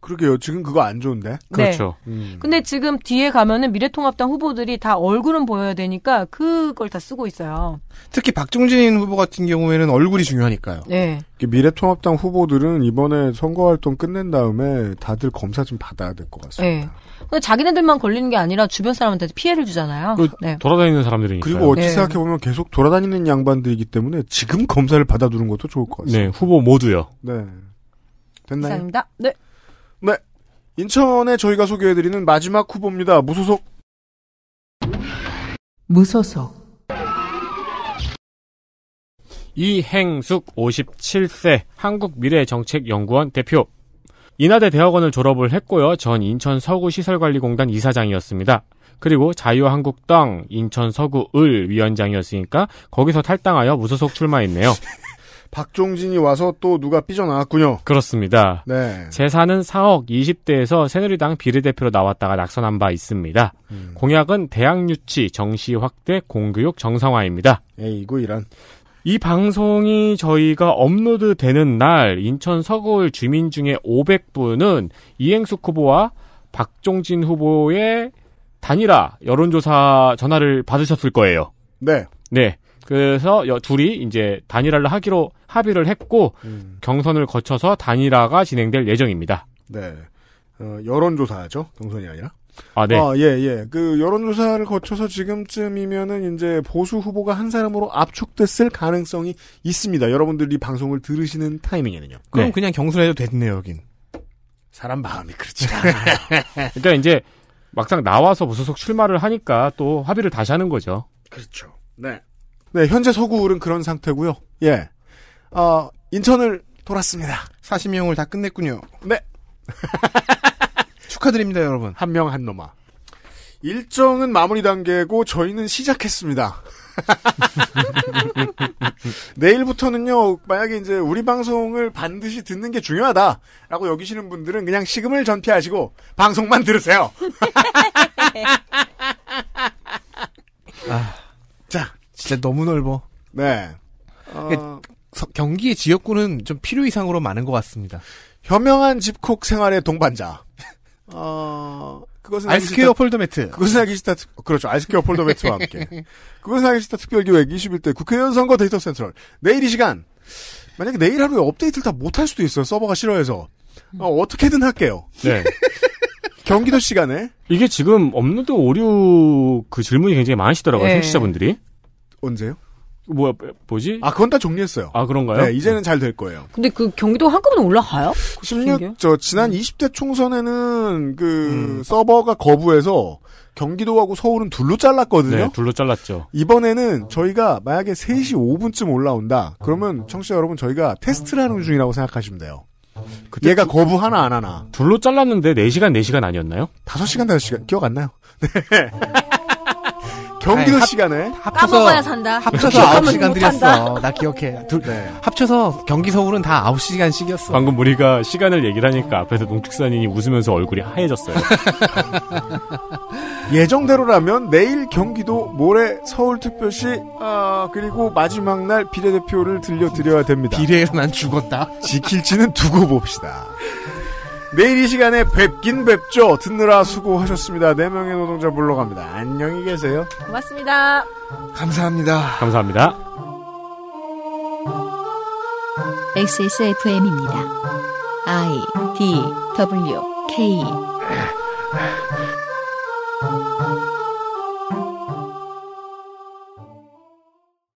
그러게요. 지금 그거 안 좋은데. 네. 그렇죠. 음. 근데 지금 뒤에 가면은 미래통합당 후보들이 다 얼굴은 보여야 되니까 그걸 다 쓰고 있어요. 특히 박종진 후보 같은 경우에는 얼굴이 중요하니까요. 네. 미래통합당 후보들은 이번에 선거활동 끝낸 다음에 다들 검사 좀 받아야 될 것 같습니다. 네. 자기네들만 걸리는 게 아니라 주변 사람한테 피해를 주잖아요. 그 네. 돌아다니는 사람들이니까. 그리고 어찌 네. 생각해보면 계속 돌아다니는 양반들이기 때문에 지금 검사를 받아두는 것도 좋을 것 같습니다. 네, 후보 모두요. 네. 됐나요? 이상입니다. 네. 네. 인천에 저희가 소개해드리는 마지막 후보입니다. 무소속. 무소속. 이행숙 57세 한국미래정책연구원 대표. 인하대 대학원을 졸업을 했고요. 전 인천 서구 시설관리공단 이사장이었습니다. 그리고 자유한국당 인천 서구을 위원장이었으니까 거기서 탈당하여 무소속 출마했네요. *laughs* 박종진이 와서 또 누가 삐져나왔군요. 그렇습니다. 네. 재산은 4억 20대에서 새누리당 비례대표로 나왔다가 낙선한 바 있습니다. 음. 공약은 대학 유치, 정시 확대, 공교육 정상화입니다. 에이구 이란. 이 방송이 저희가 업로드 되는 날 인천 서구울 주민 중에 500분은 이행숙 후보와 박종진 후보의 단일화 여론조사 전화를 받으셨을 거예요. 네. 네. 그래서 둘이 이제 단일화를 하기로 합의를 했고 음. 경선을 거쳐서 단일화가 진행될 예정입니다. 네. 어, 여론조사죠. 경선이 아니라. 아, 네. 아, 예, 예. 그, 여론조사를 거쳐서 지금쯤이면은 이제 보수 후보가 한 사람으로 압축됐을 가능성이 있습니다. 여러분들이 방송을 들으시는 타이밍에는요. 그럼 네. 그냥 경선해도 됐네요, 여긴. 사람 마음이 그렇지. *laughs* 그러니까 이제 막상 나와서 무소속 출마를 하니까 또 합의를 다시 하는 거죠. 그렇죠. 네. 네, 현재 서구울은 그런 상태고요. 예. 어, 인천을 돌았습니다. 40명을 다 끝냈군요. 네. *laughs* 축하드립니다, 여러분. 한 명 한 놈아. 일정은 마무리 단계고 저희는 시작했습니다. *laughs* 내일부터는요, 만약에 이제 우리 방송을 반드시 듣는 게 중요하다라고 여기시는 분들은 그냥 시금을 전피하시고 방송만 들으세요. *laughs* 아, 자, 진짜 너무 넓어. 네. 어... 경기의 지역구는 좀 필요 이상으로 많은 것 같습니다. 현명한 집콕 생활의 동반자. *laughs* 어, 그것은 알스케어 폴더 매트. 그것은 하기 싫다. 그렇죠. 알스케어 폴더 매트와 함께. *laughs* 그것은 하기 싫다 특별기획 21대 국회의원 선거 데이터 센트럴. 내일 이 시간. 만약에 내일 하루에 업데이트를 다 못할 수도 있어요. 서버가 싫어해서. 어, 떻게든 할게요. 네. *laughs* 경기도 시간에. 이게 지금 업로드 오류 그 질문이 굉장히 많으시더라고요. 네. 청취자분들이. 언제요? 뭐야 뭐지? 아 그건 다 정리했어요. 아 그런가요? 네, 이제는 잘 될 거예요. 근데 그 경기도 한꺼번에 올라가요? 16, 저 지난 20대 음. 총선에는 그 음. 서버가 거부해서 경기도하고 서울은 둘로 잘랐거든요. 네, 둘로 잘랐죠. 이번에는 저희가 만약에 3시 5분쯤 올라온다. 그러면 청취자 여러분 저희가 테스트를 하는 중이라고 생각하시면 돼요. 얘가 두, 거부 하나 안 하나. 둘로 잘랐는데 4시간 4시간 아니었나요? 5시간 5시간 기억 안 나요. *laughs* 네. 경기도 시간에 합쳐서 까먹어야 산다. 합쳐서 9시간 드렸어. 나 기억해. *laughs* 둘, 네. 합쳐서 경기 서울은 다 9시간씩이었어. 방금 우리가 시간을 얘기를 하니까 앞에서 농축산인이 웃으면서 얼굴이 하얘졌어요. *laughs* 예정대로라면 내일 경기도 모레 서울특별시 아, 그리고 마지막 날 비례대표를 들려드려야 됩니다. 비례에서 난 죽었다. 지킬지는 두고 봅시다. 내일 이 시간에 뵙긴 뵙죠. 듣느라 수고하셨습니다. 네 명의 노동자 불러갑니다 안녕히 계세요. 고맙습니다. 감사합니다. 감사합니다. XSFM입니다. I D W K *laughs*